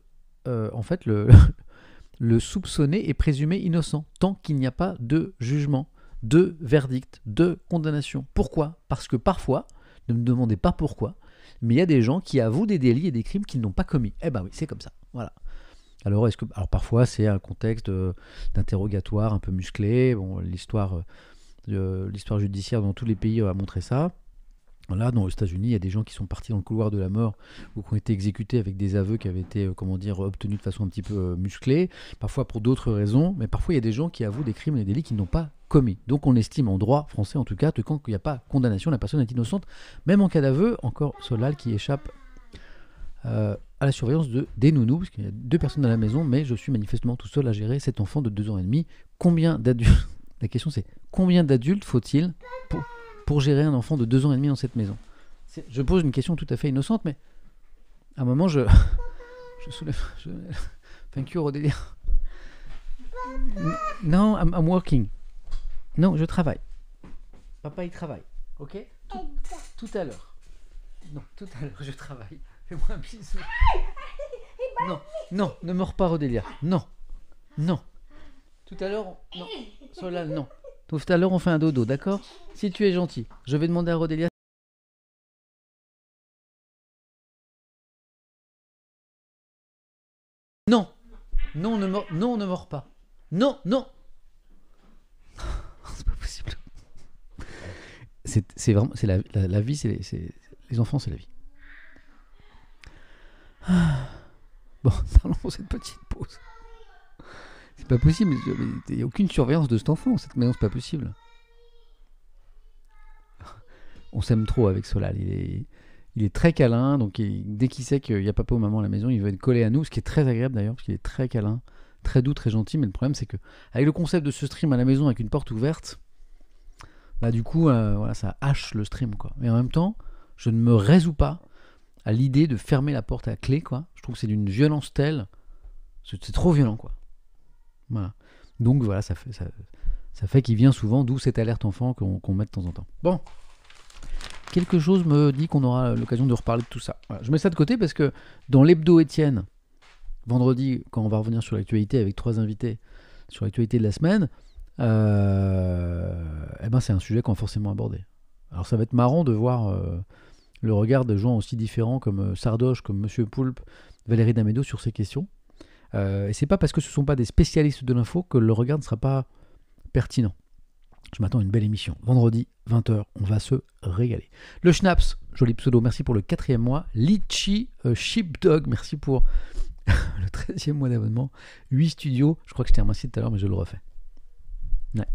euh, en fait, le, le soupçonné est présumé innocent tant qu'il n'y a pas de jugement, de verdict, de condamnation. Pourquoi Parce que parfois, ne me demandez pas pourquoi, mais il y a des gens qui avouent des délits et des crimes qu'ils n'ont pas commis. Eh ben oui, c'est comme ça. Voilà. Alors, est-ce que, alors parfois, c'est un contexte euh, d'interrogatoire un peu musclé. Bon, l'histoire, euh, euh, l'histoire judiciaire dans tous les pays a montré ça. Là, dans les États-Unis, il y a des gens qui sont partis dans le couloir de la mort ou qui ont été exécutés avec des aveux qui avaient été, comment dire, obtenus de façon un petit peu musclée, parfois pour d'autres raisons, mais parfois il y a des gens qui avouent des crimes et des délits qu'ils n'ont pas commis. Donc on estime en droit français, en tout cas, que quand il n'y a pas condamnation, la personne est innocente, même en cas d'aveu, encore Solal qui échappe euh, à la surveillance de, des nounous, parce qu'il y a deux personnes dans la maison, mais je suis manifestement tout seul à gérer cet enfant de deux ans et demi. Combien d'adultes La question c'est combien d'adultes faut-il pour, gérer un enfant de deux ans et demi dans cette maison Je pose une question tout à fait innocente, mais à un moment je, je soulève, je, thank you Rodélia Non, I'm, working. Non, je travaille. Papa, il travaille. Ok tout, tout à l'heure. Non, tout à l'heure, je travaille. Non, non, ne mords pas, Rodélia. Non, non. Tout à l'heure, on... non. non. Tout à l'heure, on fait un dodo, d'accord Si tu es gentil, je vais demander à Rodélia. Non, non, ne mords, non, ne pas. Non, non. C'est pas possible. C'est vraiment, c'est la, la vie, c'est les enfants, c'est la vie. Bon, parlons cette petite pause. C'est pas possible, il n'y a aucune surveillance de cet enfant, cette maison, c'est pas possible. On s'aime trop avec Solal, il est, très câlin, donc dès qu'il sait qu'il y a papa ou maman à la maison, il veut être collé à nous, ce qui est très agréable d'ailleurs, parce qu'il est très câlin, très doux, très gentil, mais le problème c'est que, avec le concept de ce stream à la maison avec une porte ouverte, bah du coup, euh, voilà, ça hache le stream, quoi. Mais en même temps, je ne me résous pas à l'idée de fermer la porte à clé, quoi. Je trouve que c'est d'une violence telle, c'est trop violent, quoi. Voilà. Donc voilà, ça fait, ça, fait qu'il vient souvent, d'où cette alerte enfant qu'on met de temps en temps. Bon, quelque chose me dit qu'on aura l'occasion de reparler de tout ça. Je mets ça de côté parce que dans l'hebdo Étienne, vendredi, quand on va revenir sur l'actualité avec trois invités sur l'actualité de la semaine, euh, eh ben c'est un sujet qu'on va forcément aborder. Alors ça va être marrant de voir. Euh, le regard de gens aussi différents comme euh, Sardoche, comme Monsieur Poulpe, Valérie Damedo sur ces questions. Euh, et c'est pas parce que ce ne sont pas des spécialistes de l'info que le regard ne sera pas pertinent. Je m'attends à une belle émission. Vendredi, 20h, on va se régaler. Le Schnaps, joli pseudo, merci pour le quatrième mois. Litchi euh, Sheepdog, merci pour le treizième mois d'abonnement. 8 studios, je crois que je t'ai remercié tout à l'heure, mais je le refais. Ouais.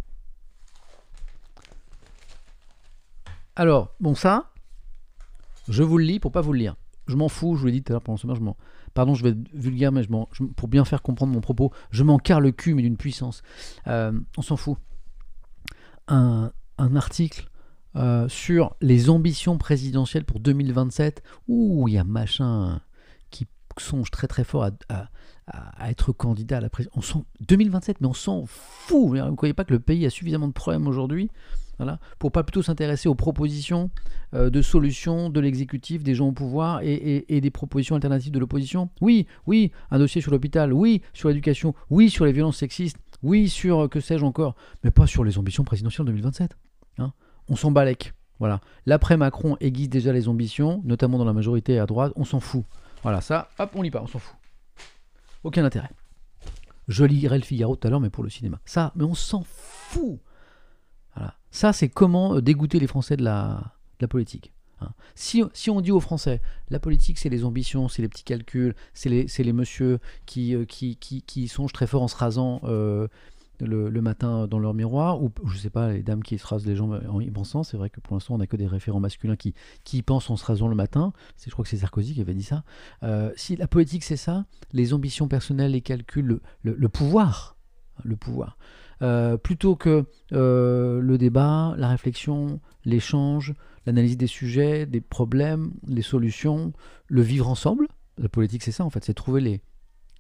Alors, bon, ça, je vous le lis pour pas vous le lire. Je m'en fous, je vous l'ai dit tout à l'heure pendant ce moment, je Pardon, je vais être vulgaire, mais je, pour bien faire comprendre mon propos, je m'en carre le cul, mais d'une puissance. Euh, on s'en fout. Un, article euh, sur les ambitions présidentielles pour 2027. Ouh, il y a machin qui songe très très fort à, être candidat à la présidence. 2027, mais on s'en fout. Vous ne croyez pas que le pays a suffisamment de problèmes aujourd'hui voilà. Pour pas plutôt s'intéresser aux propositions euh, de solutions de l'exécutif, des gens au pouvoir et, des propositions alternatives de l'opposition Oui, oui, un dossier sur l'hôpital, oui, sur l'éducation, oui, sur les violences sexistes, oui, sur euh, que sais-je encore, mais pas sur les ambitions présidentielles 2027. Hein. on s'en balèque. Voilà. L'après-Macron aiguise déjà les ambitions, notamment dans la majorité à droite, on s'en fout. Voilà, ça, hop, on lit pas, on s'en fout. Aucun intérêt. Je lirai le Figaro tout à l'heure, mais pour le cinéma. Ça, mais on s'en fout. Ça, c'est comment euh, dégoûter les Français de la, politique. Hein. Si, on dit aux Français, la politique, c'est les ambitions, c'est les petits calculs, c'est les, les messieurs euh, qui, qui, songent très fort en se rasant euh, le, matin dans leur miroir, ou je ne sais pas, les dames qui se rasent les jambes en y pensant, c'est vrai que pour l'instant, on n'a que des référents masculins qui, pensent en se rasant le matin, je crois que c'est Sarkozy qui avait dit ça. si la politique, c'est ça, les ambitions personnelles, les calculs, le pouvoir, le pouvoir. Hein, euh, plutôt que euh, le débat, la réflexion, l'échange, l'analyse des sujets, des problèmes, les solutions, le vivre ensemble. La politique, c'est ça en fait, c'est trouver les,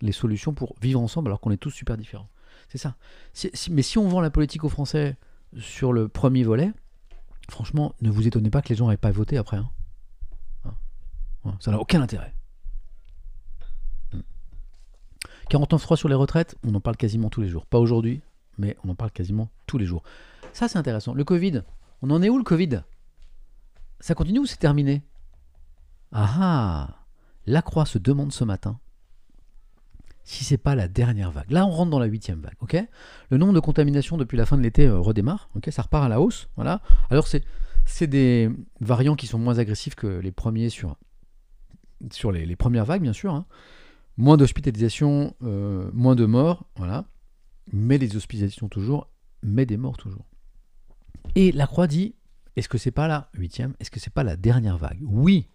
les solutions pour vivre ensemble alors qu'on est tous super différents. C'est ça. mais si on vend la politique aux Français sur le premier volet, franchement, ne vous étonnez pas que les gens n'aient pas voté après. Hein. Hein. Hein. Ça n'a aucun intérêt. 49.3 hmm. sur les retraites, on en parle quasiment tous les jours. Pas aujourd'hui, mais on en parle quasiment tous les jours. Ça, c'est intéressant. Le Covid, on en est où le Covid Ça continue ou c'est terminé Ah ah Croix se demande ce matin si c'est pas la dernière vague. Là, on rentre dans la huitième vague, ok Le nombre de contaminations depuis la fin de l'été euh, redémarre, ok Ça repart à la hausse, voilà. Alors, c'est, c'est des variants qui sont moins agressifs que les premiers sur, sur les, premières vagues, bien sûr. Hein. Moins d'hospitalisation, euh, moins de morts, voilà mais des hospitalisations toujours, mais des morts toujours. Et la Croix dit, est-ce que c'est pas la huitième, est-ce que c'est pas la dernière vague Oui,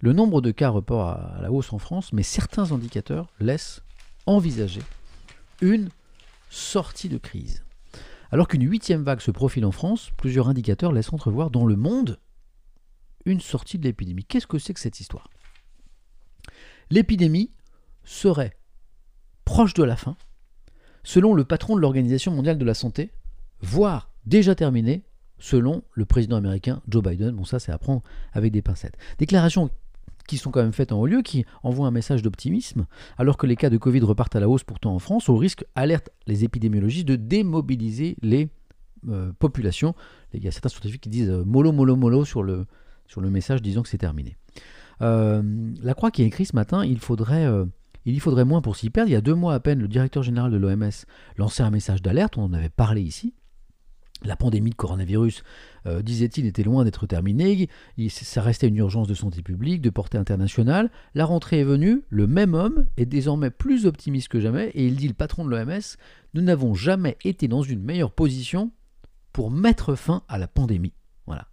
le nombre de cas report à la hausse en France, mais certains indicateurs laissent envisager une sortie de crise. Alors qu'une huitième vague se profile en France, plusieurs indicateurs laissent entrevoir dans le monde une sortie de l'épidémie. Qu'est-ce que c'est que cette histoire L'épidémie serait proche de la fin, selon le patron de l'Organisation mondiale de la santé, voire déjà terminé, selon le président américain Joe Biden. Bon, ça, c'est à prendre avec des pincettes. Déclarations qui sont quand même faites en haut lieu, qui envoient un message d'optimisme, alors que les cas de Covid repartent à la hausse pourtant en France, au risque, alerte les épidémiologistes, de démobiliser les euh, populations. Il y a certains scientifiques qui disent euh, mollo, mollo, mollo sur le, sur le message disant que c'est terminé. Euh, la croix qui est écrit ce matin, il faudrait il y faudrait moins pour s'y perdre. Il y a deux mois à peine, le directeur général de l'OMS lançait un message d'alerte, on en avait parlé ici. La pandémie de coronavirus, euh, disait-il, était loin d'être terminée, ça restait une urgence de santé publique, de portée internationale. La rentrée est venue, le même homme est désormais plus optimiste que jamais, et il dit, le patron de l'OMS, nous n'avons jamais été dans une meilleure position pour mettre fin à la pandémie. Voilà.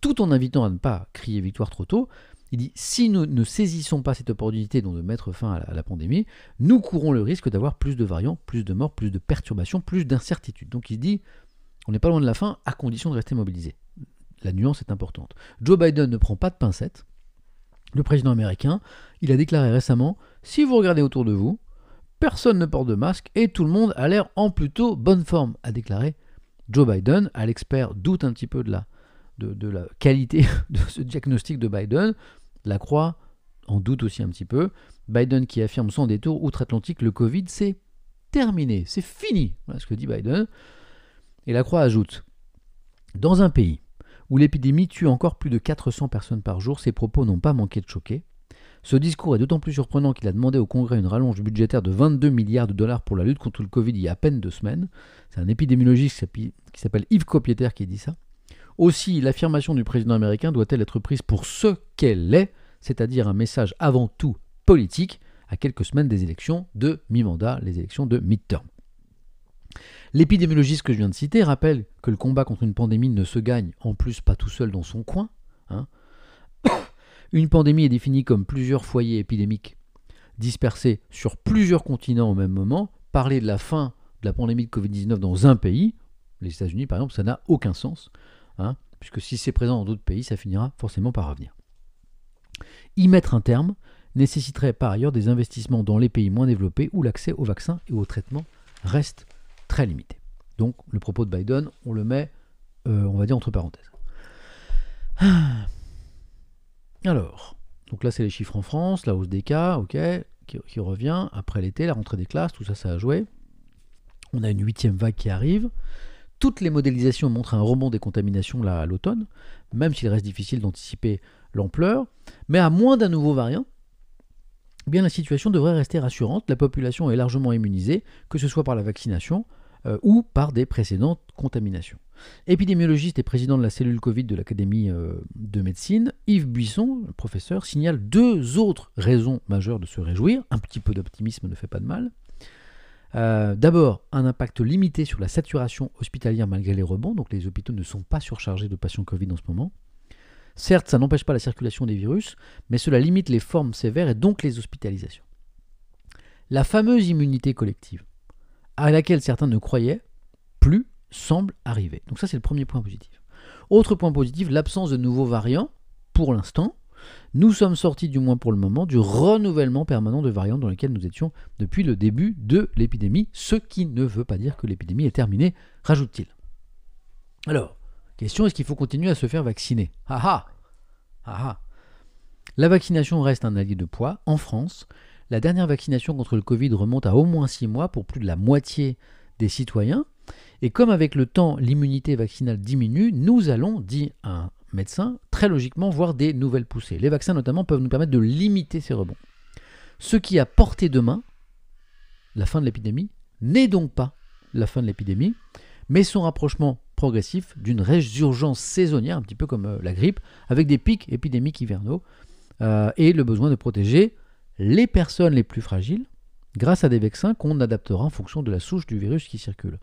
Tout en invitant à ne pas crier victoire trop tôt, il dit si nous ne saisissons pas cette opportunité de mettre fin à la, pandémie, nous courons le risque d'avoir plus de variants, plus de morts, plus de perturbations, plus d'incertitudes. Donc il dit on n'est pas loin de la fin à condition de rester mobilisés. La nuance est importante. Joe Biden ne prend pas de pincettes. Le président américain, il a déclaré récemment si vous regardez autour de vous, personne ne porte de masque et tout le monde a l'air en plutôt bonne forme, a déclaré Joe Biden. À l'expert doute un petit peu de la de, la qualité de ce diagnostic de Biden. La Croix en doute aussi un petit peu. Biden qui affirme sans détour outre-Atlantique, le Covid, c'est terminé, c'est fini. Voilà ce que dit Biden. Et la Croix ajoute, dans un pays où l'épidémie tue encore plus de 400 personnes par jour, ses propos n'ont pas manqué de choquer. Ce discours est d'autant plus surprenant qu'il a demandé au Congrès une rallonge budgétaire de 22 milliards de dollars pour la lutte contre le Covid il y a à peine deux semaines. C'est un épidémiologiste qui s'appelle Yves Copieter qui dit ça. Aussi, l'affirmation du président américain doit-elle être prise pour ce qu'elle est, c'est-à-dire un message avant tout politique, à quelques semaines des élections de mi-mandat, les élections de midterm. term L'épidémiologiste que je viens de citer rappelle que le combat contre une pandémie ne se gagne en plus pas tout seul dans son coin. Hein. Une pandémie est définie comme plusieurs foyers épidémiques dispersés sur plusieurs continents au même moment. Parler de la fin de la pandémie de Covid-19 dans un pays, les États-Unis par exemple, ça n'a aucun sens. Hein, puisque si c'est présent dans d'autres pays, ça finira forcément par revenir. Y mettre un terme nécessiterait par ailleurs des investissements dans les pays moins développés où l'accès aux vaccins et aux traitements reste très limité. Donc le propos de Biden, on le met, euh, on va dire, entre parenthèses. Alors, donc là c'est les chiffres en France, la hausse des cas, ok, qui revient après l'été, la rentrée des classes, tout ça ça a joué. On a une huitième vague qui arrive. Toutes les modélisations montrent un rebond des contaminations là, à l'automne, même s'il reste difficile d'anticiper l'ampleur. Mais à moins d'un nouveau variant, eh bien la situation devrait rester rassurante. La population est largement immunisée, que ce soit par la vaccination euh, ou par des précédentes contaminations. Épidémiologiste et président de la cellule Covid de l'Académie euh, de médecine, Yves Buisson, le professeur, signale deux autres raisons majeures de se réjouir. Un petit peu d'optimisme ne fait pas de mal. Euh, d'abord, un impact limité sur la saturation hospitalière malgré les rebonds, donc les hôpitaux ne sont pas surchargés de patients Covid en ce moment. Certes, ça n'empêche pas la circulation des virus, mais cela limite les formes sévères et donc les hospitalisations. La fameuse immunité collective, à laquelle certains ne croyaient plus, semble arriver. Donc ça, c'est le premier point positif. Autre point positif, l'absence de nouveaux variants, pour l'instant, nous sommes sortis, du moins pour le moment, du renouvellement permanent de variants dans lesquelles nous étions depuis le début de l'épidémie, ce qui ne veut pas dire que l'épidémie est terminée, rajoute-t-il. Alors, question, est-ce qu'il faut continuer à se faire vacciner ah ah, ah, ah La vaccination reste un allié de poids. En France, la dernière vaccination contre le Covid remonte à au moins 6 mois pour plus de la moitié des citoyens. Et comme avec le temps l'immunité vaccinale diminue, nous allons, dit un médecins très logiquement voir des nouvelles poussées. Les vaccins notamment peuvent nous permettre de limiter ces rebonds. Ce qui a porté demain, la fin de l'épidémie, n'est donc pas la fin de l'épidémie, mais son rapprochement progressif d'une résurgence saisonnière, un petit peu comme euh, la grippe, avec des pics épidémiques hivernaux, euh, et le besoin de protéger les personnes les plus fragiles grâce à des vaccins qu'on adaptera en fonction de la souche du virus qui circule.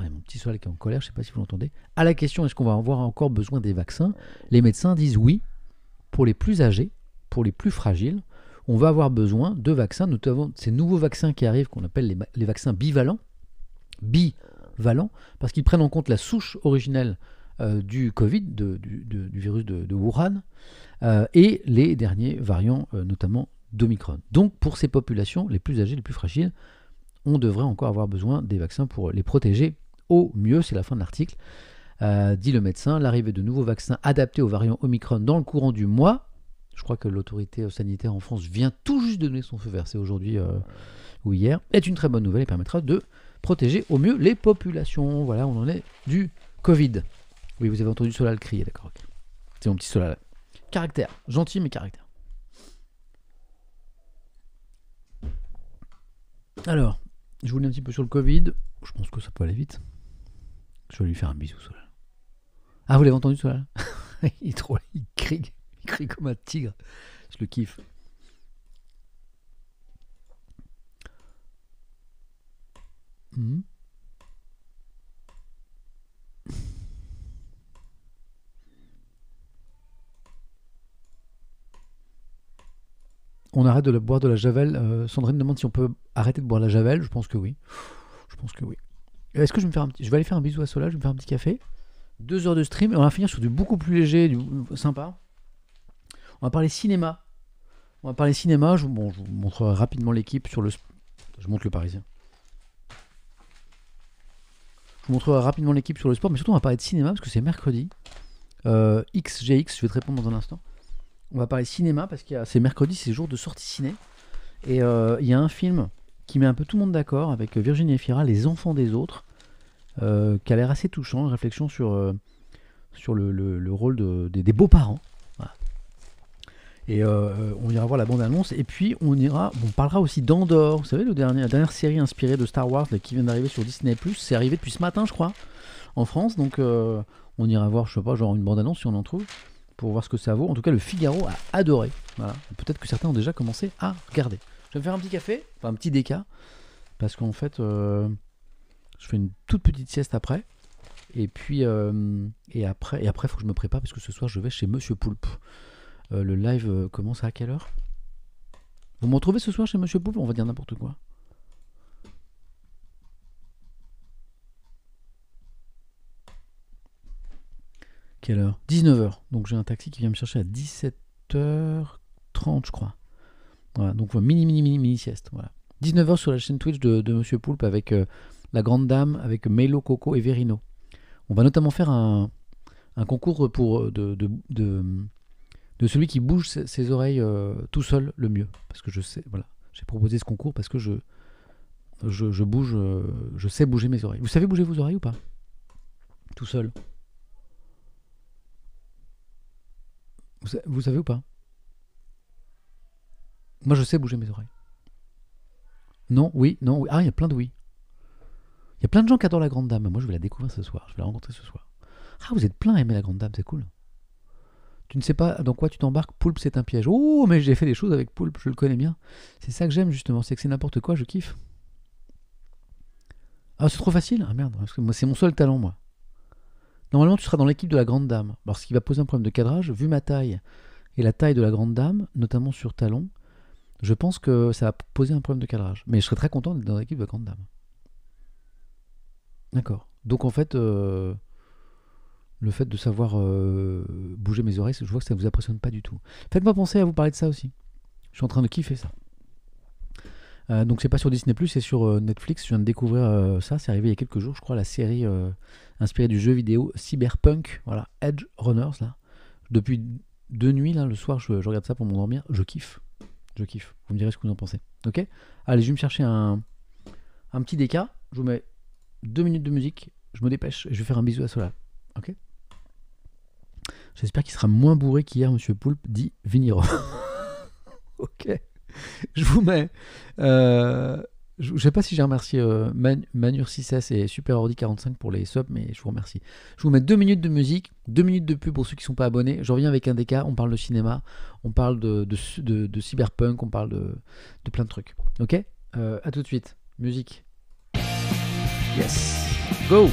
Ah, mon petit soleil qui est en colère, je ne sais pas si vous l'entendez. À la question est-ce qu'on va avoir encore besoin des vaccins Les médecins disent oui. Pour les plus âgés, pour les plus fragiles, on va avoir besoin de vaccins. Nous avons ces nouveaux vaccins qui arrivent, qu'on appelle les, vaccins bivalents, bivalents, parce qu'ils prennent en compte la souche originelle euh, du Covid, du, virus de, Wuhan, euh, et les derniers variants, euh, notamment d'Omicron. Donc pour ces populations les plus âgées, les plus fragiles, on devrait encore avoir besoin des vaccins pour les protéger au mieux, c'est la fin de l'article, euh, dit le médecin, l'arrivée de nouveaux vaccins adaptés aux variants Omicron dans le courant du mois. Je crois que l'autorité sanitaire en France vient tout juste de donner son feu vert, aujourd'hui euh, ou hier, est une très bonne nouvelle et permettra de protéger au mieux les populations. Voilà, on en est du Covid. Oui, vous avez entendu Solal crier, d'accord. C'est mon petit Solal. Caractère, gentil mais caractère. Alors, je vous un petit peu sur le Covid. Je pense que ça peut aller vite. Je vais lui faire un bisou, celui-là. Ah, vous l'avez entendu, cela il, il crie, comme un tigre. Je le kiffe. Hmm. On arrête de boire de la javel. Euh, Sandrine demande si on peut arrêter de boire la javel. Je pense que oui. Je pense que oui. Euh, est-ce que je vais me Je vais aller faire un bisou à Solal, je vais me faire un petit café. Deux heures de stream et on va finir sur du beaucoup plus léger, du euh, sympa. On va parler cinéma. On va parler cinéma. Je, vous montrerai rapidement l'équipe sur le. Je montre le Parisien. Je vous montrerai rapidement l'équipe sur le sport, mais surtout on va parler de cinéma parce que c'est mercredi. XGX, euh, je vais te répondre dans un instant. On va parler cinéma parce que c'est mercredi, c'est jour de sortie ciné. Et il y a un film qui met un peu tout le monde d'accord avec euh, Virginie Efira, Les Enfants des Autres, euh, qui a l'air assez touchant, une réflexion sur, euh, sur le, rôle des, beaux-parents. Et on ira voir la bande-annonce. Et puis on ira, on parlera aussi d'Andorre. Vous savez, la dernière série inspirée de Star Wars qui vient d'arriver sur Disney ⁇ c'est arrivé depuis ce matin, je crois, en France. Donc on ira voir, je sais pas, genre une bande-annonce si on en trouve, pour voir ce que ça vaut. En tout cas, le Figaro a adoré. Peut-être que certains ont déjà commencé à regarder. Je vais me faire un petit café, enfin un petit déca, parce qu'en fait, euh, je fais une toute petite sieste après. Et puis, euh, et après, et après, faut que je me prépare parce que ce soir, je vais chez Monsieur Poulpe. Euh, le live commence à quelle heure Vous me retrouvez ce soir chez Monsieur Poulpe On va dire n'importe quoi. Quelle heure 19h. Donc j'ai un taxi qui vient me chercher à 17h30, je crois. Voilà, donc mini, mini, mini, mini sieste. Voilà. 19h sur la chaîne Twitch de, Monsieur Poulpe avec euh, la Grande Dame, avec Melo, Coco et Verino. On va notamment faire un, concours pour, euh, de, de, celui qui bouge ses, oreilles euh, tout seul le mieux. Parce que je sais, voilà, j'ai proposé ce concours parce que je, je, bouge, je sais bouger mes oreilles. Vous savez bouger vos oreilles ou pas Tout seul. vous savez ou pas moi, je sais bouger mes oreilles. Non, oui, non, oui. Ah, il y a plein de oui. Il y a plein de gens qui adorent la Grande Dame. Moi, je vais la découvrir ce soir. Je vais la rencontrer ce soir. Ah, vous êtes plein à aimer la Grande Dame, c'est cool. Tu ne sais pas dans quoi tu t'embarques. Poulpe, c'est un piège. Oh, mais j'ai fait des choses avec Poulpe, je le connais bien. C'est ça que j'aime, justement. C'est que c'est n'importe quoi, je kiffe. Ah, c'est trop facile Ah merde, parce que moi, c'est mon seul talent, moi. Normalement, tu seras dans l'équipe de la Grande Dame. Alors, ce qui va poser un problème de cadrage, vu ma taille et la taille de la Grande Dame, notamment sur talon, je pense que ça a posé un problème de cadrage. Mais je serais très content d'être dans l'équipe de dame D'accord. Donc en fait, euh, le fait de savoir euh, bouger mes oreilles, je vois que ça ne vous impressionne pas du tout. Faites-moi penser à vous parler de ça aussi. Je suis en train de kiffer ça. Euh, donc c'est pas sur Disney+, c'est sur Netflix. Je viens de découvrir ça. C'est arrivé il y a quelques jours, je crois, la série inspirée du jeu vidéo Cyberpunk. Voilà, Edge Runners là. Depuis deux nuits là, le soir, je regarde ça pour m'endormir. Je kiffe. Je kiffe. Vous me direz ce que vous en pensez. Ok Allez, je vais me chercher un, un petit déca. Je vous mets deux minutes de musique. Je me dépêche et je vais faire un bisou à cela. Ok J'espère qu'il sera moins bourré qu'hier, monsieur Poulpe, dit Viniro. ok. Je vous mets. Euh je sais pas si j'ai remercié Manure euh, Manur6S et SuperOrdi45 pour les subs, mais je vous remercie. Je vous mets deux minutes de musique, deux minutes de pub pour ceux qui ne sont pas abonnés. Je reviens avec un DK, on parle de cinéma, on parle de, cyberpunk, on parle de, plein de trucs. Ok A euh, À tout de suite. Musique. Yes. Go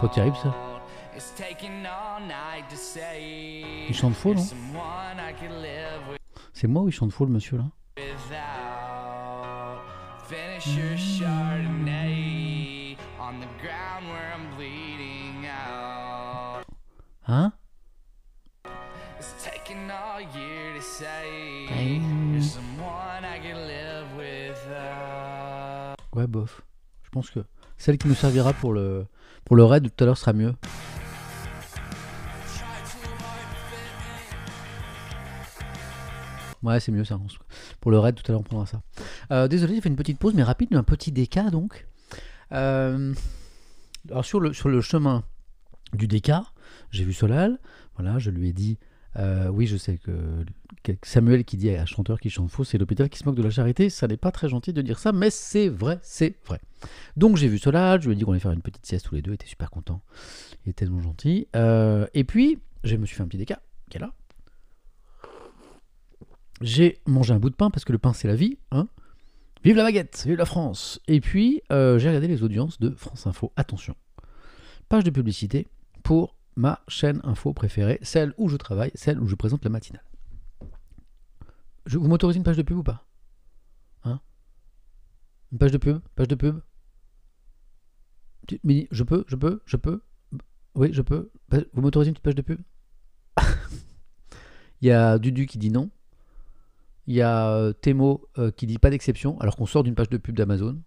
Pas terrible ça. Il chante faux, non C'est moi ou il chante faux le monsieur là Hein Ouais, bof. Je pense que celle qui nous servira pour le pour le raid, tout à l'heure sera mieux. Ouais, c'est mieux ça. Pour le raid, tout à l'heure, on prendra ça. Euh, désolé, j'ai fait une petite pause, mais rapide, un petit déca donc. Euh, alors, sur le, sur le chemin du déca, j'ai vu Solal. Voilà, je lui ai dit euh, oui, je sais que Samuel qui dit à un chanteur qui chante faux, c'est l'hôpital qui se moque de la charité. Ça n'est pas très gentil de dire ça, mais c'est vrai, c'est vrai. Donc j'ai vu cela, je lui ai dit qu'on allait faire une petite sieste tous les deux, il était super content, il était tellement gentil. Euh, et puis, je me suis fait un petit déca, qui est là. J'ai mangé un bout de pain parce que le pain c'est la vie, hein. Vive la baguette, vive la France. Et puis euh, j'ai regardé les audiences de France Info. Attention, page de publicité pour ma chaîne info préférée, celle où je travaille, celle où je présente la matinale. Je, vous m'autorisez une page de pub ou pas Hein Une page de pub Page de pub je peux, je peux, je peux. Oui, je peux. Bah, vous m'autorisez une petite page de pub Il y a Dudu qui dit non. Il y a euh, Temo euh, qui dit pas d'exception, alors qu'on sort d'une page de pub d'Amazon.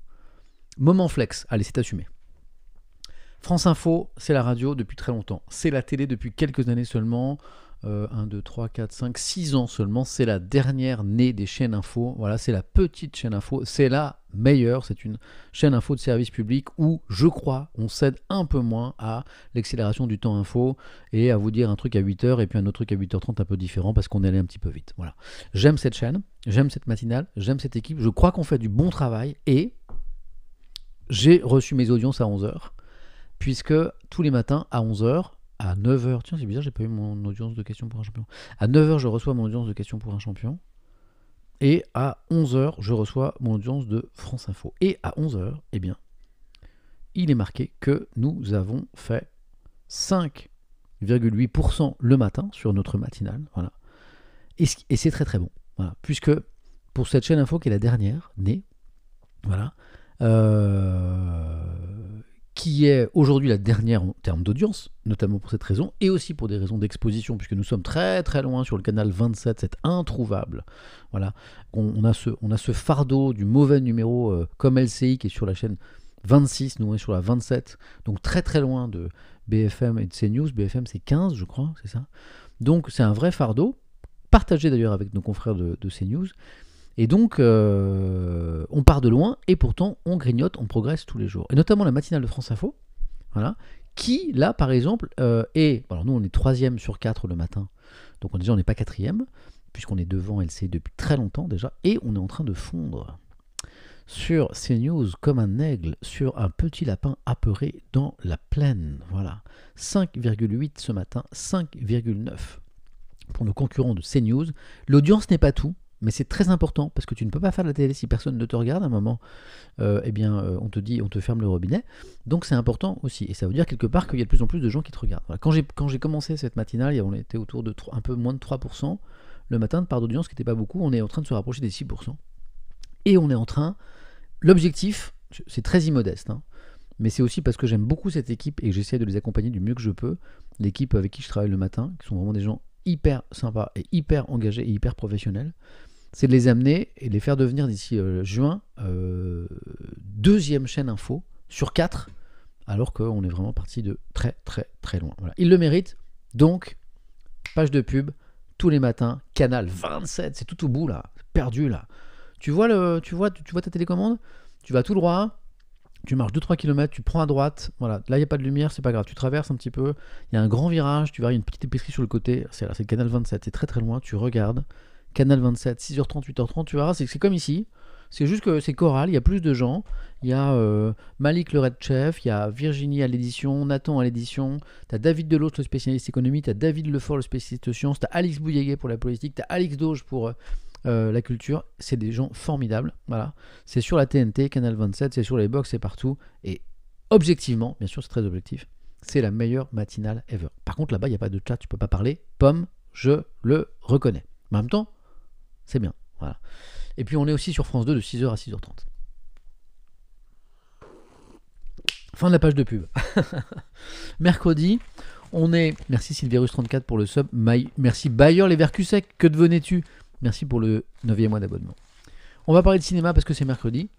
Moment flex, allez, c'est assumé. France Info, c'est la radio depuis très longtemps. C'est la télé depuis quelques années seulement. 1, 2, 3, 4, 5, 6 ans seulement. C'est la dernière née des chaînes info. Voilà, c'est la petite chaîne info. C'est là meilleur, C'est une chaîne info de service public où, je crois, on cède un peu moins à l'accélération du temps info et à vous dire un truc à 8h et puis un autre truc à 8h30 un peu différent parce qu'on est allé un petit peu vite. Voilà. J'aime cette chaîne, j'aime cette matinale, j'aime cette équipe. Je crois qu'on fait du bon travail et j'ai reçu mes audiences à 11h puisque tous les matins à 11h, à 9h, tiens c'est bizarre, j'ai pas eu mon audience de questions pour un champion. À 9h, je reçois mon audience de questions pour un champion. Et à 11h, je reçois mon audience de France Info. Et à 11h, eh bien, il est marqué que nous avons fait 5,8% le matin sur notre matinale. Voilà. Et c'est très très bon. Puisque pour cette chaîne info qui est la dernière née, voilà, euh, qui est aujourd'hui la dernière en termes d'audience, notamment pour cette raison, et aussi pour des raisons d'exposition, puisque nous sommes très très loin sur le canal 27, c'est introuvable. Voilà, on, a ce, on a ce fardeau du mauvais numéro euh, comme LCI qui est sur la chaîne 26, nous on est sur la 27, donc très très loin de BFM et de CNews. BFM c'est 15, je crois, c'est ça. Donc c'est un vrai fardeau, partagé d'ailleurs avec nos confrères de CNews, et donc, euh, on part de loin et pourtant, on grignote, on progresse tous les jours. Et notamment la matinale de France Info, voilà, qui, là, par exemple, euh, est. Alors, nous, on est troisième sur quatre le matin. Donc, on, déjà, on n'est pas quatrième, puisqu'on est devant LC depuis très longtemps déjà. Et on est en train de fondre sur CNews comme un aigle sur un petit lapin apeuré dans la plaine. Voilà. 5,8 ce matin, 5,9 pour nos concurrents de CNews. L'audience n'est pas tout mais c'est très important parce que tu ne peux pas faire de la télé si personne ne te regarde à un moment. Euh, eh bien, euh, on te dit, on te ferme le robinet. Donc c'est important aussi. Et ça veut dire quelque part qu'il y a de plus en plus de gens qui te regardent. Quand j'ai commencé cette matinale, on était autour de un peu moins de 3% le matin de part d'audience, qui n'était pas beaucoup. On est en train de se rapprocher des 6%. Et on est en train. L'objectif, c'est très immodeste, hein, mais c'est aussi parce que j'aime beaucoup cette équipe et que j'essaie de les accompagner du mieux que je peux. L'équipe avec qui je travaille le matin, qui sont vraiment des gens hyper sympas et hyper engagés et hyper professionnels c'est de les amener et de les faire devenir d'ici euh, juin euh, deuxième chaîne info sur quatre, alors qu'on est vraiment parti de très très très loin. il le mérite donc page de pub tous les matins, canal 27, c'est tout au bout là, perdu là. Tu vois, le, tu vois, tu vois ta télécommande Tu vas tout droit, tu marches 2-3 km, tu prends à droite, voilà, là il n'y a pas de lumière, c'est pas grave, tu traverses un petit peu, il y a un grand virage, tu a une petite épicerie sur le côté, c'est le canal 27, c'est très très loin, tu regardes, Canal 27, 6h30, 8h30, tu verras, c'est comme ici. C'est juste que c'est choral, il y a plus de gens. Il y a euh, Malik le Red Chef, il y a Virginie à l'édition, Nathan à l'édition, tu as David Delos le spécialiste économie, as David Lefort le spécialiste sciences, as Alex Bouygues pour la politique, as Alex Doge pour euh, euh, la culture. C'est des gens formidables, voilà. C'est sur la TNT, Canal 27, c'est sur les box, c'est partout. Et objectivement, bien sûr c'est très objectif, c'est la meilleure matinale ever. Par contre là-bas, il n'y a pas de chat, tu peux pas parler. Pomme, je le reconnais. en même temps, c'est bien. Voilà. Et puis on est aussi sur France 2 de 6h à 6h30. Fin de la page de pub. Mercredi, on est. Merci Sylvirus34 pour le sub. Merci Bayer les Que devenais-tu Merci pour le 9 mois d'abonnement. On va parler de cinéma parce que c'est mercredi.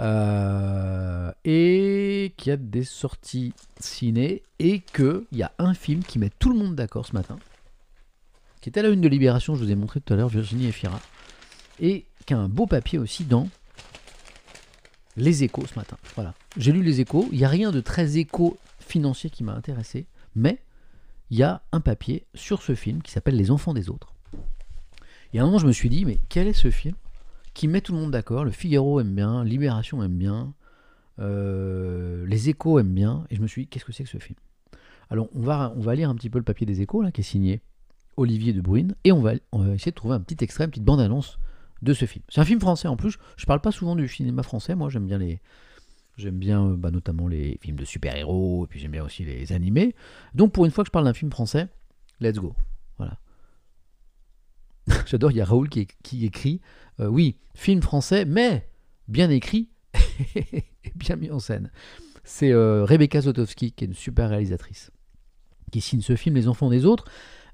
Euh, et qu'il y a des sorties ciné. Et qu'il y a un film qui met tout le monde d'accord ce matin qui était à la une de Libération, je vous ai montré tout à l'heure, Virginie Efira, et qui a un beau papier aussi dans Les Échos ce matin. Voilà, j'ai lu Les Échos, il n'y a rien de très écho financier qui m'a intéressé, mais il y a un papier sur ce film qui s'appelle Les Enfants des Autres. Et à un moment, je me suis dit, mais quel est ce film qui met tout le monde d'accord Le Figaro aime bien, Libération aime bien, euh, Les Échos aiment bien, et je me suis dit, qu'est-ce que c'est que ce film alors on va, on va lire un petit peu le papier des échos là, qui est signé Olivier de Bruyne, et on va, essayer de trouver un petit extrait, une petite bande-annonce de ce film. C'est un film français en plus, je parle pas souvent du cinéma français, moi j'aime bien les... J'aime bien euh, bah, notamment les films de super-héros, et puis j'aime bien aussi les animés. Donc pour une fois que je parle d'un film français, let's go. Voilà. J'adore, il y a Raoul qui, écrit euh, Oui, film français, mais bien écrit et bien mis en scène. C'est euh, Rebecca Zotowski, qui est une super réalisatrice, qui signe ce film Les Enfants des Autres.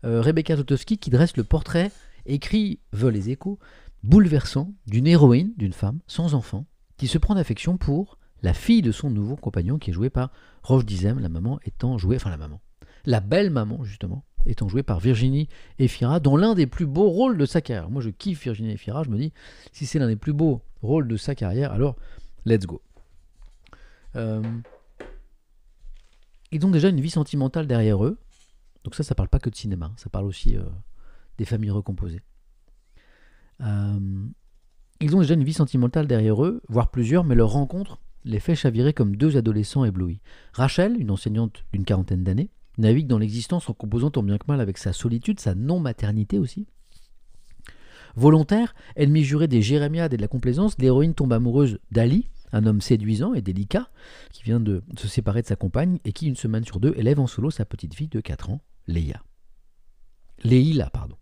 Euh, Rebecca Zotowski qui dresse le portrait écrit Veut les échos bouleversant d'une héroïne, d'une femme sans enfant, qui se prend d'affection pour la fille de son nouveau compagnon qui est jouée par Roche Dizem, la maman étant jouée, enfin la maman, la belle maman justement, étant jouée par Virginie Efira dans l'un des plus beaux rôles de sa carrière. Moi je kiffe Virginie Efira, je me dis, si c'est l'un des plus beaux rôles de sa carrière, alors let's go. Euh, ils ont déjà une vie sentimentale derrière eux, donc ça, ça parle pas que de cinéma, hein. ça parle aussi euh, des familles recomposées. Euh, ils ont déjà une vie sentimentale derrière eux, voire plusieurs, mais leur rencontre les fait chavirer comme deux adolescents éblouis. Rachel, une enseignante d'une quarantaine d'années, navigue dans l'existence en composant tant bien que mal avec sa solitude, sa non-maternité aussi. Volontaire, ennemie jurée des Jérémiades et de la complaisance, l'héroïne tombe amoureuse d'Ali, un homme séduisant et délicat, qui vient de se séparer de sa compagne et qui, une semaine sur deux, élève en solo sa petite fille de 4 ans. Léa. Léila, pardon.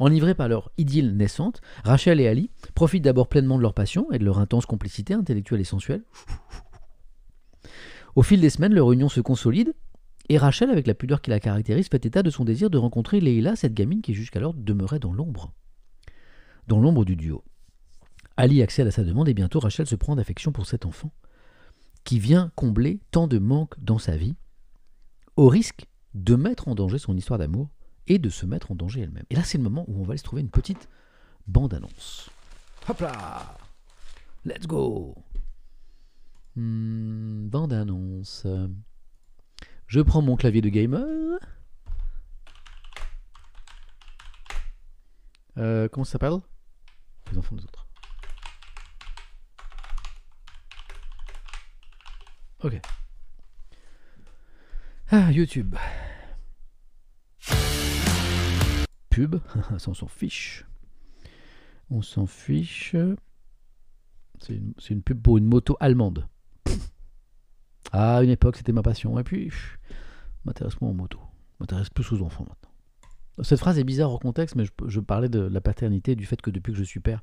Enivrés par leur idylle naissante, Rachel et Ali profitent d'abord pleinement de leur passion et de leur intense complicité intellectuelle et sensuelle. Au fil des semaines, leur union se consolide et Rachel, avec la pudeur qui la caractérise, fait état de son désir de rencontrer Leïla, cette gamine qui jusqu'alors demeurait dans l'ombre. Dans l'ombre du duo. Ali accède à sa demande et bientôt Rachel se prend d'affection pour cet enfant qui vient combler tant de manques dans sa vie, au risque de mettre en danger son histoire d'amour et de se mettre en danger elle-même. Et là, c'est le moment où on va aller se trouver une petite bande-annonce. Hop là Let's go hmm, Bande-annonce. Je prends mon clavier de gamer. Euh, comment ça s'appelle Les enfants des autres. Ok. Ah, YouTube. on s'en fiche. On s'en fiche. C'est une, pub pour une moto allemande. À une époque, c'était ma passion. Et puis, m'intéresse moins aux motos. m'intéresse plus aux enfants maintenant. Cette phrase est bizarre hors contexte, mais je, parlais de la paternité, du fait que depuis que je suis père,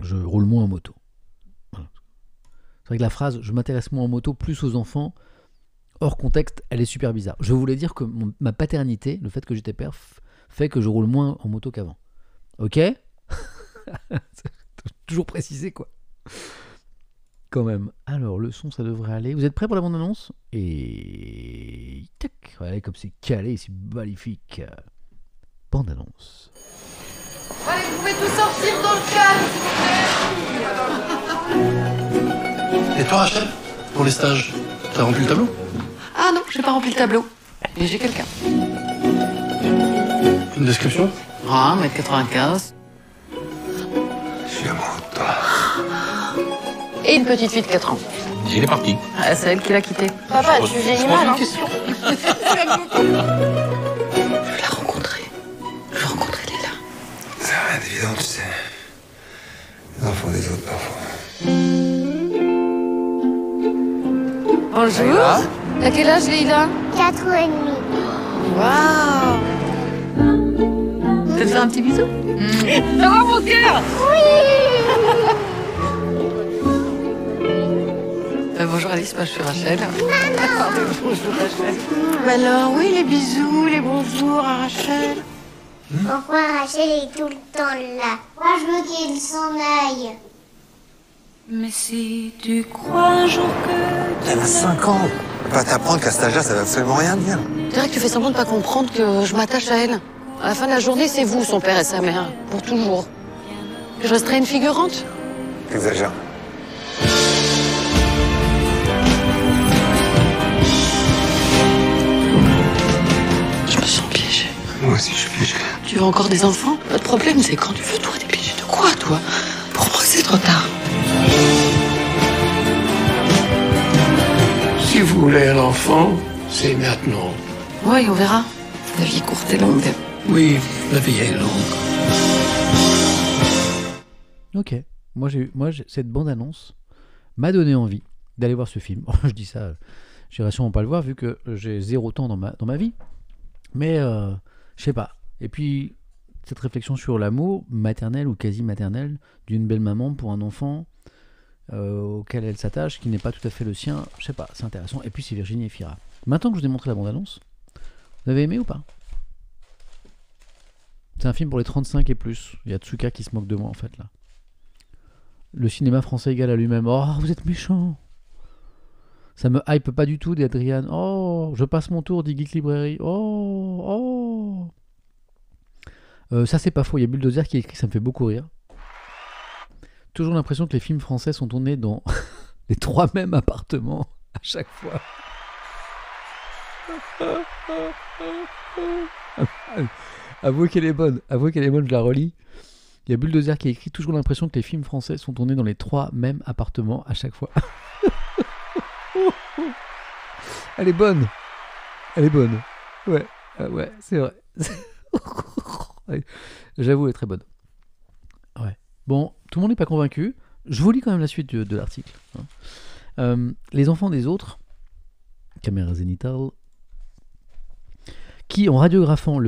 je roule moins en moto. C'est vrai que la phrase je m'intéresse moins en moto, plus aux enfants, hors contexte, elle est super bizarre. Je voulais dire que ma paternité, le fait que j'étais père, fait que je roule moins en moto qu'avant. Ok Toujours précisé quoi. Quand même. Alors le son ça devrait aller. Vous êtes prêts pour la bande annonce Et tac, Allez, comme c'est calé, c'est magnifique. Bande annonce. Allez, vous pouvez tous sortir dans le calme. Et toi Rachel, pour les stages, t'as rempli le tableau Ah non, j'ai pas rempli le tableau, mais j'ai quelqu'un. Une description Ah, 1m95. Je suis amoureux de toi. Et une petite fille de 4 ans. Il est parti. Ah, c'est elle qui l'a quitté. Papa, tu vieillis mal, hein question. Je l'ai rencontré. Je rencontrer Lila. Ça rien d'évident, tu sais. Les enfants des autres, parfois. Bonjour. À quel âge, Lila 4 ans et demi. Waouh tu te faire un petit bisou mmh. mon cœur Oui euh, Bonjour Alice, moi je suis Rachel. Maman Bonjour Rachel. alors, oui, les bisous, les bonjours à Rachel. Mmh. Pourquoi Rachel est tout le temps là Moi je veux qu'elle s'en aille. Mais si tu crois un jour que. Elle a 5 ans. Va t'apprendre qu'à cet âge-là, ça va absolument rien dire. C'est vrai que tu fais semblant de pas comprendre que je m'attache à elle. À la fin de la journée, c'est vous, son père et sa mère, pour toujours. Je resterai une figurante Exagère. Je me sens piégée. Moi aussi, je suis piégée. Tu veux encore des enfants Pas de problème, c'est quand tu veux, toi, Des piégée de quoi, toi Pour moi, c'est trop tard. Si vous voulez un enfant, c'est maintenant. Oui, on verra. La vie courte et longue. Oui, la vie est longue. Ok, moi, j'ai, moi cette bande-annonce m'a donné envie d'aller voir ce film. je dis ça, j'irai sûrement pas le voir vu que j'ai zéro temps dans ma, dans ma vie. Mais euh, je sais pas. Et puis, cette réflexion sur l'amour maternel ou quasi maternel d'une belle maman pour un enfant euh, auquel elle s'attache, qui n'est pas tout à fait le sien, je sais pas, c'est intéressant. Et puis c'est Virginie Efira. Maintenant que je vous ai montré la bande-annonce, vous avez aimé ou pas c'est un film pour les 35 et plus. Il y a Tsuka qui se moque de moi en fait là. Le cinéma français égal à lui-même. Oh, vous êtes méchant. Ça me hype pas du tout Adrian. Oh, je passe mon tour, dit Geek Library. Oh, oh. Euh, ça c'est pas faux. Il y a Bulldozer qui écrit, ça me fait beaucoup rire. Toujours l'impression que les films français sont tournés dans les trois mêmes appartements à chaque fois. Avoue qu'elle est bonne. avoue qu'elle est bonne, je la relis. Il y a Bulldozer qui a écrit toujours l'impression que les films français sont tournés dans les trois mêmes appartements à chaque fois. Elle est bonne. Elle est bonne. Ouais, ah ouais, c'est vrai. J'avoue, elle est très bonne. Ouais. Bon, tout le monde n'est pas convaincu. Je vous lis quand même la suite de, l'article. Hein. Euh, les enfants des autres, caméra zénitale, qui, en radiographiant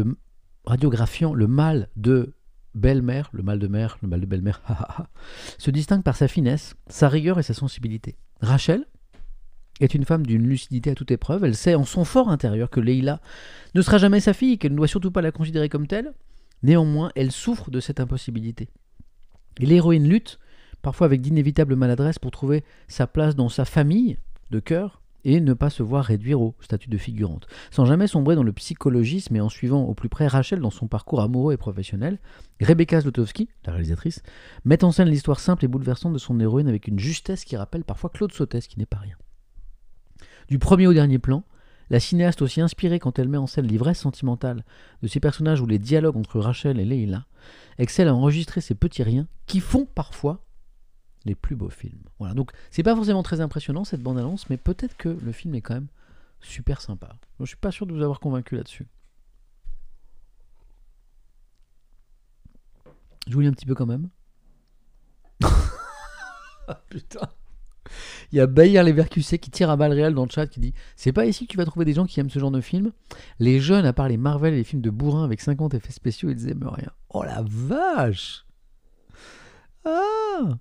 le mal de belle-mère, le mal de mère, le mal de belle-mère, se distingue par sa finesse, sa rigueur et sa sensibilité. Rachel est une femme d'une lucidité à toute épreuve. Elle sait en son fort intérieur que Leila ne sera jamais sa fille, qu'elle ne doit surtout pas la considérer comme telle. Néanmoins, elle souffre de cette impossibilité. l'héroïne lutte, parfois avec d'inévitables maladresses, pour trouver sa place dans sa famille de cœur, et ne pas se voir réduire au statut de figurante. Sans jamais sombrer dans le psychologisme et en suivant au plus près Rachel dans son parcours amoureux et professionnel, Rebecca Zlotowski, la réalisatrice, met en scène l'histoire simple et bouleversante de son héroïne avec une justesse qui rappelle parfois Claude Sautès, qui n'est pas rien. Du premier au dernier plan, la cinéaste aussi inspirée quand elle met en scène l'ivresse sentimentale de ses personnages ou les dialogues entre Rachel et Leila, excelle à enregistrer ces petits riens qui font parfois les plus beaux films. Voilà, donc c'est pas forcément très impressionnant cette bande-annonce, mais peut-être que le film est quand même super sympa. je suis pas sûr de vous avoir convaincu là-dessus. Je vous un petit peu quand même. ah, putain. Il y a Bayer Leverkusen qui tire à balles réelles dans le chat qui dit C'est pas ici que tu vas trouver des gens qui aiment ce genre de film. Les jeunes, à part les Marvel et les films de bourrin avec 50 effets spéciaux, ils aiment rien. Oh la vache Ah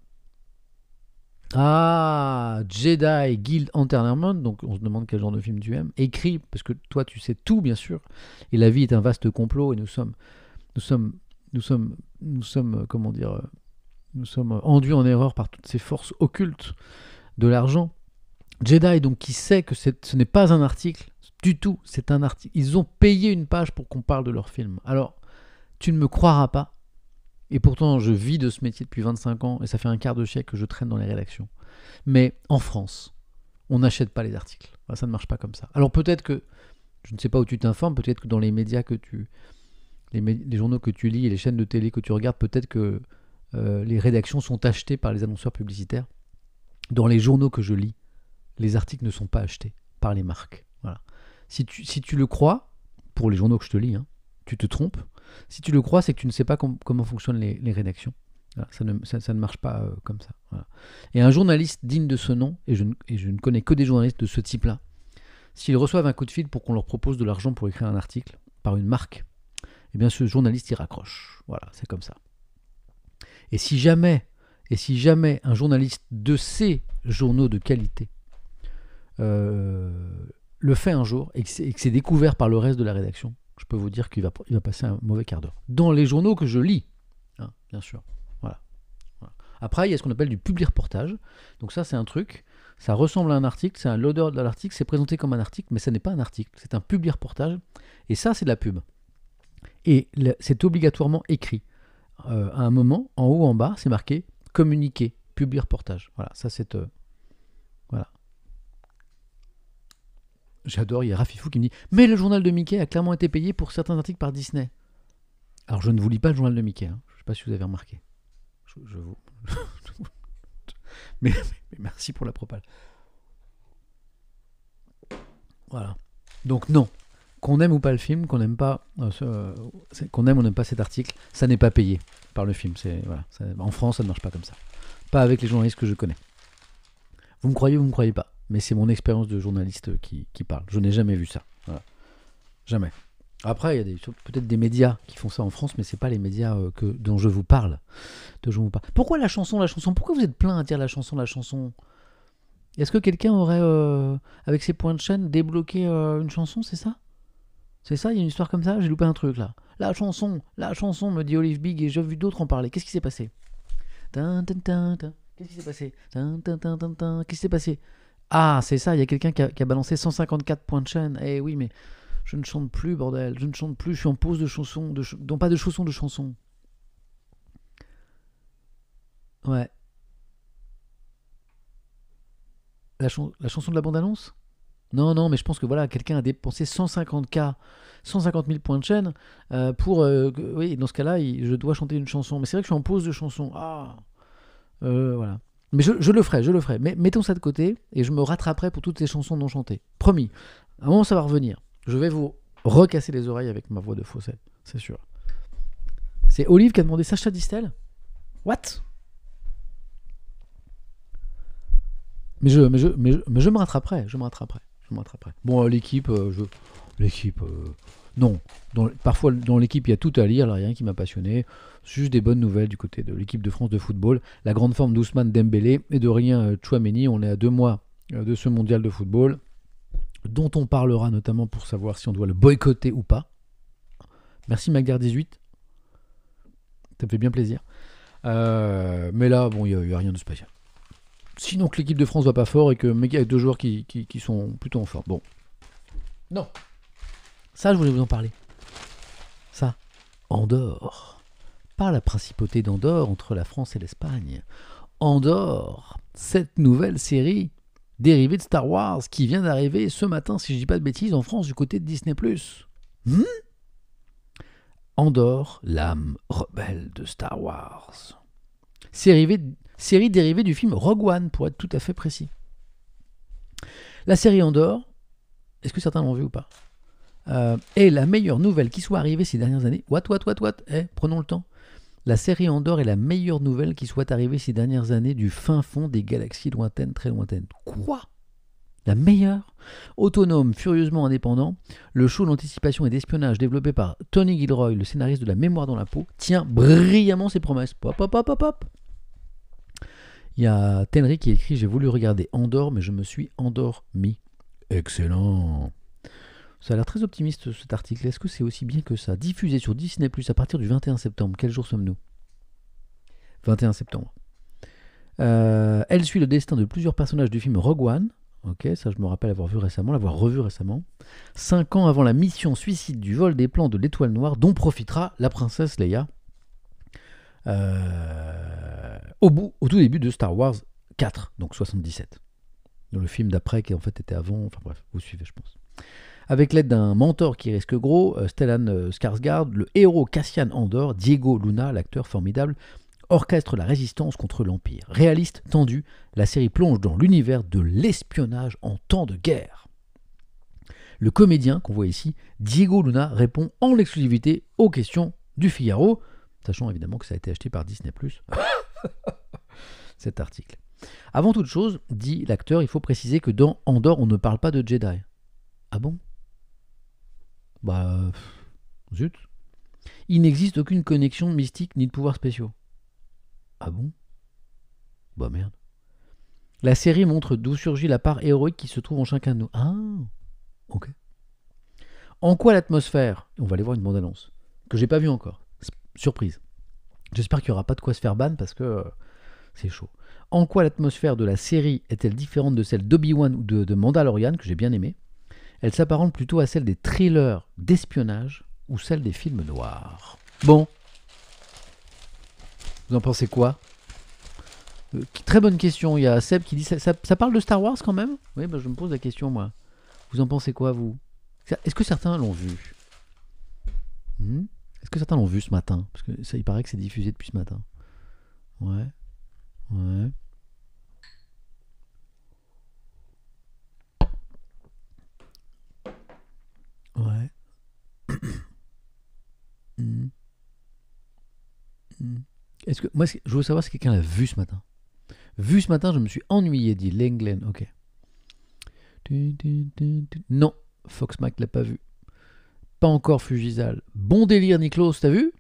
ah, Jedi Guild Entertainment, donc on se demande quel genre de film tu aimes, écrit, parce que toi tu sais tout bien sûr, et la vie est un vaste complot, et nous sommes, nous sommes, nous sommes, nous sommes, euh, comment dire, euh, nous sommes euh, enduits en erreur par toutes ces forces occultes de l'argent. Jedi, donc, qui sait que ce n'est pas un article, du tout, c'est un article. Ils ont payé une page pour qu'on parle de leur film. Alors, tu ne me croiras pas, et pourtant, je vis de ce métier depuis 25 ans et ça fait un quart de siècle que je traîne dans les rédactions. Mais en France, on n'achète pas les articles. ça ne marche pas comme ça. Alors peut-être que, je ne sais pas où tu t'informes, peut-être que dans les médias que tu. Les, journaux que tu lis et les chaînes de télé que tu regardes, peut-être que euh, les rédactions sont achetées par les annonceurs publicitaires. Dans les journaux que je lis, les articles ne sont pas achetés par les marques. Voilà. Si tu, si tu le crois, pour les journaux que je te lis, hein, tu te trompes. Si tu le crois, c'est que tu ne sais pas comment fonctionnent les, rédactions. ça, ne, marche pas euh, comme ça. Et un journaliste digne de ce nom, et je, ne, connais que des journalistes de ce type-là, s'ils reçoivent un coup de fil pour qu'on leur propose de l'argent pour écrire un article par une marque, eh bien ce journaliste y raccroche. Voilà, c'est comme ça. Et si jamais, et si jamais un journaliste de ces journaux de qualité euh, le fait un jour et que c'est découvert par le reste de la rédaction, je peux vous dire qu'il va, passer un mauvais quart d'heure. Dans les journaux que je lis, hein, bien sûr. Voilà. Après, il y a ce qu'on appelle du publi reportage. Donc ça, c'est un truc. Ça ressemble à un article, c'est un loader de l'article, c'est présenté comme un article, mais ce n'est pas un article, c'est un public reportage. Et ça, c'est de la pub. Et c'est obligatoirement écrit. Euh, à un moment, en haut, ou en bas, c'est marqué communiqué, publi reportage. Voilà, ça c'est euh, j'adore, il y a Rafifou qui me dit Mais le journal de Mickey a clairement été payé pour certains articles par Disney. Alors je ne vous lis pas le journal de Mickey, hein. je ne sais pas si vous avez remarqué. Je, vous. mais, merci pour la propale. Voilà. Donc non, qu'on aime ou pas le film, qu'on aime pas, euh, euh, qu'on aime ou n'aime pas cet article, ça n'est pas payé par le film. C'est voilà. en France, ça ne marche pas comme ça. Pas avec les journalistes que je connais. Vous me croyez ou vous me croyez pas mais c'est mon expérience de journaliste qui, parle. Je n'ai jamais vu ça. Jamais. Après, il y a peut-être des médias qui font ça en France, mais c'est pas les médias euh, que, dont je vous parle. De parle. Pourquoi la chanson, la chanson Pourquoi vous êtes plein à dire la chanson, la chanson Est-ce que quelqu'un aurait, euh, avec ses points de chaîne, débloqué euh, une chanson C'est ça C'est ça Il y a une histoire comme ça J'ai loupé un truc là. La chanson, la chanson, me dit Olive Big, et j'ai vu d'autres en parler. Qu'est-ce qui s'est passé Qu'est-ce qui s'est passé Qu'est-ce qui s'est passé ah, c'est ça, il y a quelqu'un qui, a balancé 154 points de chaîne. Eh oui, mais je ne chante plus, bordel. Je ne chante plus, je suis en pause de chansons. De pas de chaussons, de chansons. Ouais. La, chanson de la bande-annonce non, non, mais je pense que voilà, quelqu'un a dépensé 150K, 150 000 points de chaîne euh, pour. Euh, oui, dans ce cas-là, je dois chanter une chanson. Mais c'est vrai que je suis en pause de chanson. Ah euh, Voilà. Mais je, le ferai, je le ferai. Mais mettons ça de côté et je me rattraperai pour toutes ces chansons non chantées. Promis. À un moment, ça va revenir. Je vais vous recasser les oreilles avec ma voix de fausset, c'est sûr. C'est Olive qui a demandé Sacha Distel What mais je, mais je, mais je, me rattraperai, je me rattraperai, je me rattraperai. Bon, euh, l'équipe, euh, je, l'équipe, euh, non. parfois, dans l'équipe, il y a tout à lire. rien qui m'a passionné. Juste des bonnes nouvelles du côté de l'équipe de France de football. La grande forme d'Ousmane Dembélé et de rien euh, Chouameni. On est à deux mois euh, de ce mondial de football, dont on parlera notamment pour savoir si on doit le boycotter ou pas. Merci Magdar18. Ça me fait bien plaisir. Euh, mais là, bon, il n'y a, rien de spécial. Sinon que l'équipe de France va pas fort et que mais a deux joueurs qui, qui sont plutôt en forme. Bon. Non. Ça, je voulais vous en parler. Ça, Andorre. Pas la principauté d'Andorre entre la France et l'Espagne. Andorre, cette nouvelle série dérivée de Star Wars qui vient d'arriver ce matin, si je ne dis pas de bêtises, en France du côté de Disney. Plus. Hmm Andorre, l'âme rebelle de Star Wars. Série, dérivée du film Rogue One, pour être tout à fait précis. La série Andorre, est-ce que certains l'ont vu ou pas euh, et la meilleure nouvelle qui soit arrivée ces dernières années, what, what, what, what, eh, prenons le temps. La série Andorre est la meilleure nouvelle qui soit arrivée ces dernières années du fin fond des galaxies lointaines, très lointaines. Quoi La meilleure Autonome, furieusement indépendant, le show d'anticipation et d'espionnage développé par Tony Gilroy, le scénariste de La mémoire dans la peau, tient brillamment ses promesses. Pop, pop, pop, pop, pop Il y a Tenry qui écrit J'ai voulu regarder Andorre, mais je me suis endormi. Excellent ça a l'air très optimiste cet article. Est-ce que c'est aussi bien que ça Diffusé sur Disney à partir du 21 septembre. Quel jour sommes-nous 21 septembre. Euh, elle suit le destin de plusieurs personnages du film Rogue One. Ok, ça je me rappelle avoir vu récemment, l'avoir revu récemment. Cinq ans avant la mission suicide du vol des plans de l'étoile noire, dont profitera la princesse Leia. Euh, au, au tout début de Star Wars 4, donc 77. Dans le film d'après qui en fait était avant. Enfin bref, vous suivez, je pense. Avec l'aide d'un mentor qui risque gros, euh, Stellan euh, Skarsgård, le héros Cassian Andor, Diego Luna, l'acteur formidable, orchestre la résistance contre l'Empire. Réaliste, tendu, la série plonge dans l'univers de l'espionnage en temps de guerre. Le comédien qu'on voit ici, Diego Luna, répond en exclusivité aux questions du Figaro, sachant évidemment que ça a été acheté par Disney ⁇ cet article. Avant toute chose, dit l'acteur, il faut préciser que dans Andor, on ne parle pas de Jedi. Ah bon bah. Zut. Il n'existe aucune connexion mystique ni de pouvoirs spéciaux. Ah bon Bah merde. La série montre d'où surgit la part héroïque qui se trouve en chacun de nous. Ah Ok. En quoi l'atmosphère On va aller voir une bande-annonce. Que j'ai pas vue encore. Surprise. J'espère qu'il n'y aura pas de quoi se faire ban parce que euh, c'est chaud. En quoi l'atmosphère de la série est-elle différente de celle d'Obi-Wan ou de, de Mandalorian, que j'ai bien aimé elle s'apparente plutôt à celle des thrillers d'espionnage ou celle des films noirs. Bon, vous en pensez quoi euh, Très bonne question. Il y a Seb qui dit ça, ça, parle de Star Wars quand même Oui, bah, je me pose la question moi. Vous en pensez quoi vous Est-ce que certains l'ont vu hmm Est-ce que certains l'ont vu ce matin Parce que ça, il paraît que c'est diffusé depuis ce matin. Ouais. Ouais. Mm. Mm. Est-ce que moi, je veux savoir si quelqu'un l'a vu ce matin. Vu ce matin, je me suis ennuyé, dit Lenglen. Ok. Non, Fox Mac l'a pas vu. Pas encore Fugizal. Bon délire, Niklos, t'as vu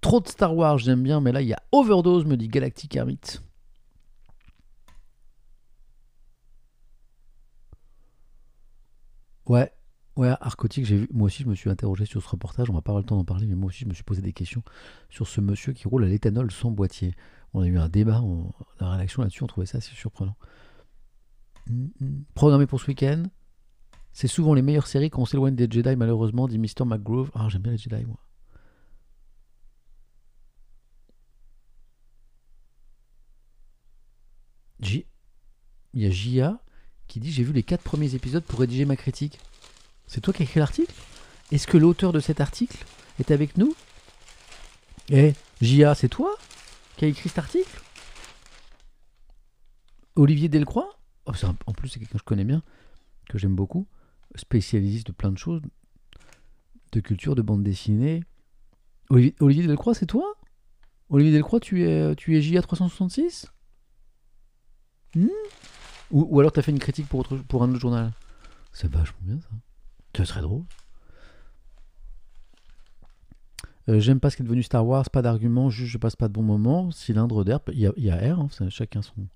Trop de Star Wars, j'aime bien, mais là, il y a overdose, me dit Galactic Hermit. Ouais, Ouais, Arcotique, j'ai vu. Moi aussi, je me suis interrogé sur ce reportage. On va pas avoir le temps d'en parler, mais moi aussi, je me suis posé des questions sur ce monsieur qui roule à l'éthanol sans boîtier. On a eu un débat, en la réaction là-dessus, on trouvait ça assez surprenant. Hum, hum. Programmé pour ce week-end, c'est souvent les meilleures séries quand on s'éloigne des Jedi, malheureusement, dit Mr. McGrove. Ah, j'aime bien les Jedi, moi. J... Il y a Jia qui dit J'ai vu les quatre premiers épisodes pour rédiger ma critique. C'est toi qui as écrit l'article Est-ce que l'auteur de cet article est avec nous Eh, J.A., c'est toi qui as écrit cet article Olivier Delcroix oh, En plus, c'est quelqu'un que je connais bien, que j'aime beaucoup, spécialiste de plein de choses, de culture, de bande dessinée. Olivier, Delcroix, c'est toi Olivier Delcroix, tu es, tu es JA366 hmm ou, ou, alors t'as fait une critique pour, pour un autre journal C'est vachement bien ça. Ce serait drôle. Euh, j'aime pas ce qui est devenu Star Wars, pas d'argument, juste je passe pas de bon moment. Cylindre d'air, il y, a R, hein, chacun, son,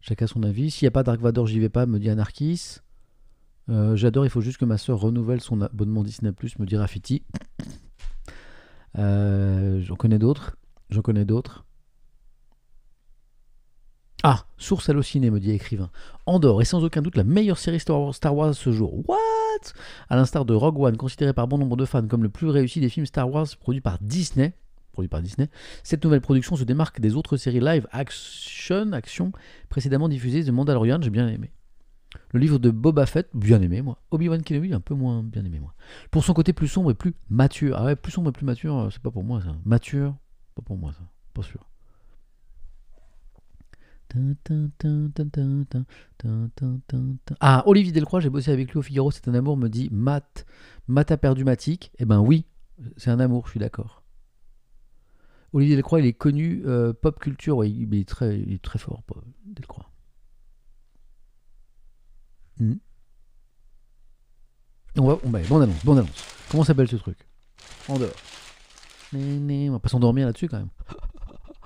chacun son avis. S'il n'y a pas Dark Vador, j'y vais pas, me dit Anarchis. Euh, j'adore, il faut juste que ma soeur renouvelle son abonnement Disney, me dit Rafiti. Euh, j'en connais d'autres. J'en connais d'autres. Ah, source hallucinée, me dit l'écrivain. Andorre est sans aucun doute la meilleure série Star Wars, Star ce jour. What À l'instar de Rogue One, considéré par bon nombre de fans comme le plus réussi des films Star Wars produits par Disney, produit par Disney, cette nouvelle production se démarque des autres séries live action, action précédemment diffusées de Mandalorian, j'ai bien aimé. Le livre de Boba Fett, bien aimé moi. Obi-Wan Kenobi, un peu moins bien aimé moi. Pour son côté plus sombre et plus mature. Ah ouais, plus sombre et plus mature, euh, c'est pas pour moi ça. Mature, pas pour moi ça. Pas sûr. Ah, Olivier Delcroix, j'ai bossé avec lui au Figaro, c'est un amour, me dit Matt. Matt a perdu Matic. Eh ben oui, c'est un amour, je suis d'accord. Olivier Delcroix, il est connu pop culture, il, est très, il est très fort, Delcroix. bonne annonce, bonne annonce. Comment s'appelle ce truc En dehors. On va pas s'endormir là-dessus quand même.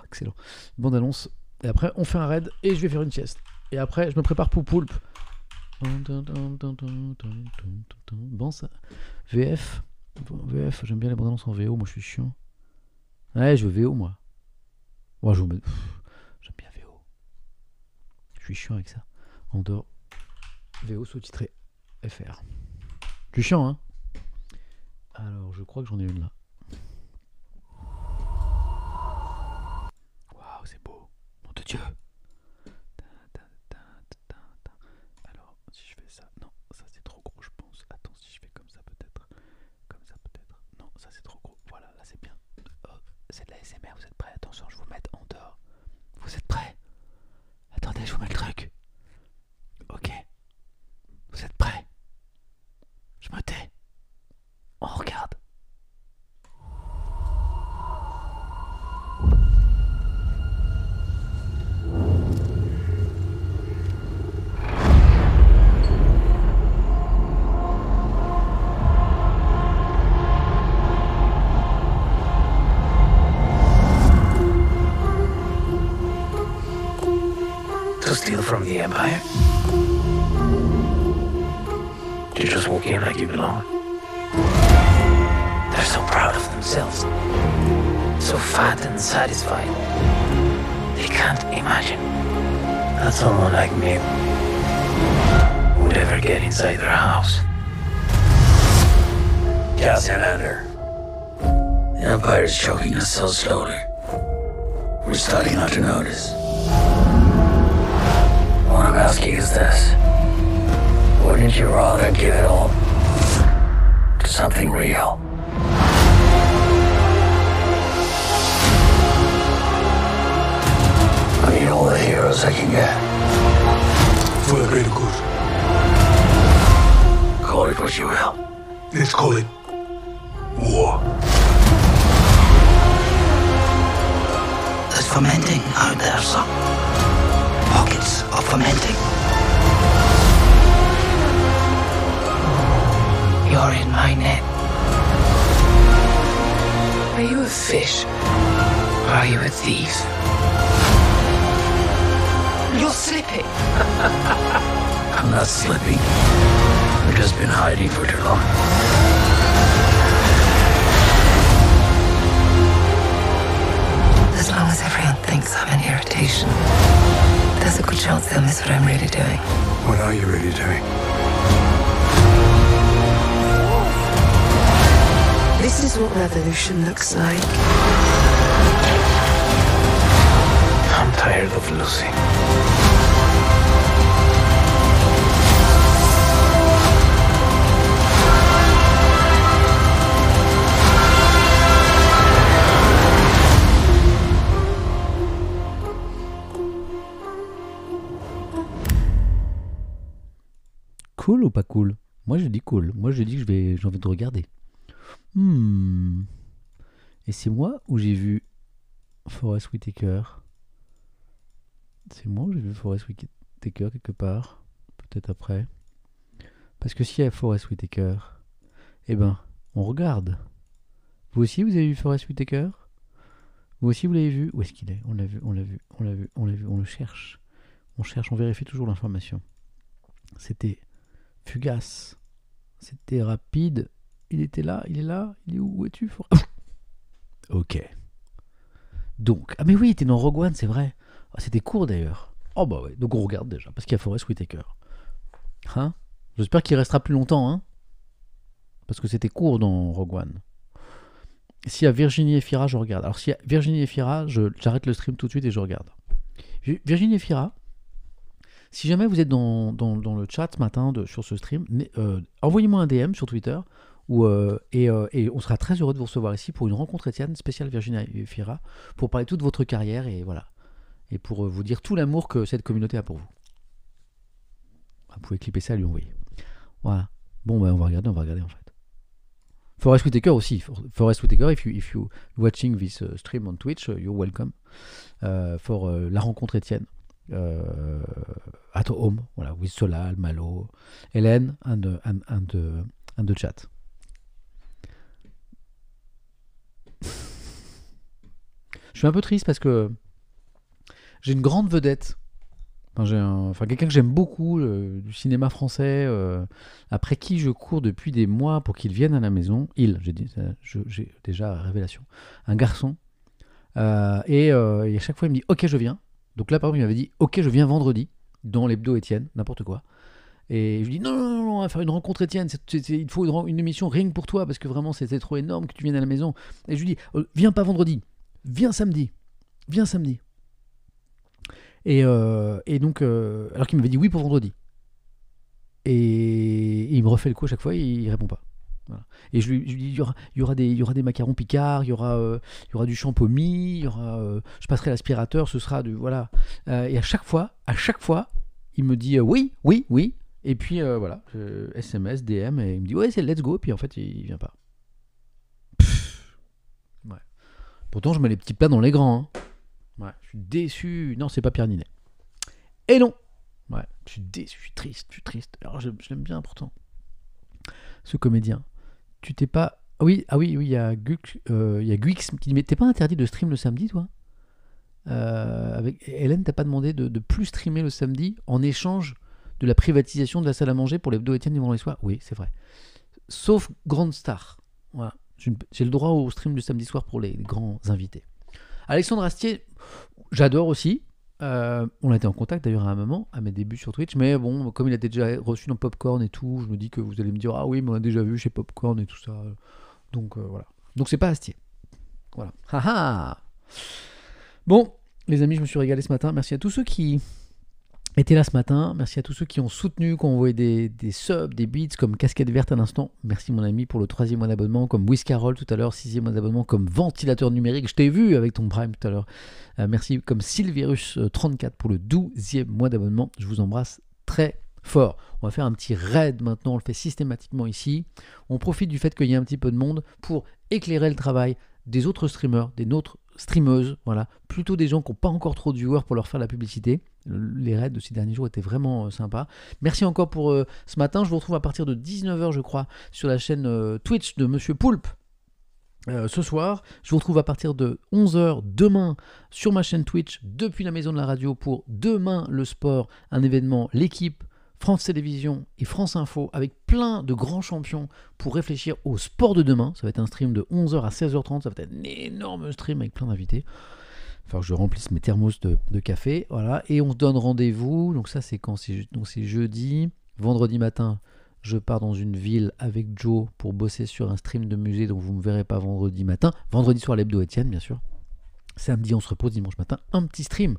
Excellent. Bonne annonce et après, on fait un raid et je vais faire une sieste. Et après, je me prépare pour Poulpe. Bon, ça. VF. VF, j'aime bien les bandes en VO, moi je suis chiant. Ouais, je veux VO, moi. Moi, je J'aime bien VO. Je suis chiant avec ça. En dehors, VO sous-titré FR. Je suis chiant, hein Alors, je crois que j'en ai une là. Waouh, c'est beau. Alors, si je fais ça, non, ça c'est trop gros, je pense. Attends, si je fais comme ça, peut-être. Comme ça, peut-être. Non, ça c'est trop gros. Voilà, là c'est bien. Oh, c'est de la SMR, vous êtes prêts Attention, je vous mette en dehors. Vous êtes prêts So slowly. We're starting not to notice. What I'm asking is this. Wouldn't you rather give it all to something real? I need all the heroes I can get. For the greater good. Call it what you will. Let's call it war. is fermenting out oh, there, sir. Pockets of fermenting. You're in my net. Are you a fish? Or are you a thief? You're slipping. I'm not slipping. I've just been hiding for too long. There's a good chance they'll miss what I'm really doing. What are you really doing? This is what revolution looks like. I'm tired of losing. Cool ou pas cool Moi, je dis cool. Moi, je dis que je vais, j'ai envie de regarder. Hmm. Et c'est moi où j'ai vu Forest Whitaker C'est moi où j'ai vu Forest Whitaker quelque part Peut-être après. Parce que s'il y a Forest Whitaker, eh ben, on regarde. Vous aussi, vous avez vu Forest Whitaker Vous aussi, vous l'avez vu Où est-ce qu'il est On l'a vu, on l'a vu, on l'a vu, on l'a vu, on le cherche. On cherche, on vérifie toujours l'information. C'était fugace. C'était rapide. Il était là, il est là, il est où, où es-tu Ok. Donc, ah mais oui, t'es dans Rogue One, c'est vrai. Ah, c'était court d'ailleurs. Oh bah ouais, donc on regarde déjà, parce qu'il y a Forest Whitaker. Hein J'espère qu'il restera plus longtemps, hein Parce que c'était court dans Rogue One. S'il y a Virginie Efira, je regarde. Alors s'il y a Virginie Efira, j'arrête le stream tout de suite et je regarde. Virginie Efira, si jamais vous êtes dans, le chat ce matin sur ce stream, euh, envoyez-moi un DM sur Twitter euh, euh, et, on sera très heureux de vous recevoir ici pour une rencontre Étienne spéciale Virginia Fira pour parler toute votre carrière et voilà et pour vous dire tout l'amour que cette communauté a pour vous. Ah, vous pouvez clipper ça lui envoyer. Voilà. Bon, ben, on va regarder, on va regarder en fait. Forest Whitaker aussi. Forest Whitaker, if you if you watching this stream on Twitch, you're welcome for la rencontre Étienne. Euh, at Home, voilà, Solal, Malo, Hélène, un de, un, de, de chat. Je suis un peu triste parce que j'ai une grande vedette. Enfin, enfin quelqu'un que j'aime beaucoup euh, du cinéma français, euh, après qui je cours depuis des mois pour qu'il vienne à la maison. Il, j'ai dit, j'ai déjà révélation. Un garçon. et, à chaque fois, il me dit, ok, je viens. Donc là, par exemple, il m'avait dit Ok, je viens vendredi, dans l'hebdo Étienne, n'importe quoi. Et je lui dis non, non, non, on va faire une rencontre, Étienne. C'est, il faut une, émission rien que pour toi, parce que vraiment, c'était trop énorme que tu viennes à la maison. Et je lui dis euh, Viens pas vendredi, viens samedi. Viens samedi. Et, euh, donc, euh, alors qu'il m'avait dit oui pour vendredi. Et, il me refait le coup à chaque fois, il, il répond pas. Et je lui, dis, il y, aura, des, il y aura des macarons Picard il y aura, euh, il y aura du shampoing il y aura, euh, je passerai l'aspirateur, ce sera du... Voilà. Euh, et à chaque fois, à chaque fois, il me dit oui, oui, oui. Et puis voilà, SMS, DM, et il me dit ouais, c'est let's go. Et puis en fait, il, vient pas. ouais. Pourtant, je mets les petits plats dans les grands. Hein. Ouais, je suis déçu. Non, c'est pas Pierre Ninet. Et non Ouais, je suis déçu, je suis triste, je suis triste. Alors, je, je l'aime bien pourtant, ce comédien tu t'es pas. Ah oui, ah oui, oui, euh, il y a Guix, qui dit Mais t'es pas interdit de stream le samedi, toi euh, avec Hélène, t'as pas demandé de, plus streamer le samedi en échange de la privatisation de la salle à manger pour les deux Étienne du vendredi soir Oui, c'est vrai. Sauf Grand Star. Voilà. J'ai le droit au stream du samedi soir pour les grands invités. Alexandre Astier, j'adore aussi. Euh, on a été en contact d'ailleurs à un moment, à mes débuts sur Twitch, mais bon, comme il a déjà reçu dans Popcorn et tout, je me dis que vous allez me dire Ah oui, mais on a déjà vu chez Popcorn et tout ça. Donc euh, voilà. Donc c'est pas Astier. Voilà. Haha Bon, les amis, je me suis régalé ce matin. Merci à tous ceux qui était là ce matin. Merci à tous ceux qui ont soutenu, qui ont envoyé des, subs, des beats, comme Casquette Verte à l'instant. Merci mon ami pour le troisième mois d'abonnement, comme Whiskarol tout à l'heure, sixième mois d'abonnement, comme Ventilateur Numérique. Je t'ai vu avec ton Prime tout à l'heure. Euh, merci comme Sylvirus34 euh, pour le douzième mois d'abonnement. Je vous embrasse très fort. On va faire un petit raid maintenant, on le fait systématiquement ici. On profite du fait qu'il y a un petit peu de monde pour éclairer le travail des autres streamers, des nôtres streameuses, voilà, plutôt des gens qui n'ont pas encore trop de viewers pour leur faire la publicité les raids de ces derniers jours étaient vraiment euh, sympas. Merci encore pour euh, ce matin. Je vous retrouve à partir de 19h, je crois, sur la chaîne euh, Twitch de Monsieur Poulpe. ce soir. Je vous retrouve à partir de 11h demain sur ma chaîne Twitch depuis la maison de la radio pour Demain le sport, un événement, l'équipe. France Télévisions et France Info avec plein de grands champions pour réfléchir au sport de demain. Ça va être un stream de 11h à 16h30, ça va être un énorme stream avec plein d'invités. Enfin, je remplisse mes thermos de, café. Voilà. Et on se donne rendez-vous. Donc, ça, c'est quand c'est, Donc, c'est jeudi. Vendredi matin, je pars dans une ville avec Joe pour bosser sur un stream de musée. Donc, vous ne me verrez pas vendredi matin. Vendredi soir, l'hebdo Etienne, bien sûr. Samedi, on se repose. Dimanche matin, un petit stream.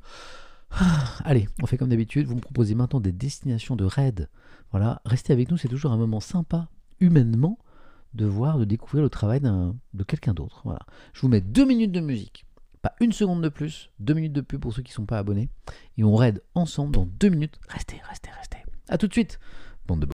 Ah, allez, on fait comme d'habitude. Vous me proposez maintenant des destinations de raid. Voilà, restez avec nous, c'est toujours un moment sympa, humainement, de voir, de découvrir le travail de quelqu'un d'autre. Voilà. Je vous mets deux minutes de musique. Pas une seconde de plus, deux minutes de plus pour ceux qui ne sont pas abonnés. Et on raid ensemble dans deux minutes. Restez, restez, restez. A tout de suite, bande de